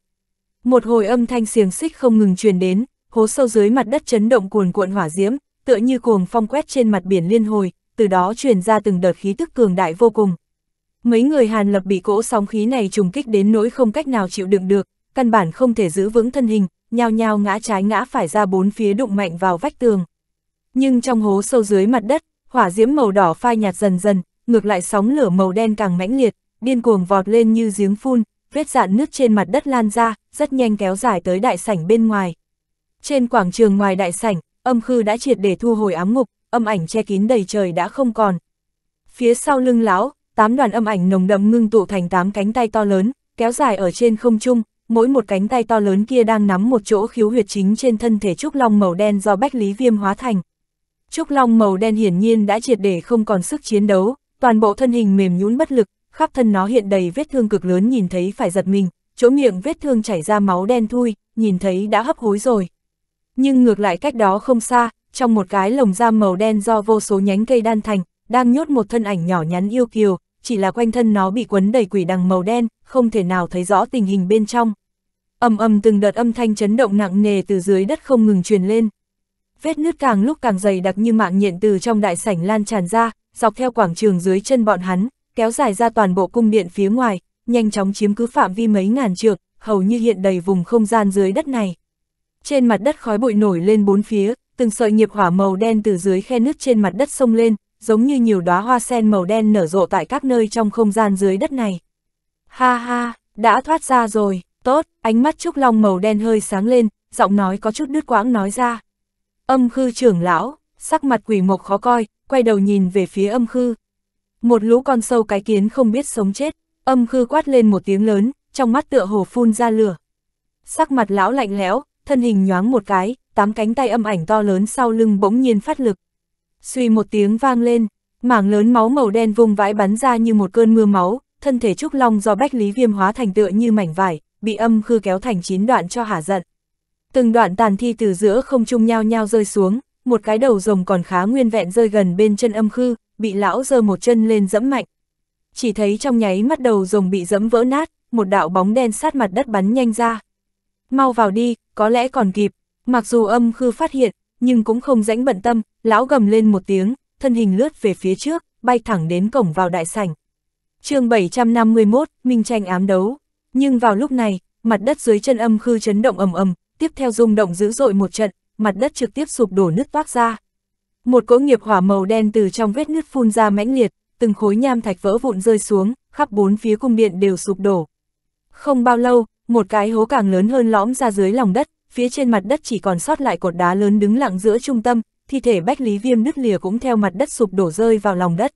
Một hồi âm thanh xiềng xích không ngừng truyền đến, hố sâu dưới mặt đất chấn động cuồn cuộn hỏa diễm, tựa như cuồng phong quét trên mặt biển liên hồi, từ đó truyền ra từng đợt khí tức cường đại vô cùng. Mấy người Hàn Lập bị cỗ sóng khí này trùng kích đến nỗi không cách nào chịu đựng được, căn bản không thể giữ vững thân hình, nhao nhao ngã trái ngã phải ra bốn phía đụng mạnh vào vách tường. Nhưng trong hố sâu dưới mặt đất, hỏa diễm màu đỏ phai nhạt dần dần, ngược lại sóng lửa màu đen càng mãnh liệt, điên cuồng vọt lên như giếng phun, vết dạn nước trên mặt đất lan ra, rất nhanh kéo dài tới đại sảnh bên ngoài. Trên quảng trường ngoài đại sảnh, âm khư đã triệt để thu hồi ám ngục, âm ảnh che kín đầy trời đã không còn. Phía sau lưng lão, tám đoàn âm ảnh nồng đậm ngưng tụ thành tám cánh tay to lớn, kéo dài ở trên không trung, mỗi một cánh tay to lớn kia đang nắm một chỗ khiếu huyệt chính trên thân thể trúc long màu đen do bách lý viêm hóa thành. Trúc Long màu đen hiển nhiên đã triệt để không còn sức chiến đấu, toàn bộ thân hình mềm nhũn bất lực, khắp thân nó hiện đầy vết thương cực lớn nhìn thấy phải giật mình, chỗ miệng vết thương chảy ra máu đen thui, nhìn thấy đã hấp hối rồi. Nhưng ngược lại cách đó không xa, trong một cái lồng da màu đen do vô số nhánh cây đan thành, đang nhốt một thân ảnh nhỏ nhắn yêu kiều, chỉ là quanh thân nó bị quấn đầy quỷ đằng màu đen, không thể nào thấy rõ tình hình bên trong. Ầm ầm từng đợt âm thanh chấn động nặng nề từ dưới đất không ngừng truyền lên, vết nứt càng lúc càng dày đặc như mạng nhện từ trong đại sảnh lan tràn ra, dọc theo quảng trường dưới chân bọn hắn, kéo dài ra toàn bộ cung điện phía ngoài, nhanh chóng chiếm cứ phạm vi mấy ngàn trượng, hầu như hiện đầy vùng không gian dưới đất này. Trên mặt đất khói bụi nổi lên bốn phía, từng sợi nghiệp hỏa màu đen từ dưới khe nứt trên mặt đất sông lên, giống như nhiều đóa hoa sen màu đen nở rộ tại các nơi trong không gian dưới đất này. Ha ha, đã thoát ra rồi, tốt, ánh mắt Trúc Long màu đen hơi sáng lên, giọng nói có chút đứt quãng nói ra. Âm khư trưởng lão, sắc mặt quỷ mộc khó coi, quay đầu nhìn về phía âm khư. Một lũ con sâu cái kiến không biết sống chết, âm khư quát lên một tiếng lớn, trong mắt tựa hồ phun ra lửa. Sắc mặt lão lạnh lẽo, thân hình nhoáng một cái, tám cánh tay âm ảnh to lớn sau lưng bỗng nhiên phát lực. Xuy một tiếng vang lên, mảng lớn máu màu đen vùng vãi bắn ra như một cơn mưa máu, thân thể trúc long do bách lý viêm hóa thành tựa như mảnh vải, bị âm khư kéo thành chín đoạn cho hả giận. Từng đoạn tàn thi từ giữa không trung nhao nhao rơi xuống, một cái đầu rồng còn khá nguyên vẹn rơi gần bên chân âm khư, bị lão giơ một chân lên dẫm mạnh. Chỉ thấy trong nháy mắt đầu rồng bị dẫm vỡ nát, một đạo bóng đen sát mặt đất bắn nhanh ra. Mau vào đi, có lẽ còn kịp, mặc dù âm khư phát hiện, nhưng cũng không rãnh bận tâm, lão gầm lên một tiếng, thân hình lướt về phía trước, bay thẳng đến cổng vào đại sảnh. chương 751, Minh Tranh ám đấu. Nhưng vào lúc này, mặt đất dưới chân âm khư chấn động ầm ầm, tiếp theo rung động dữ dội một trận, mặt đất trực tiếp sụp đổ nứt toác ra. Một cỗ nghiệp hỏa màu đen từ trong vết nứt phun ra mãnh liệt, từng khối nham thạch vỡ vụn rơi xuống, khắp bốn phía cung điện đều sụp đổ. Không bao lâu, một cái hố càng lớn hơn lõm ra dưới lòng đất, phía trên mặt đất chỉ còn sót lại cột đá lớn đứng lặng giữa trung tâm, thi thể Bách Lý Viêm nứt lìa cũng theo mặt đất sụp đổ rơi vào lòng đất.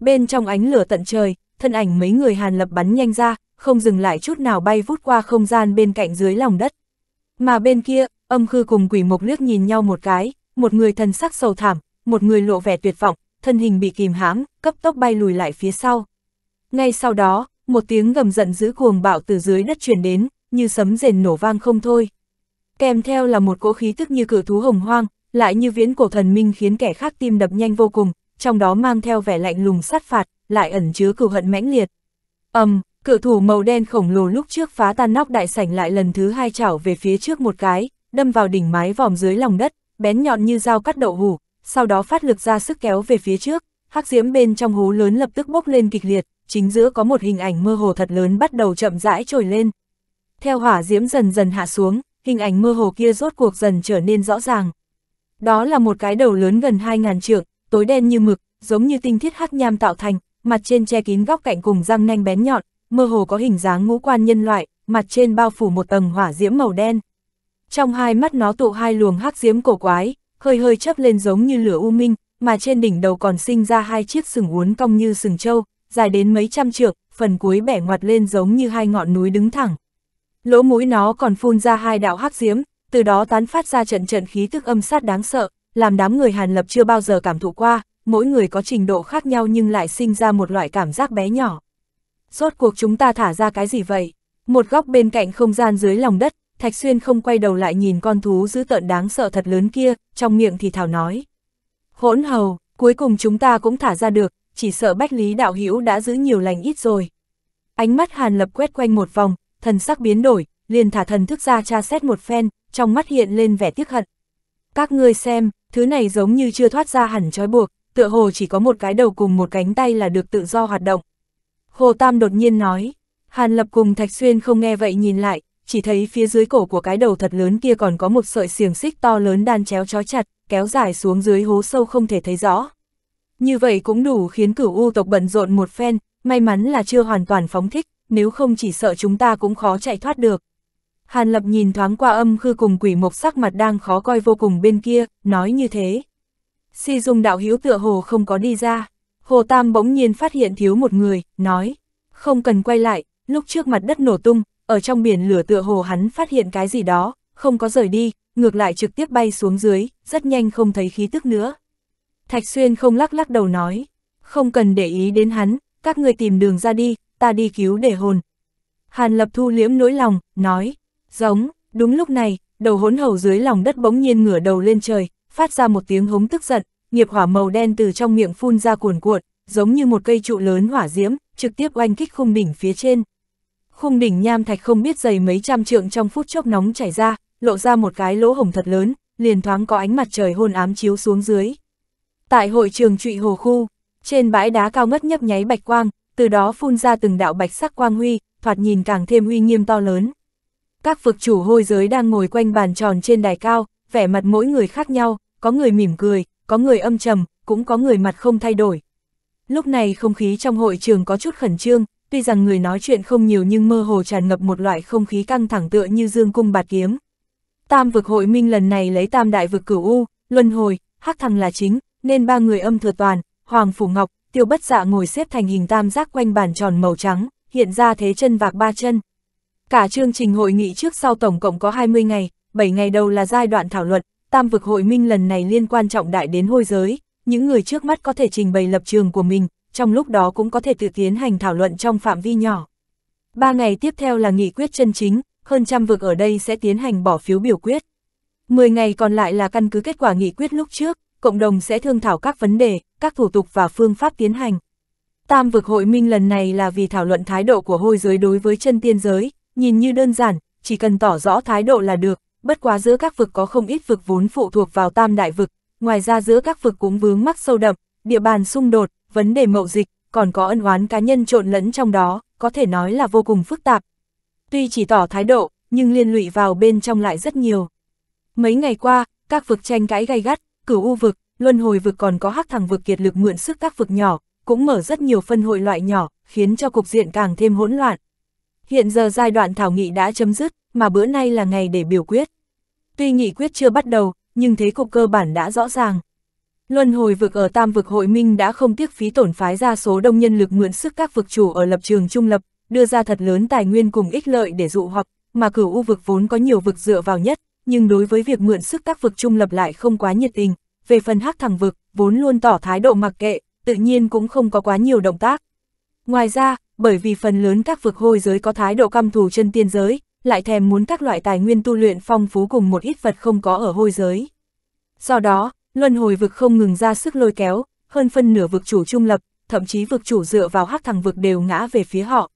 Bên trong ánh lửa tận trời, thân ảnh mấy người Hàn Lập bắn nhanh ra, không dừng lại chút nào bay vút qua không gian bên cạnh dưới lòng đất. Mà bên kia, âm khư cùng quỷ mộc liếc nhìn nhau một cái, một người thần sắc sầu thảm, một người lộ vẻ tuyệt vọng, thân hình bị kìm hãm, cấp tốc bay lùi lại phía sau. Ngay sau đó, một tiếng gầm giận dữ cuồng bạo từ dưới đất truyền đến, như sấm rền nổ vang không thôi. Kèm theo là một cỗ khí tức như cử thú hồng hoang, lại như viễn cổ thần minh khiến kẻ khác tim đập nhanh vô cùng, trong đó mang theo vẻ lạnh lùng sát phạt, lại ẩn chứa cừu hận mãnh liệt. Ầm, um, Cửa thủ màu đen khổng lồ lúc trước phá tan nóc đại sảnh lại lần thứ hai chảo về phía trước một cái, đâm vào đỉnh mái vòm dưới lòng đất, bén nhọn như dao cắt đậu hủ, sau đó phát lực ra sức kéo về phía trước, hắc diễm bên trong hố lớn lập tức bốc lên kịch liệt, chính giữa có một hình ảnh mơ hồ thật lớn bắt đầu chậm rãi trồi lên. Theo hỏa diễm dần dần hạ xuống, hình ảnh mơ hồ kia rốt cuộc dần trở nên rõ ràng. Đó là một cái đầu lớn gần 2.000 trượng, tối đen như mực, giống như tinh thiết hắc nham tạo thành, mặt trên che kín góc cạnh cùng răng nanh bén nhọn, mơ hồ có hình dáng ngũ quan nhân loại, mặt trên bao phủ một tầng hỏa diễm màu đen. Trong hai mắt nó tụ hai luồng hắc diễm cổ quái, hơi hơi chấp lên giống như lửa u minh, mà trên đỉnh đầu còn sinh ra hai chiếc sừng uốn cong như sừng trâu, dài đến mấy trăm trượng, phần cuối bẻ ngoặt lên giống như hai ngọn núi đứng thẳng. Lỗ mũi nó còn phun ra hai đạo hắc diễm, từ đó tán phát ra trận trận khí tức âm sát đáng sợ, làm đám người Hàn Lập chưa bao giờ cảm thụ qua, mỗi người có trình độ khác nhau nhưng lại sinh ra một loại cảm giác bé nhỏ rốt cuộc chúng ta thả ra cái gì vậy? Một góc bên cạnh không gian dưới lòng đất, Thạch Xuyên không quay đầu lại nhìn con thú dữ tợn đáng sợ thật lớn kia, trong miệng thì thảo nói. Hỗn hầu, cuối cùng chúng ta cũng thả ra được, chỉ sợ Bách Lý Đạo Hữu đã giữ nhiều lành ít rồi. Ánh mắt Hàn Lập quét quanh một vòng, thần sắc biến đổi, liền thả thần thức ra tra xét một phen, trong mắt hiện lên vẻ tiếc hận. Các ngươi xem, thứ này giống như chưa thoát ra hẳn trói buộc, tựa hồ chỉ có một cái đầu cùng một cánh tay là được tự do hoạt động. Hồ Tam đột nhiên nói, Hàn Lập cùng Thạch Xuyên không nghe vậy nhìn lại, chỉ thấy phía dưới cổ của cái đầu thật lớn kia còn có một sợi xiềng xích to lớn đan chéo chói chặt, kéo dài xuống dưới hố sâu không thể thấy rõ. Như vậy cũng đủ khiến cửu u tộc bận rộn một phen, may mắn là chưa hoàn toàn phóng thích, nếu không chỉ sợ chúng ta cũng khó chạy thoát được. Hàn Lập nhìn thoáng qua âm khư cùng quỷ mộc sắc mặt đang khó coi vô cùng bên kia, nói như thế. Si Dung đạo hiếu tựa hồ không có đi ra. Hồ Tam bỗng nhiên phát hiện thiếu một người, nói, không cần quay lại, lúc trước mặt đất nổ tung, ở trong biển lửa tựa hồ hắn phát hiện cái gì đó, không có rời đi, ngược lại trực tiếp bay xuống dưới, rất nhanh không thấy khí tức nữa. Thạch Xuyên không lắc lắc đầu nói, không cần để ý đến hắn, các người tìm đường ra đi, ta đi cứu để hồn. Hàn Lập thu liễm nỗi lòng, nói, giống, đúng lúc này, đầu hỗn hầu dưới lòng đất bỗng nhiên ngửa đầu lên trời, phát ra một tiếng hống tức giận, nghiệp hỏa màu đen từ trong miệng phun ra cuồn cuộn, giống như một cây trụ lớn hỏa diễm, trực tiếp oanh kích khung đỉnh phía trên. Khung đỉnh nham thạch không biết dày mấy trăm trượng trong phút chốc nóng chảy ra, lộ ra một cái lỗ hổng thật lớn, liền thoáng có ánh mặt trời hôn ám chiếu xuống dưới. Tại hội trường trụy hồ khu, trên bãi đá cao ngất nhấp nháy bạch quang, từ đó phun ra từng đạo bạch sắc quang huy, thoạt nhìn càng thêm uy nghiêm to lớn. Các vực chủ hôi giới đang ngồi quanh bàn tròn trên đài cao, vẻ mặt mỗi người khác nhau, có người mỉm cười, có người âm trầm, cũng có người mặt không thay đổi. Lúc này không khí trong hội trường có chút khẩn trương, tuy rằng người nói chuyện không nhiều nhưng mơ hồ tràn ngập một loại không khí căng thẳng tựa như dương cung bạt kiếm. Tam vực hội minh lần này lấy tam đại vực cửu U, luân hồi, hắc thằng là chính, nên ba người âm thừa toàn, Hoàng Phủ Ngọc, Tiêu Bất Dạ ngồi xếp thành hình tam giác quanh bàn tròn màu trắng, hiện ra thế chân vạc ba chân. Cả chương trình hội nghị trước sau tổng cộng có 20 ngày, 7 ngày đầu là giai đoạn thảo luận, Tam vực hội minh lần này liên quan trọng đại đến hôi giới, những người trước mắt có thể trình bày lập trường của mình, trong lúc đó cũng có thể tự tiến hành thảo luận trong phạm vi nhỏ. Ba ngày tiếp theo là nghị quyết chân chính, hơn trăm vực ở đây sẽ tiến hành bỏ phiếu biểu quyết. Mười ngày còn lại là căn cứ kết quả nghị quyết lúc trước, cộng đồng sẽ thương thảo các vấn đề, các thủ tục và phương pháp tiến hành. Tam vực hội minh lần này là vì thảo luận thái độ của hôi giới đối với chân tiên giới, nhìn như đơn giản, chỉ cần tỏ rõ thái độ là được, bất quá giữa các vực có không ít vực vốn phụ thuộc vào tam đại vực, ngoài ra giữa các vực cũng vướng mắc sâu đậm, địa bàn xung đột, vấn đề mậu dịch, còn có ân oán cá nhân trộn lẫn trong đó, có thể nói là vô cùng phức tạp. Tuy chỉ tỏ thái độ, nhưng liên lụy vào bên trong lại rất nhiều. Mấy ngày qua, các vực tranh cãi gay gắt, cửu u vực, luân hồi vực còn có hắc thẳng vực kiệt lực mượn sức các vực nhỏ, cũng mở rất nhiều phân hội loại nhỏ, khiến cho cục diện càng thêm hỗn loạn. Hiện giờ giai đoạn thảo nghị đã chấm dứt, mà bữa nay là ngày để biểu quyết. Tuy nghị quyết chưa bắt đầu, nhưng thế cục cơ bản đã rõ ràng. Luân hồi vực ở Tam vực hội minh đã không tiếc phí tổn phái ra số đông nhân lực mượn sức các vực chủ ở lập trường trung lập, đưa ra thật lớn tài nguyên cùng ích lợi để dụ hoặc, mà cửu u vực vốn có nhiều vực dựa vào nhất, nhưng đối với việc mượn sức các vực trung lập lại không quá nhiệt tình. Về phần hắc thẳng vực, vốn luôn tỏ thái độ mặc kệ, tự nhiên cũng không có quá nhiều động tác. Ngoài ra, bởi vì phần lớn các vực hôi giới có thái độ căm thù chân tiên giới, lại thèm muốn các loại tài nguyên tu luyện phong phú cùng một ít vật không có ở hôi giới. Do đó, luân hồi vực không ngừng ra sức lôi kéo, hơn phân nửa vực chủ trung lập, thậm chí vực chủ dựa vào hắc thằng vực đều ngã về phía họ.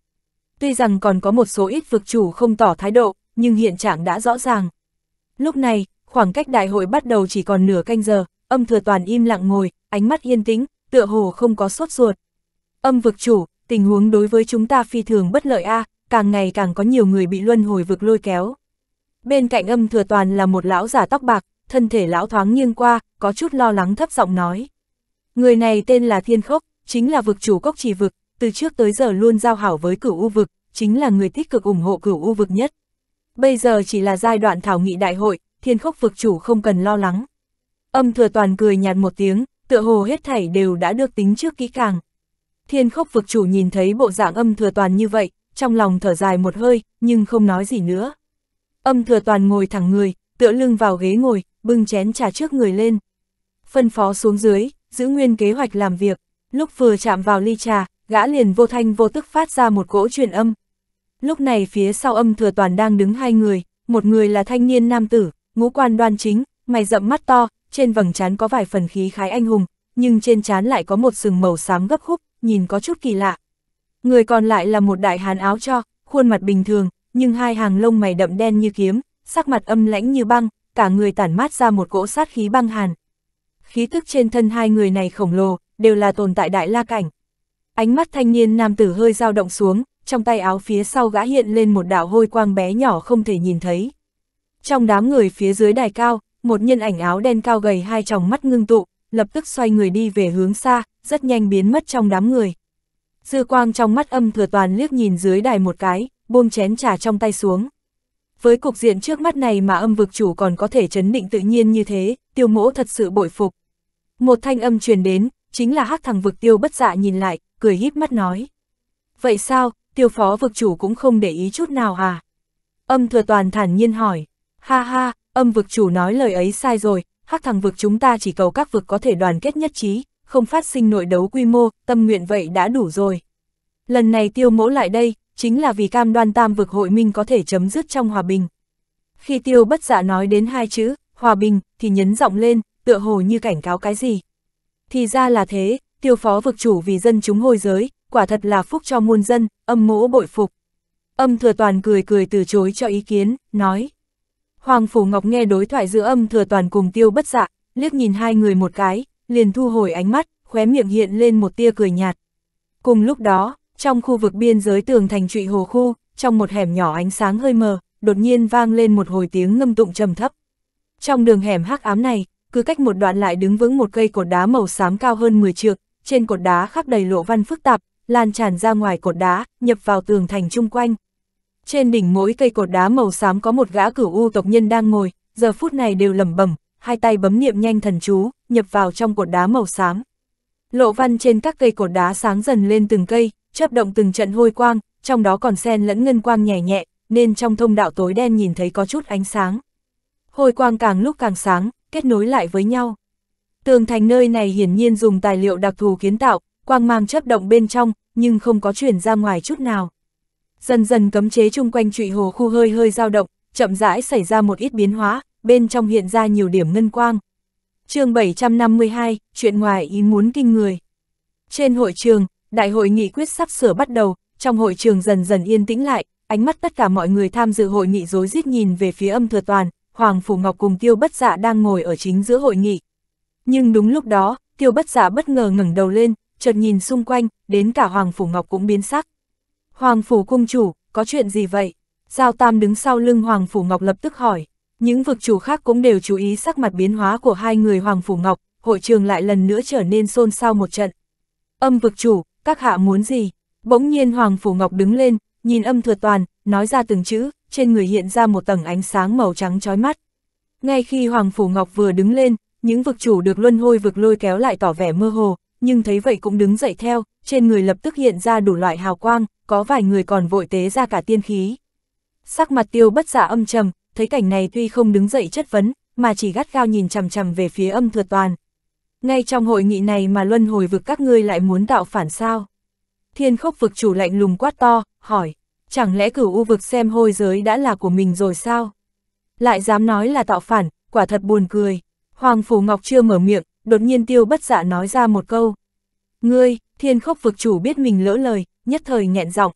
Tuy rằng còn có một số ít vực chủ không tỏ thái độ, nhưng hiện trạng đã rõ ràng. Lúc này, khoảng cách đại hội bắt đầu chỉ còn nửa canh giờ, âm thừa toàn im lặng ngồi, ánh mắt yên tĩnh, tựa hồ không có sốt ruột. Âm vực chủ, tình huống đối với chúng ta phi thường bất lợi a, à, càng ngày càng có nhiều người bị luân hồi vực lôi kéo. Bên cạnh âm thừa toàn là một lão giả tóc bạc, thân thể lão thoáng nghiêng qua, có chút lo lắng thấp giọng nói. Người này tên là Thiên Khốc, chính là vực chủ cốc trì vực, từ trước tới giờ luôn giao hảo với cửu u vực, chính là người tích cực ủng hộ cửu u vực nhất. Bây giờ chỉ là giai đoạn thảo nghị đại hội, Thiên Khốc vực chủ không cần lo lắng. Âm thừa toàn cười nhạt một tiếng, tựa hồ hết thảy đều đã được tính trước kỹ càng. Thiên khốc vực chủ nhìn thấy bộ dạng âm thừa toàn như vậy, trong lòng thở dài một hơi, nhưng không nói gì nữa. Âm thừa toàn ngồi thẳng người, tựa lưng vào ghế ngồi, bưng chén trà trước người lên. Phân phó xuống dưới, giữ nguyên kế hoạch làm việc. Lúc vừa chạm vào ly trà, gã liền vô thanh vô tức phát ra một cỗ truyền âm. Lúc này phía sau âm thừa toàn đang đứng hai người, một người là thanh niên nam tử, ngũ quan đoan chính, mày rậm mắt to, trên vầng trán có vài phần khí khái anh hùng, nhưng trên trán lại có một sừng màu xám gấp khúc, nhìn có chút kỳ lạ. Người còn lại là một đại hán áo cho, khuôn mặt bình thường, nhưng hai hàng lông mày đậm đen như kiếm, sắc mặt âm lãnh như băng, cả người tản mát ra một cỗ sát khí băng hàn. Khí tức trên thân hai người này khổng lồ, đều là tồn tại đại la cảnh. Ánh mắt thanh niên nam tử hơi dao động xuống, trong tay áo phía sau gã hiện lên một đạo hôi quang bé nhỏ không thể nhìn thấy. Trong đám người phía dưới đài cao, một nhân ảnh áo đen cao gầy hai tròng mắt ngưng tụ, lập tức xoay người đi về hướng xa, rất nhanh biến mất trong đám người. Dư quang trong mắt âm thừa toàn liếc nhìn dưới đài một cái, buông chén trà trong tay xuống. Với cục diện trước mắt này mà âm vực chủ còn có thể chấn định tự nhiên như thế, tiêu mỗ thật sự bội phục. Một thanh âm truyền đến, chính là hắc thằng vực tiêu bất dạ nhìn lại, cười híp mắt nói. Vậy sao, tiêu phó vực chủ cũng không để ý chút nào à? Âm thừa toàn thản nhiên hỏi. Ha ha, âm vực chủ nói lời ấy sai rồi, hắc thằng vực chúng ta chỉ cầu các vực có thể đoàn kết nhất trí, không phát sinh nội đấu quy mô, tâm nguyện vậy đã đủ rồi. Lần này tiêu mỗ lại đây, chính là vì cam đoan tam vực hội minh có thể chấm dứt trong hòa bình. Khi tiêu bất giả dạ nói đến hai chữ, hòa bình, thì nhấn giọng lên, tựa hồ như cảnh cáo cái gì. Thì ra là thế, tiêu phó vực chủ vì dân chúng hôi giới, quả thật là phúc cho muôn dân, âm mỗ bội phục. Âm thừa toàn cười cười từ chối cho ý kiến, nói. Hoàng Phủ Ngọc nghe đối thoại giữa âm thừa toàn cùng tiêu bất dạ, liếc nhìn hai người một cái, liền thu hồi ánh mắt, khóe miệng hiện lên một tia cười nhạt. Cùng lúc đó, trong khu vực biên giới tường thành trụy hồ khu, trong một hẻm nhỏ ánh sáng hơi mờ, đột nhiên vang lên một hồi tiếng ngâm tụng trầm thấp. Trong đường hẻm hắc ám này, cứ cách một đoạn lại đứng vững một cây cột đá màu xám cao hơn 10 trượng, trên cột đá khắc đầy lộ văn phức tạp, lan tràn ra ngoài cột đá, nhập vào tường thành chung quanh. Trên đỉnh mỗi cây cột đá màu xám có một gã cửu u tộc nhân đang ngồi, giờ phút này đều lẩm bẩm, hai tay bấm niệm nhanh thần chú, nhập vào trong cột đá màu xám. Lộ văn trên các cây cột đá sáng dần lên từng cây, chớp động từng trận hôi quang, trong đó còn xen lẫn ngân quang nhẹ nhẹ, nên trong thông đạo tối đen nhìn thấy có chút ánh sáng. hôi quang càng lúc càng sáng, kết nối lại với nhau. Tường thành nơi này hiển nhiên dùng tài liệu đặc thù kiến tạo, quang mang chớp động bên trong, nhưng không có chuyển ra ngoài chút nào. Dần dần cấm chế chung quanh trụy hồ khu hơi hơi dao động, chậm rãi xảy ra một ít biến hóa, bên trong hiện ra nhiều điểm ngân quang. chương 752, chuyện ngoài ý muốn kinh người. Trên hội trường, đại hội nghị quyết sắp sửa bắt đầu, trong hội trường dần dần yên tĩnh lại, ánh mắt tất cả mọi người tham dự hội nghị rối rít nhìn về phía âm thừa toàn, Hoàng Phủ Ngọc cùng Tiêu Bất Dạ đang ngồi ở chính giữa hội nghị. Nhưng đúng lúc đó, Tiêu Bất Dạ bất ngờ ngẩng đầu lên, chợt nhìn xung quanh, đến cả Hoàng Phủ Ngọc cũng biến sắc. Hoàng Phủ Cung Chủ, có chuyện gì vậy? Giao Tam đứng sau lưng Hoàng Phủ Ngọc lập tức hỏi. Những vực chủ khác cũng đều chú ý sắc mặt biến hóa của hai người Hoàng Phủ Ngọc, hội trường lại lần nữa trở nên xôn xao một trận. Âm vực chủ, các hạ muốn gì? Bỗng nhiên Hoàng Phủ Ngọc đứng lên, nhìn âm thừa toàn, nói ra từng chữ, trên người hiện ra một tầng ánh sáng màu trắng chói mắt. Ngay khi Hoàng Phủ Ngọc vừa đứng lên, những vực chủ được luân hôi vực lôi kéo lại tỏ vẻ mơ hồ, nhưng thấy vậy cũng đứng dậy theo, trên người lập tức hiện ra đủ loại hào quang, có vài người còn vội tế ra cả tiên khí. Sắc mặt tiêu bất giả dạ âm trầm, thấy cảnh này tuy không đứng dậy chất vấn, mà chỉ gắt gao nhìn chằm chằm về phía âm thừa toàn. Ngay trong hội nghị này mà luân hồi vực các ngươi lại muốn tạo phản sao? Thiên khốc vực chủ lạnh lùng quát to, hỏi, chẳng lẽ cửu u vực xem hôi giới đã là của mình rồi sao? Lại dám nói là tạo phản, quả thật buồn cười. Hoàng Phủ Ngọc chưa mở miệng, đột nhiên tiêu bất dạ nói ra một câu. Ngươi, thiên khốc vực chủ biết mình lỡ lời, nhất thời nghẹn giọng.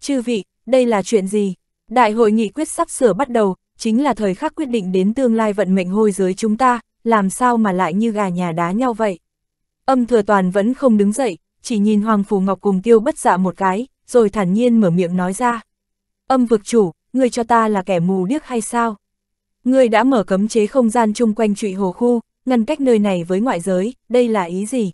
Chư vị, đây là chuyện gì? Đại hội nghị quyết sắp sửa bắt đầu, chính là thời khắc quyết định đến tương lai vận mệnh hôi giới chúng ta, làm sao mà lại như gà nhà đá nhau vậy. Âm thừa toàn vẫn không đứng dậy, chỉ nhìn Hoàng Phù Ngọc cùng tiêu bất dạ một cái, rồi thản nhiên mở miệng nói ra. Âm vực chủ, ngươi cho ta là kẻ mù điếc hay sao? Ngươi đã mở cấm chế không gian chung quanh trụy hồ khu, ngăn cách nơi này với ngoại giới, đây là ý gì?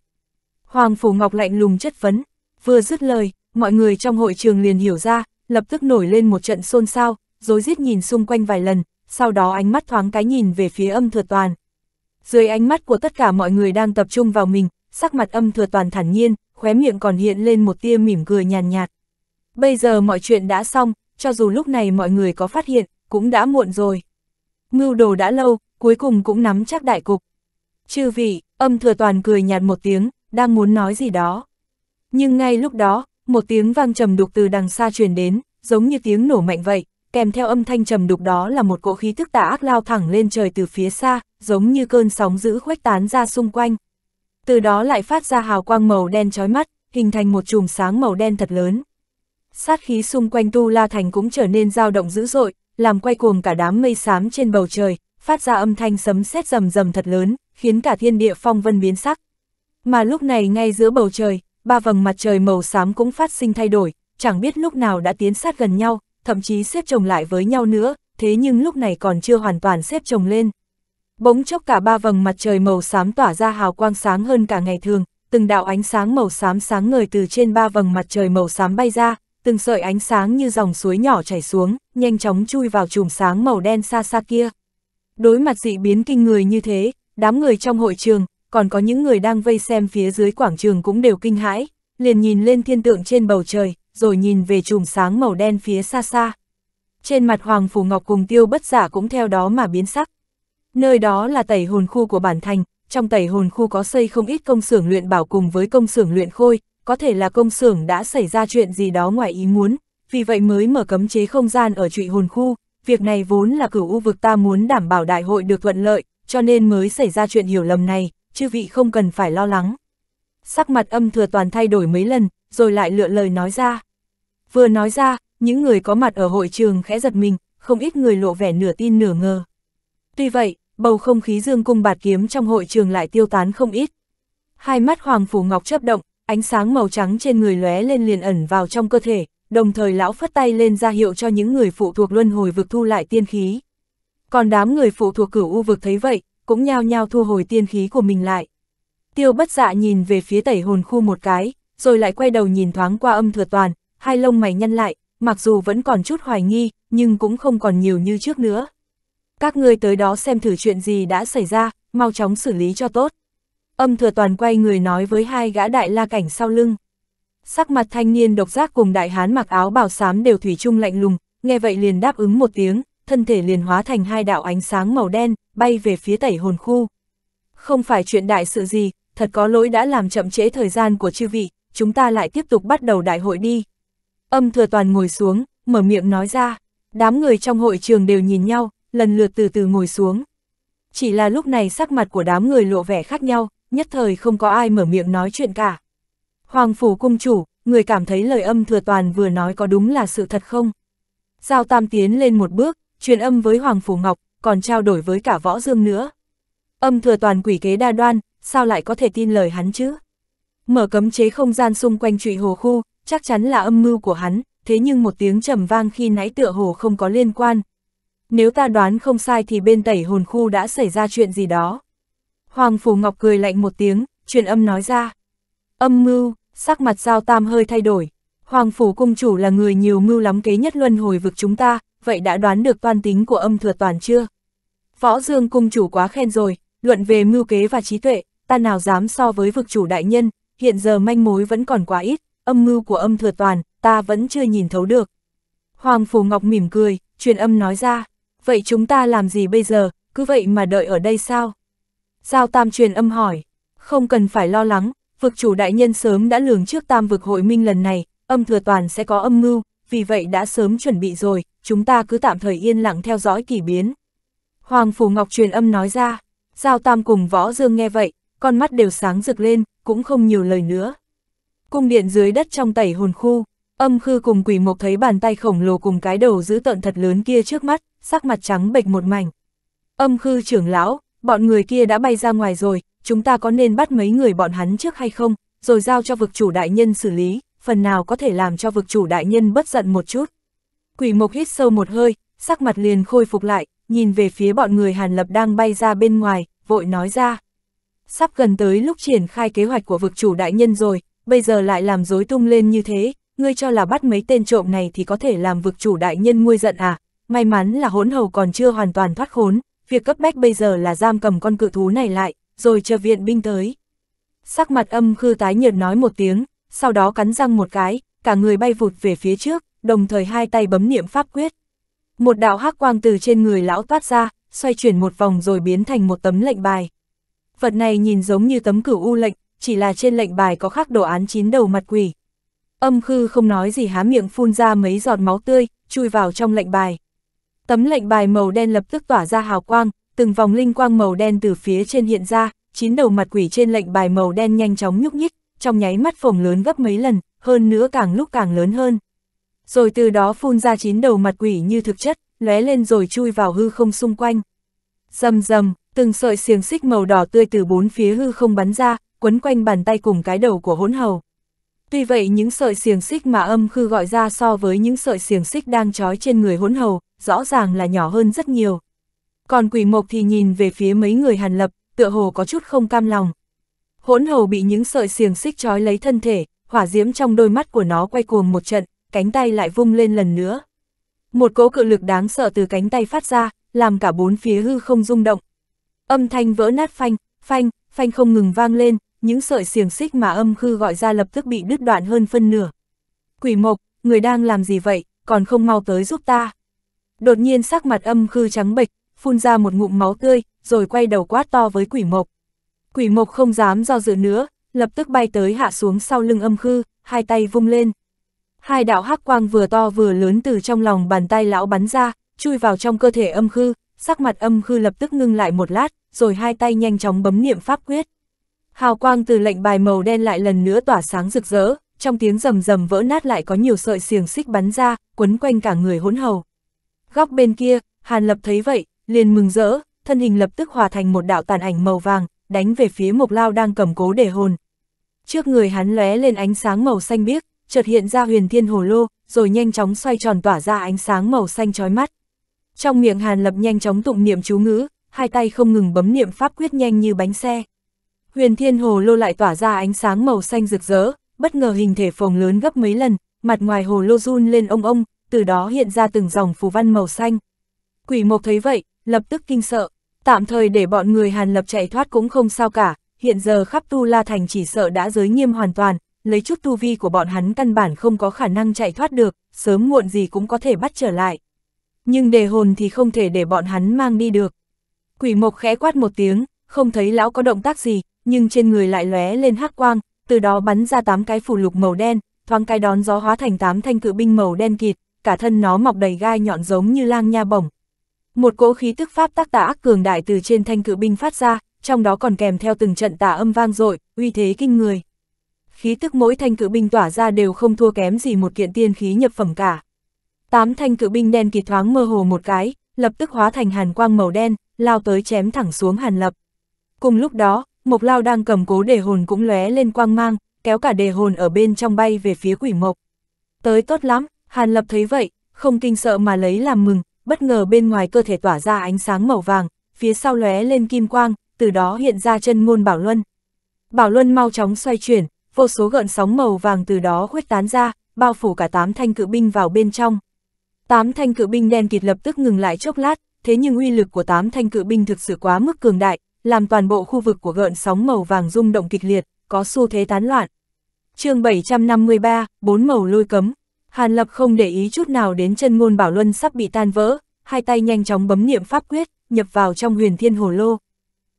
Hoàng Phủ Ngọc lạnh lùng chất vấn, vừa dứt lời, mọi người trong hội trường liền hiểu ra, lập tức nổi lên một trận xôn xao, Rối rít nhìn xung quanh vài lần, sau đó ánh mắt thoáng cái nhìn về phía âm thừa toàn. Dưới ánh mắt của tất cả mọi người đang tập trung vào mình, sắc mặt âm thừa toàn thản nhiên, khóe miệng còn hiện lên một tia mỉm cười nhàn nhạt, nhạt. Bây giờ mọi chuyện đã xong, cho dù lúc này mọi người có phát hiện, cũng đã muộn rồi. Mưu đồ đã lâu, cuối cùng cũng nắm chắc đại cục. Chư vị, âm thừa toàn cười nhạt một tiếng, đang muốn nói gì đó. Nhưng ngay lúc đó, một tiếng vang trầm đục từ đằng xa truyền đến, giống như tiếng nổ mạnh vậy, kèm theo âm thanh trầm đục đó là một cỗ khí thức tà ác lao thẳng lên trời từ phía xa, giống như cơn sóng dữ khuếch tán ra xung quanh. Từ đó lại phát ra hào quang màu đen chói mắt, hình thành một chùm sáng màu đen thật lớn. Sát khí xung quanh Tu La Thành cũng trở nên dao động dữ dội, làm quay cuồng cả đám mây xám trên bầu trời, phát ra âm thanh sấm sét rầm rầm thật lớn, khiến cả thiên địa phong vân biến sắc. Mà lúc này ngay giữa bầu trời, ba vầng mặt trời màu xám cũng phát sinh thay đổi, chẳng biết lúc nào đã tiến sát gần nhau, thậm chí xếp chồng lại với nhau nữa, thế nhưng lúc này còn chưa hoàn toàn xếp chồng lên. Bỗng chốc cả ba vầng mặt trời màu xám tỏa ra hào quang sáng hơn cả ngày thường, từng đạo ánh sáng màu xám sáng ngời từ trên ba vầng mặt trời màu xám bay ra, từng sợi ánh sáng như dòng suối nhỏ chảy xuống, nhanh chóng chui vào chùm sáng màu đen xa xa kia. Đối mặt dị biến kinh người như thế, đám người trong hội trường, còn có những người đang vây xem phía dưới quảng trường cũng đều kinh hãi, liền nhìn lên thiên tượng trên bầu trời, rồi nhìn về chùm sáng màu đen phía xa xa. Trên mặt Hoàng Phủ Ngọc cùng tiêu bất giả dạ cũng theo đó mà biến sắc. Nơi đó là tẩy hồn khu của bản thành, trong tẩy hồn khu có xây không ít công xưởng luyện bảo cùng với công xưởng luyện khôi, có thể là công xưởng đã xảy ra chuyện gì đó ngoài ý muốn, vì vậy mới mở cấm chế không gian ở trụy hồn khu. Việc này vốn là cửu u vực ta muốn đảm bảo đại hội được thuận lợi, cho nên mới xảy ra chuyện hiểu lầm này, chư vị không cần phải lo lắng sắc mặt âm thừa toàn thay đổi mấy lần, rồi lại lựa lời nói ra. Vừa nói ra, những người có mặt ở hội trường khẽ giật mình, không ít người lộ vẻ nửa tin nửa ngờ. Tuy vậy, bầu không khí dương cung bạt kiếm trong hội trường lại tiêu tán không ít. Hai mắt Hoàng Phủ Ngọc chớp động, ánh sáng màu trắng trên người lóe lên liền ẩn vào trong cơ thể, đồng thời lão phất tay lên ra hiệu cho những người phụ thuộc luân hồi vực thu lại tiên khí. Còn đám người phụ thuộc cửu u vực thấy vậy, cũng nhao nhao thu hồi tiên khí của mình lại. Tiêu bất dạ nhìn về phía tẩy hồn khu một cái, rồi lại quay đầu nhìn thoáng qua âm thừa toàn, hai lông mày nhăn lại, mặc dù vẫn còn chút hoài nghi, nhưng cũng không còn nhiều như trước nữa. Các ngươi tới đó xem thử chuyện gì đã xảy ra, mau chóng xử lý cho tốt. Âm thừa toàn quay người nói với hai gã đại la cảnh sau lưng. Sắc mặt thanh niên độc giác cùng đại hán mặc áo bào sám đều thủy chung lạnh lùng, nghe vậy liền đáp ứng một tiếng, thân thể liền hóa thành hai đạo ánh sáng màu đen, bay về phía tẩy hồn khu. Không phải chuyện đại sự gì, thật có lỗi đã làm chậm trễ thời gian của chư vị, chúng ta lại tiếp tục bắt đầu đại hội đi. Âm thừa toàn ngồi xuống, mở miệng nói ra, đám người trong hội trường đều nhìn nhau, lần lượt từ từ ngồi xuống. Chỉ là lúc này sắc mặt của đám người lộ vẻ khác nhau, nhất thời không có ai mở miệng nói chuyện cả. Hoàng phủ cung chủ, người cảm thấy lời âm thừa toàn vừa nói có đúng là sự thật không? Giao Tam tiến lên một bước, truyền âm với Hoàng phủ Ngọc, còn trao đổi với cả võ dương nữa. Âm thừa toàn quỷ kế đa đoan, sao lại có thể tin lời hắn chứ? Mở cấm chế không gian xung quanh trụy hồ khu, chắc chắn là âm mưu của hắn, thế nhưng một tiếng trầm vang khi nãy tựa hồ không có liên quan. Nếu ta đoán không sai thì bên tẩy hồn khu đã xảy ra chuyện gì đó. Hoàng Phủ Ngọc cười lạnh một tiếng, truyền âm nói ra. Âm mưu, sắc mặt Giao Tam hơi thay đổi. Hoàng Phủ Cung Chủ là người nhiều mưu lắm kế nhất luân hồi vực chúng ta, vậy đã đoán được toan tính của âm thừa toàn chưa? Võ Dương Cung Chủ quá khen rồi, luận về mưu kế và trí tuệ, ta nào dám so với vực chủ đại nhân, hiện giờ manh mối vẫn còn quá ít, âm mưu của âm thừa toàn, ta vẫn chưa nhìn thấu được. Hoàng Phù Ngọc mỉm cười, truyền âm nói ra, vậy chúng ta làm gì bây giờ, cứ vậy mà đợi ở đây sao? Giao Tam truyền âm hỏi, không cần phải lo lắng, vực chủ đại nhân sớm đã lường trước Tam vực hội minh lần này, âm thừa toàn sẽ có âm mưu, vì vậy đã sớm chuẩn bị rồi, chúng ta cứ tạm thời yên lặng theo dõi kỳ biến. Hoàng Phù Ngọc truyền âm nói ra, Giao Tam cùng Võ Dương nghe vậy, con mắt đều sáng rực lên, cũng không nhiều lời nữa. Cung điện dưới đất trong tẩy hồn khu, âm khư cùng quỷ mộc thấy bàn tay khổng lồ cùng cái đầu giữ tợn thật lớn kia trước mắt, sắc mặt trắng bệch một mảnh. Âm khư trưởng lão, bọn người kia đã bay ra ngoài rồi, chúng ta có nên bắt mấy người bọn hắn trước hay không, rồi giao cho vực chủ đại nhân xử lý, phần nào có thể làm cho vực chủ đại nhân bất giận một chút. Quỷ mộc hít sâu một hơi, sắc mặt liền khôi phục lại, nhìn về phía bọn người Hàn Lập đang bay ra bên ngoài, vội nói ra sắp gần tới lúc triển khai kế hoạch của vực chủ đại nhân rồi, bây giờ lại làm dối tung lên như thế, ngươi cho là bắt mấy tên trộm này thì có thể làm vực chủ đại nhân nguôi giận à, may mắn là hỗn hầu còn chưa hoàn toàn thoát khốn, việc cấp bách bây giờ là giam cầm con cự thú này lại, rồi chờ viện binh tới. Sắc mặt âm khư tái nhợt nói một tiếng, sau đó cắn răng một cái, cả người bay vụt về phía trước, đồng thời hai tay bấm niệm pháp quyết. Một đạo hắc quang từ trên người lão toát ra, xoay chuyển một vòng rồi biến thành một tấm lệnh bài vật này nhìn giống như tấm cửu u lệnh, chỉ là trên lệnh bài có khắc đồ án chín đầu mặt quỷ. Âm khư không nói gì há miệng phun ra mấy giọt máu tươi, chui vào trong lệnh bài. Tấm lệnh bài màu đen lập tức tỏa ra hào quang, từng vòng linh quang màu đen từ phía trên hiện ra, chín đầu mặt quỷ trên lệnh bài màu đen nhanh chóng nhúc nhích, trong nháy mắt phồng lớn gấp mấy lần, hơn nữa càng lúc càng lớn hơn. Rồi từ đó phun ra chín đầu mặt quỷ như thực chất, lóe lên rồi chui vào hư không xung quanh. Dầm dầm, Từng sợi xiềng xích màu đỏ tươi từ bốn phía hư không bắn ra, quấn quanh bàn tay cùng cái đầu của hỗn hầu. Tuy vậy những sợi xiềng xích mà âm khư gọi ra so với những sợi xiềng xích đang trói trên người hỗn hầu, rõ ràng là nhỏ hơn rất nhiều. Còn quỷ mộc thì nhìn về phía mấy người hàn lập, tựa hồ có chút không cam lòng. Hỗn hầu bị những sợi xiềng xích trói lấy thân thể, hỏa diễm trong đôi mắt của nó quay cuồng một trận, cánh tay lại vung lên lần nữa. Một cỗ cự lực đáng sợ từ cánh tay phát ra, làm cả bốn phía hư không rung động, Âm thanh vỡ nát phanh, phanh, phanh không ngừng vang lên, những sợi xiềng xích mà âm khư gọi ra lập tức bị đứt đoạn hơn phân nửa. Quỷ mộc, người đang làm gì vậy, còn không mau tới giúp ta. Đột nhiên sắc mặt âm khư trắng bệch, phun ra một ngụm máu tươi, rồi quay đầu quát to với quỷ mộc. Quỷ mộc không dám do dự nữa, lập tức bay tới hạ xuống sau lưng âm khư, hai tay vung lên. Hai đạo hắc quang vừa to vừa lớn từ trong lòng bàn tay lão bắn ra, chui vào trong cơ thể âm khư, sắc mặt âm khư lập tức ngưng lại một lát, rồi hai tay nhanh chóng bấm niệm pháp quyết. Hào quang từ lệnh bài màu đen lại lần nữa tỏa sáng rực rỡ, trong tiếng rầm rầm vỡ nát lại có nhiều sợi xiềng xích bắn ra, quấn quanh cả người hỗn hầu. Góc bên kia, Hàn Lập thấy vậy, liền mừng rỡ, thân hình lập tức hòa thành một đạo tàn ảnh màu vàng, đánh về phía Mộc Lao đang cầm cố để hồn. Trước người hắn lóe lên ánh sáng màu xanh biếc, chợt hiện ra huyền thiên hồ lô, rồi nhanh chóng xoay tròn tỏa ra ánh sáng màu xanh chói mắt. Trong miệng Hàn Lập nhanh chóng tụng niệm chú ngữ, hai tay không ngừng bấm niệm pháp quyết nhanh như bánh xe. Huyền thiên hồ lô lại tỏa ra ánh sáng màu xanh rực rỡ, bất ngờ hình thể phồng lớn gấp mấy lần, mặt ngoài hồ lô run lên ông ông, từ đó hiện ra từng dòng phù văn màu xanh. Quỷ mộc thấy vậy, lập tức kinh sợ, tạm thời để bọn người Hàn Lập chạy thoát cũng không sao cả, hiện giờ khắp Tu La Thành chỉ sợ đã giới nghiêm hoàn toàn, lấy chút tu vi của bọn hắn căn bản không có khả năng chạy thoát được, sớm muộn gì cũng có thể bắt trở lại. Nhưng đề hồn thì không thể để bọn hắn mang đi được. Quỷ mộc khẽ quát một tiếng, không thấy lão có động tác gì, nhưng trên người lại lóe lên hắc quang, từ đó bắn ra tám cái phủ lục màu đen, thoáng cái đón gió hóa thành tám thanh cự binh màu đen kịt, cả thân nó mọc đầy gai nhọn giống như lang nha bổng. Một cỗ khí tức pháp tác tà ác cường đại từ trên thanh cự binh phát ra, trong đó còn kèm theo từng trận tà âm vang dội, uy thế kinh người. Khí tức mỗi thanh cự binh tỏa ra đều không thua kém gì một kiện tiên khí nhập phẩm cả. Tám thanh cự binh đen kịt thoáng mơ hồ một cái, lập tức hóa thành hàn quang màu đen, lao tới chém thẳng xuống Hàn Lập. Cùng lúc đó, Mộc Lao đang cầm cố đề hồn cũng lóe lên quang mang, kéo cả đề hồn ở bên trong bay về phía quỷ Mộc. Tới tốt lắm, Hàn Lập thấy vậy, không kinh sợ mà lấy làm mừng, bất ngờ bên ngoài cơ thể tỏa ra ánh sáng màu vàng, phía sau lóe lên kim quang, từ đó hiện ra chân ngôn Bảo Luân. Bảo Luân mau chóng xoay chuyển, vô số gợn sóng màu vàng từ đó khuếch tán ra, bao phủ cả tám thanh cự binh vào bên trong. Tám thanh cự binh đen kịt lập tức ngừng lại chốc lát, thế nhưng uy lực của tám thanh cự binh thực sự quá mức cường đại, làm toàn bộ khu vực của gợn sóng màu vàng rung động kịch liệt, có xu thế tán loạn. chương 753, bốn màu lôi cấm. Hàn Lập không để ý chút nào đến chân ngôn bảo luân sắp bị tan vỡ, hai tay nhanh chóng bấm niệm pháp quyết, nhập vào trong huyền thiên hồ lô.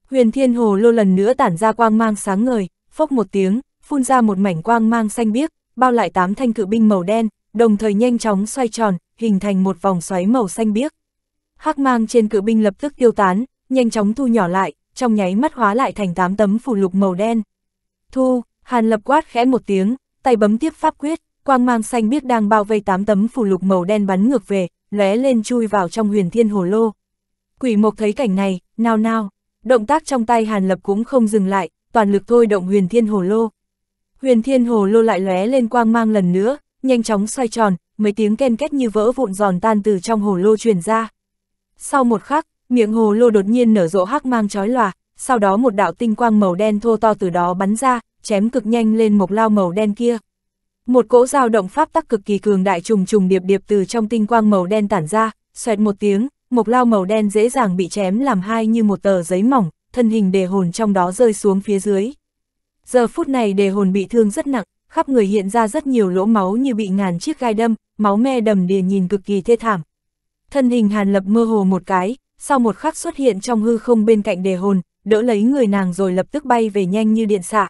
Huyền thiên hồ lô lần nữa tản ra quang mang sáng ngời, phốc một tiếng, phun ra một mảnh quang mang xanh biếc, bao lại tám thanh cự binh màu đen, đồng thời nhanh chóng xoay tròn, hình thành một vòng xoáy màu xanh biếc hắc mang trên cự binh lập tức tiêu tán, nhanh chóng thu nhỏ lại, trong nháy mắt hóa lại thành 8 tấm phủ lục màu đen. Thu, Hàn Lập quát khẽ một tiếng, tay bấm tiếp pháp quyết, quang mang xanh biếc đang bao vây 8 tấm phủ lục màu đen bắn ngược về, lóe lên chui vào trong huyền thiên hồ lô. Quỷ mộc thấy cảnh này, nao nao động tác trong tay Hàn Lập cũng không dừng lại, toàn lực thôi động huyền thiên hồ lô. Huyền thiên hồ lô lại lóe lên quang mang lần nữa, nhanh chóng xoay tròn, mấy tiếng ken két như vỡ vụn giòn tan từ trong hồ lô truyền ra. Sau một khắc, miệng hồ lô đột nhiên nở rộ hắc mang chói lòa, sau đó một đạo tinh quang màu đen thô to từ đó bắn ra, chém cực nhanh lên mộc lao màu đen kia. Một cỗ dao động pháp tắc cực kỳ cường đại trùng trùng điệp điệp từ trong tinh quang màu đen tản ra, xoẹt một tiếng, mộc lao màu đen dễ dàng bị chém làm hai như một tờ giấy mỏng, thân hình đề hồn trong đó rơi xuống phía dưới. Giờ phút này đề hồn bị thương rất nặng, khắp người hiện ra rất nhiều lỗ máu như bị ngàn chiếc gai đâm, máu me đầm đìa nhìn cực kỳ thê thảm, thân hình Hàn Lập mơ hồ một cái, sau một khắc xuất hiện trong hư không bên cạnh đề hồn, đỡ lấy người nàng rồi lập tức bay về nhanh như điện xạ.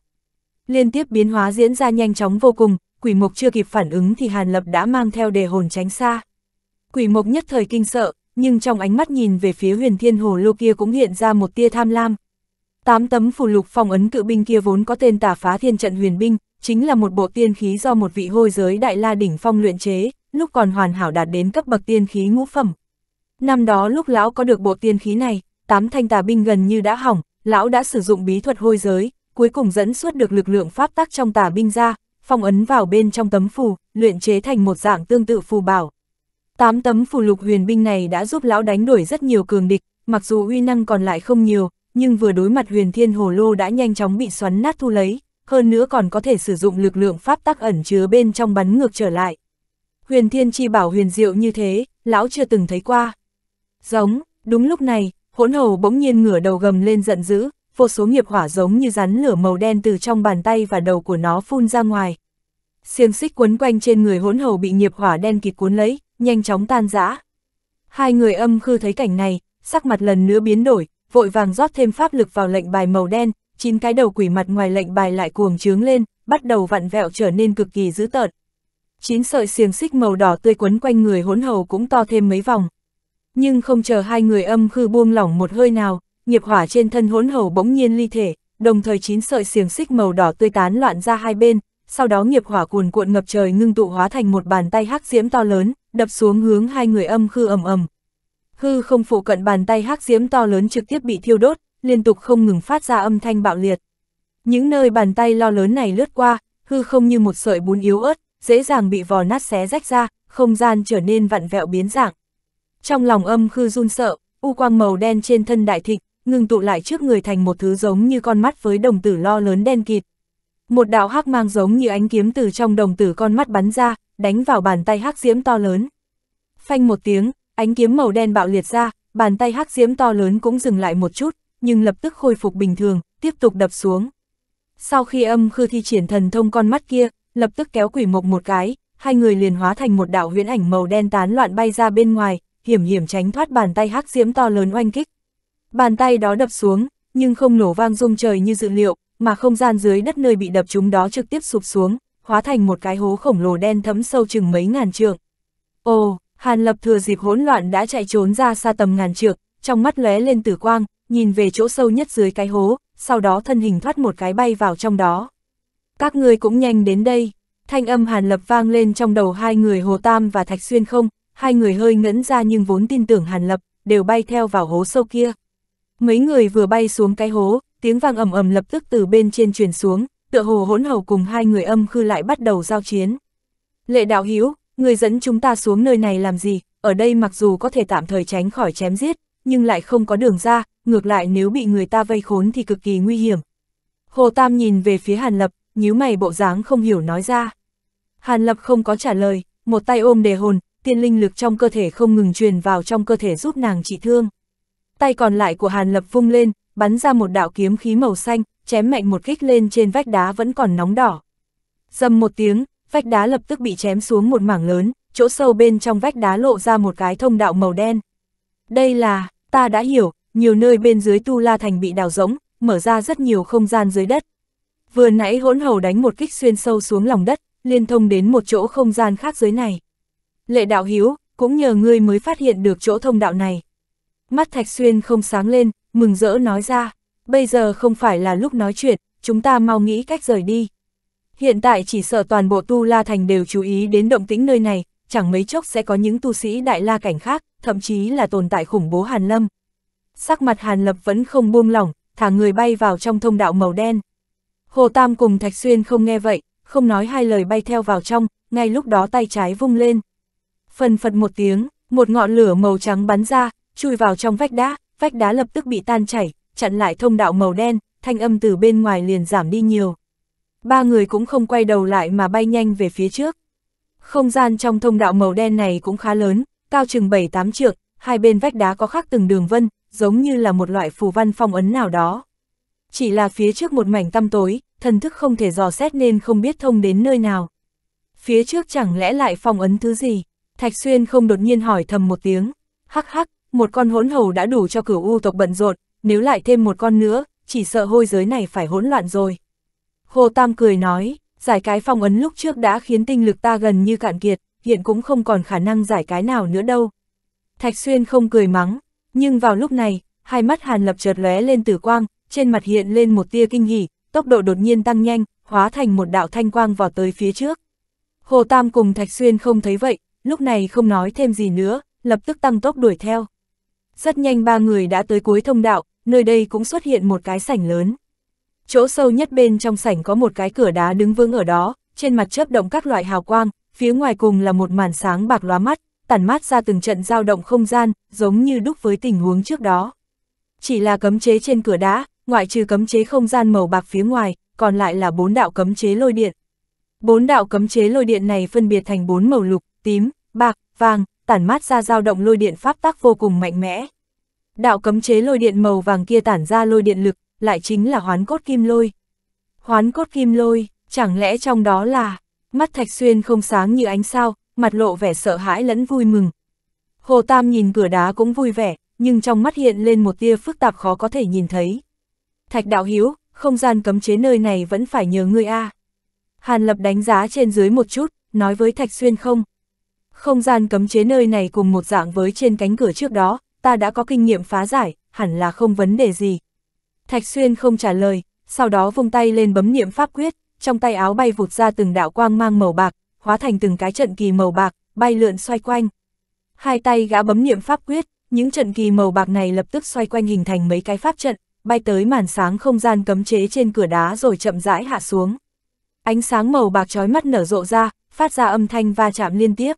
Liên tiếp biến hóa diễn ra nhanh chóng vô cùng, quỷ Mục chưa kịp phản ứng thì Hàn Lập đã mang theo đề hồn tránh xa. Quỷ Mục nhất thời kinh sợ, nhưng trong ánh mắt nhìn về phía huyền thiên hồ lô kia cũng hiện ra một tia tham lam. Tám tấm phù lục phong ấn cự binh kia vốn có tên tả phá thiên trận huyền binh, chính là một bộ tiên khí do một vị hôi giới đại la đỉnh phong luyện chế, lúc còn hoàn hảo đạt đến cấp bậc tiên khí ngũ phẩm. Năm đó lúc lão có được bộ tiên khí này, tám thanh tà binh gần như đã hỏng, lão đã sử dụng bí thuật hôi giới, cuối cùng dẫn suốt được lực lượng pháp tắc trong tà binh ra, phong ấn vào bên trong tấm phù, luyện chế thành một dạng tương tự phù bảo. Tám tấm phù lục huyền binh này đã giúp lão đánh đuổi rất nhiều cường địch, mặc dù uy năng còn lại không nhiều, nhưng vừa đối mặt huyền thiên hồ lô đã nhanh chóng bị xoắn nát thu lấy, hơn nữa còn có thể sử dụng lực lượng pháp tắc ẩn chứa bên trong bắn ngược trở lại huyền thiên chi bảo huyền diệu như thế, lão chưa từng thấy qua. Giống, đúng lúc này, hỗn hầu bỗng nhiên ngửa đầu gầm lên giận dữ, vô số nghiệp hỏa giống như rắn lửa màu đen từ trong bàn tay và đầu của nó phun ra ngoài. Xiềng xích quấn quanh trên người hỗn hầu bị nghiệp hỏa đen kịt cuốn lấy, nhanh chóng tan rã. Hai người âm khư thấy cảnh này, sắc mặt lần nữa biến đổi, vội vàng rót thêm pháp lực vào lệnh bài màu đen, chín cái đầu quỷ mặt ngoài lệnh bài lại cuồng trướng lên, bắt đầu vặn vẹo trở nên cực kỳ dữ tợn chín sợi xiềng xích màu đỏ tươi quấn quanh người hỗn hầu cũng to thêm mấy vòng. Nhưng không chờ hai người âm khư buông lỏng một hơi nào, nghiệp hỏa trên thân hỗn hầu bỗng nhiên ly thể, đồng thời chín sợi xiềng xích màu đỏ tươi tán loạn ra hai bên, sau đó nghiệp hỏa cuồn cuộn ngập trời ngưng tụ hóa thành một bàn tay hắc diễm to lớn, đập xuống hướng hai người âm khư ầm ầm. Hư không phụ cận bàn tay hắc diễm to lớn trực tiếp bị thiêu đốt, liên tục không ngừng phát ra âm thanh bạo liệt. Những nơi bàn tay lo lớn này lướt qua, hư không như một sợi bún yếu ớt, dễ dàng bị vò nát xé rách ra, không gian trở nên vặn vẹo biến dạng. Trong lòng âm khư run sợ, u quang màu đen trên thân đại thịnh, ngừng tụ lại trước người thành một thứ giống như con mắt với đồng tử lo lớn đen kịt. Một đạo hắc mang giống như ánh kiếm từ trong đồng tử con mắt bắn ra, đánh vào bàn tay hắc diễm to lớn. Phanh một tiếng, ánh kiếm màu đen bạo liệt ra, bàn tay hắc diễm to lớn cũng dừng lại một chút, nhưng lập tức khôi phục bình thường, tiếp tục đập xuống. Sau khi âm khư thi triển thần thông con mắt kia, lập tức kéo quỷ mộc một cái, hai người liền hóa thành một đạo huyễn ảnh màu đen tán loạn bay ra bên ngoài, hiểm hiểm tránh thoát bàn tay hắc diễm to lớn oanh kích. Bàn tay đó đập xuống, nhưng không nổ vang rung trời như dự liệu, mà không gian dưới đất nơi bị đập chúng đó trực tiếp sụp xuống, hóa thành một cái hố khổng lồ đen thấm sâu chừng mấy ngàn trượng. Ồ, Hàn Lập thừa dịp hỗn loạn đã chạy trốn ra xa tầm ngàn trượng, trong mắt lóe lên tử quang, nhìn về chỗ sâu nhất dưới cái hố, sau đó thân hình thoát một cái bay vào trong đó. Các ngươi cũng nhanh đến đây. Thanh âm Hàn Lập vang lên trong đầu hai người Hồ Tam và Thạch Xuyên không, hai người hơi ngẫn ra nhưng vốn tin tưởng Hàn Lập, đều bay theo vào hố sâu kia. Mấy người vừa bay xuống cái hố, tiếng vang ầm ầm lập tức từ bên trên truyền xuống, tựa hồ hỗn hầu cùng hai người âm khư lại bắt đầu giao chiến. Lệ đạo hiếu, người dẫn chúng ta xuống nơi này làm gì, ở đây mặc dù có thể tạm thời tránh khỏi chém giết, nhưng lại không có đường ra, ngược lại nếu bị người ta vây khốn thì cực kỳ nguy hiểm. Hồ Tam nhìn về phía Hàn Lập, nhíu mày bộ dáng không hiểu nói ra. Hàn Lập không có trả lời, một tay ôm đề hồn, tiên linh lực trong cơ thể không ngừng truyền vào trong cơ thể giúp nàng trị thương. Tay còn lại của Hàn Lập vung lên, bắn ra một đạo kiếm khí màu xanh, chém mạnh một kích lên trên vách đá vẫn còn nóng đỏ. Dầm một tiếng, vách đá lập tức bị chém xuống một mảng lớn, chỗ sâu bên trong vách đá lộ ra một cái thông đạo màu đen. Đây là, ta đã hiểu, nhiều nơi bên dưới Tu La Thành bị đào rỗng, mở ra rất nhiều không gian dưới đất, Vừa nãy hỗn hầu đánh một kích xuyên sâu xuống lòng đất, liên thông đến một chỗ không gian khác dưới này. Lệ đạo hiếu, cũng nhờ ngươi mới phát hiện được chỗ thông đạo này. Mắt Thạch Xuyên không sáng lên, mừng rỡ nói ra, bây giờ không phải là lúc nói chuyện, chúng ta mau nghĩ cách rời đi. Hiện tại chỉ sợ toàn bộ Tu La Thành đều chú ý đến động tĩnh nơi này, chẳng mấy chốc sẽ có những tu sĩ đại la cảnh khác, thậm chí là tồn tại khủng bố Hàn Lâm. Sắc mặt Hàn Lập vẫn không buông lỏng, thả người bay vào trong thông đạo màu đen. Hồ Tam cùng Thạch Xuyên không nghe vậy, không nói hai lời bay theo vào trong, ngay lúc đó tay trái vung lên. Phần phật một tiếng, một ngọn lửa màu trắng bắn ra, chui vào trong vách đá, vách đá lập tức bị tan chảy, chặn lại thông đạo màu đen, thanh âm từ bên ngoài liền giảm đi nhiều. Ba người cũng không quay đầu lại mà bay nhanh về phía trước. Không gian trong thông đạo màu đen này cũng khá lớn, cao chừng 7-8 trượng, hai bên vách đá có khắc từng đường vân, giống như là một loại phù văn phong ấn nào đó chỉ là phía trước một mảnh tăm tối, thần thức không thể dò xét nên không biết thông đến nơi nào. Phía trước chẳng lẽ lại phòng ấn thứ gì? Thạch Xuyên không đột nhiên hỏi thầm một tiếng. Hắc hắc, một con hỗn hầu đã đủ cho cửu u tộc bận rộn, nếu lại thêm một con nữa, chỉ sợ hôi giới này phải hỗn loạn rồi. Hồ Tam cười nói, giải cái phong ấn lúc trước đã khiến tinh lực ta gần như cạn kiệt, hiện cũng không còn khả năng giải cái nào nữa đâu. Thạch Xuyên không cười mắng, nhưng vào lúc này, hai mắt Hàn Lập chợt lóe lên tử quang, trên mặt hiện lên một tia kinh hỉ, tốc độ đột nhiên tăng nhanh, hóa thành một đạo thanh quang vào tới phía trước. Hồ Tam cùng Thạch Xuyên không thấy vậy, lúc này không nói thêm gì nữa, lập tức tăng tốc đuổi theo. Rất nhanh ba người đã tới cuối thông đạo, nơi đây cũng xuất hiện một cái sảnh lớn. Chỗ sâu nhất bên trong sảnh có một cái cửa đá đứng vững ở đó, trên mặt chớp động các loại hào quang, phía ngoài cùng là một màn sáng bạc lóa mắt, tản mát ra từng trận dao động không gian, giống như đúc với tình huống trước đó. Chỉ là cấm chế trên cửa đá, ngoại trừ cấm chế không gian màu bạc phía ngoài, còn lại là bốn đạo cấm chế lôi điện. Bốn đạo cấm chế lôi điện này phân biệt thành bốn màu lục, tím, bạc, vàng, tản mát ra dao động lôi điện pháp tác vô cùng mạnh mẽ. Đạo cấm chế lôi điện màu vàng kia tản ra lôi điện lực, lại chính là hoán cốt kim lôi. Hoán cốt kim lôi, chẳng lẽ trong đó là, mắt thạch xuyên không sáng như ánh sao, mặt lộ vẻ sợ hãi lẫn vui mừng. Hồ Tam nhìn cửa đá cũng vui vẻ, nhưng trong mắt hiện lên một tia phức tạp khó có thể nhìn thấy. Thạch đạo hiếu, không gian cấm chế nơi này vẫn phải nhờ ngươi a. Hàn Lập đánh giá trên dưới một chút, nói với Thạch Xuyên không. Không gian cấm chế nơi này cùng một dạng với trên cánh cửa trước đó, ta đã có kinh nghiệm phá giải, hẳn là không vấn đề gì. Thạch Xuyên không trả lời, sau đó vung tay lên bấm niệm pháp quyết, trong tay áo bay vụt ra từng đạo quang mang màu bạc, hóa thành từng cái trận kỳ màu bạc, bay lượn xoay quanh. Hai tay gã bấm niệm pháp quyết, những trận kỳ màu bạc này lập tức xoay quanh hình thành mấy cái pháp trận, bay tới màn sáng không gian cấm chế trên cửa đá rồi chậm rãi hạ xuống. Ánh sáng màu bạc trói mắt nở rộ ra, phát ra âm thanh va chạm liên tiếp.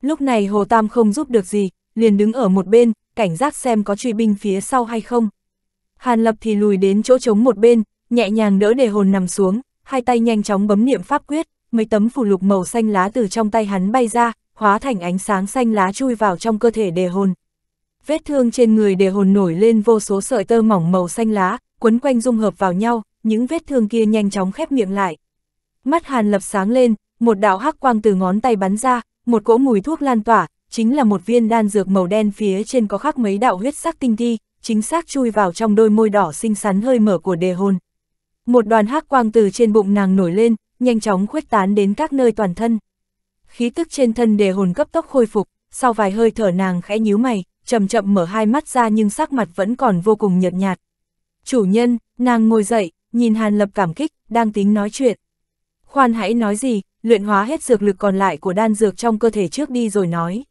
Lúc này Hồ Tam không giúp được gì, liền đứng ở một bên, cảnh giác xem có truy binh phía sau hay không. Hàn Lập thì lùi đến chỗ trống một bên, nhẹ nhàng đỡ để hồn nằm xuống, hai tay nhanh chóng bấm niệm pháp quyết, mấy tấm phù lục màu xanh lá từ trong tay hắn bay ra, hóa thành ánh sáng xanh lá chui vào trong cơ thể đề hồn vết thương trên người đề hồn nổi lên vô số sợi tơ mỏng màu xanh lá, quấn quanh dung hợp vào nhau, những vết thương kia nhanh chóng khép miệng lại. Mắt Hàn Lập sáng lên, một đạo hắc quang từ ngón tay bắn ra, một cỗ mùi thuốc lan tỏa, chính là một viên đan dược màu đen phía trên có khắc mấy đạo huyết sắc tinh thi, chính xác chui vào trong đôi môi đỏ xinh xắn hơi mở của đề hồn. Một đoàn hắc quang từ trên bụng nàng nổi lên, nhanh chóng khuếch tán đến các nơi toàn thân. Khí tức trên thân đề hồn cấp tốc khôi phục, sau vài hơi thở nàng khẽ nhíu mày, chậm chậm mở hai mắt ra nhưng sắc mặt vẫn còn vô cùng nhợt nhạt. Chủ nhân, nàng ngồi dậy, nhìn Hàn Lập cảm kích, đang tính nói chuyện. Khoan hãy nói gì, luyện hóa hết dược lực còn lại của đan dược trong cơ thể trước đi rồi nói.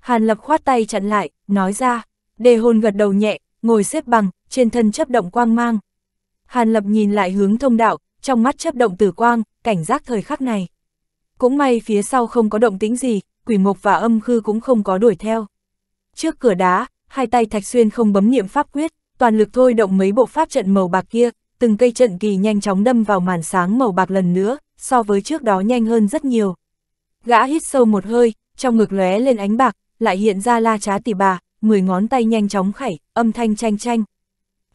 Hàn Lập khoát tay chặn lại, nói ra, đề hồn gật đầu nhẹ, ngồi xếp bằng, trên thân chấp động quang mang. Hàn Lập nhìn lại hướng thông đạo, trong mắt chấp động tử quang, cảnh giác thời khắc này. Cũng may phía sau không có động tĩnh gì, quỷ mộc và âm khư cũng không có đuổi theo. Trước cửa đá, hai tay Thạch Xuyên không bấm niệm pháp quyết, toàn lực thôi động mấy bộ pháp trận màu bạc kia, từng cây trận kỳ nhanh chóng đâm vào màn sáng màu bạc lần nữa, so với trước đó nhanh hơn rất nhiều. Gã hít sâu một hơi, trong ngực lóe lên ánh bạc, lại hiện ra la trá tỷ bà, mười ngón tay nhanh chóng khảy, âm thanh chanh chanh.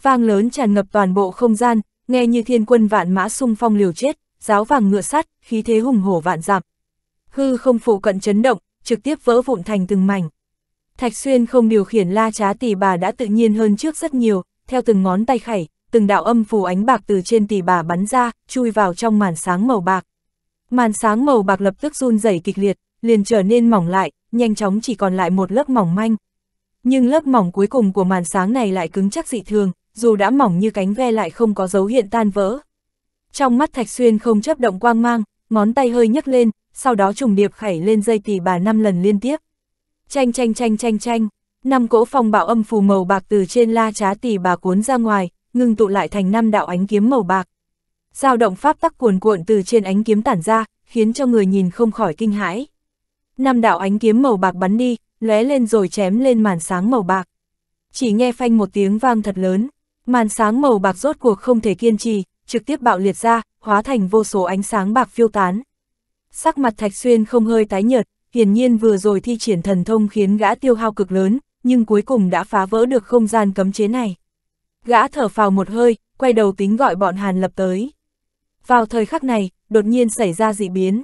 Vang lớn tràn ngập toàn bộ không gian, nghe như thiên quân vạn mã xung phong liều chết, giáo vàng ngựa sắt, khí thế hùng hổ vạn dặm. Hư không phụ cận chấn động, trực tiếp vỡ vụn thành từng mảnh. Thạch Xuyên không điều khiển la trá tỷ bà đã tự nhiên hơn trước rất nhiều, theo từng ngón tay khẩy, từng đạo âm phù ánh bạc từ trên tỷ bà bắn ra, chui vào trong màn sáng màu bạc. Màn sáng màu bạc lập tức run rẩy kịch liệt, liền trở nên mỏng lại, nhanh chóng chỉ còn lại một lớp mỏng manh. Nhưng lớp mỏng cuối cùng của màn sáng này lại cứng chắc dị thường, dù đã mỏng như cánh ve lại không có dấu hiện tan vỡ. Trong mắt Thạch Xuyên không chấp động quang mang, ngón tay hơi nhấc lên, sau đó trùng điệp khẩy lên dây tỷ bà năm lần liên tiếp. Chanh chanh chanh chanh chanh, năm cỗ phong bạo âm phù màu bạc từ trên la trá tỷ bà cuốn ra ngoài, ngưng tụ lại thành năm đạo ánh kiếm màu bạc. giao động pháp tắc cuồn cuộn từ trên ánh kiếm tản ra, khiến cho người nhìn không khỏi kinh hãi. Năm đạo ánh kiếm màu bạc bắn đi, lóe lên rồi chém lên màn sáng màu bạc. Chỉ nghe phanh một tiếng vang thật lớn, màn sáng màu bạc rốt cuộc không thể kiên trì, trực tiếp bạo liệt ra, hóa thành vô số ánh sáng bạc phiêu tán. Sắc mặt Thạch Xuyên không hơi tái nhợt, hiển nhiên vừa rồi thi triển thần thông khiến gã tiêu hao cực lớn, nhưng cuối cùng đã phá vỡ được không gian cấm chế này. Gã thở phào một hơi, quay đầu tính gọi bọn Hàn Lập tới. Vào thời khắc này, đột nhiên xảy ra dị biến.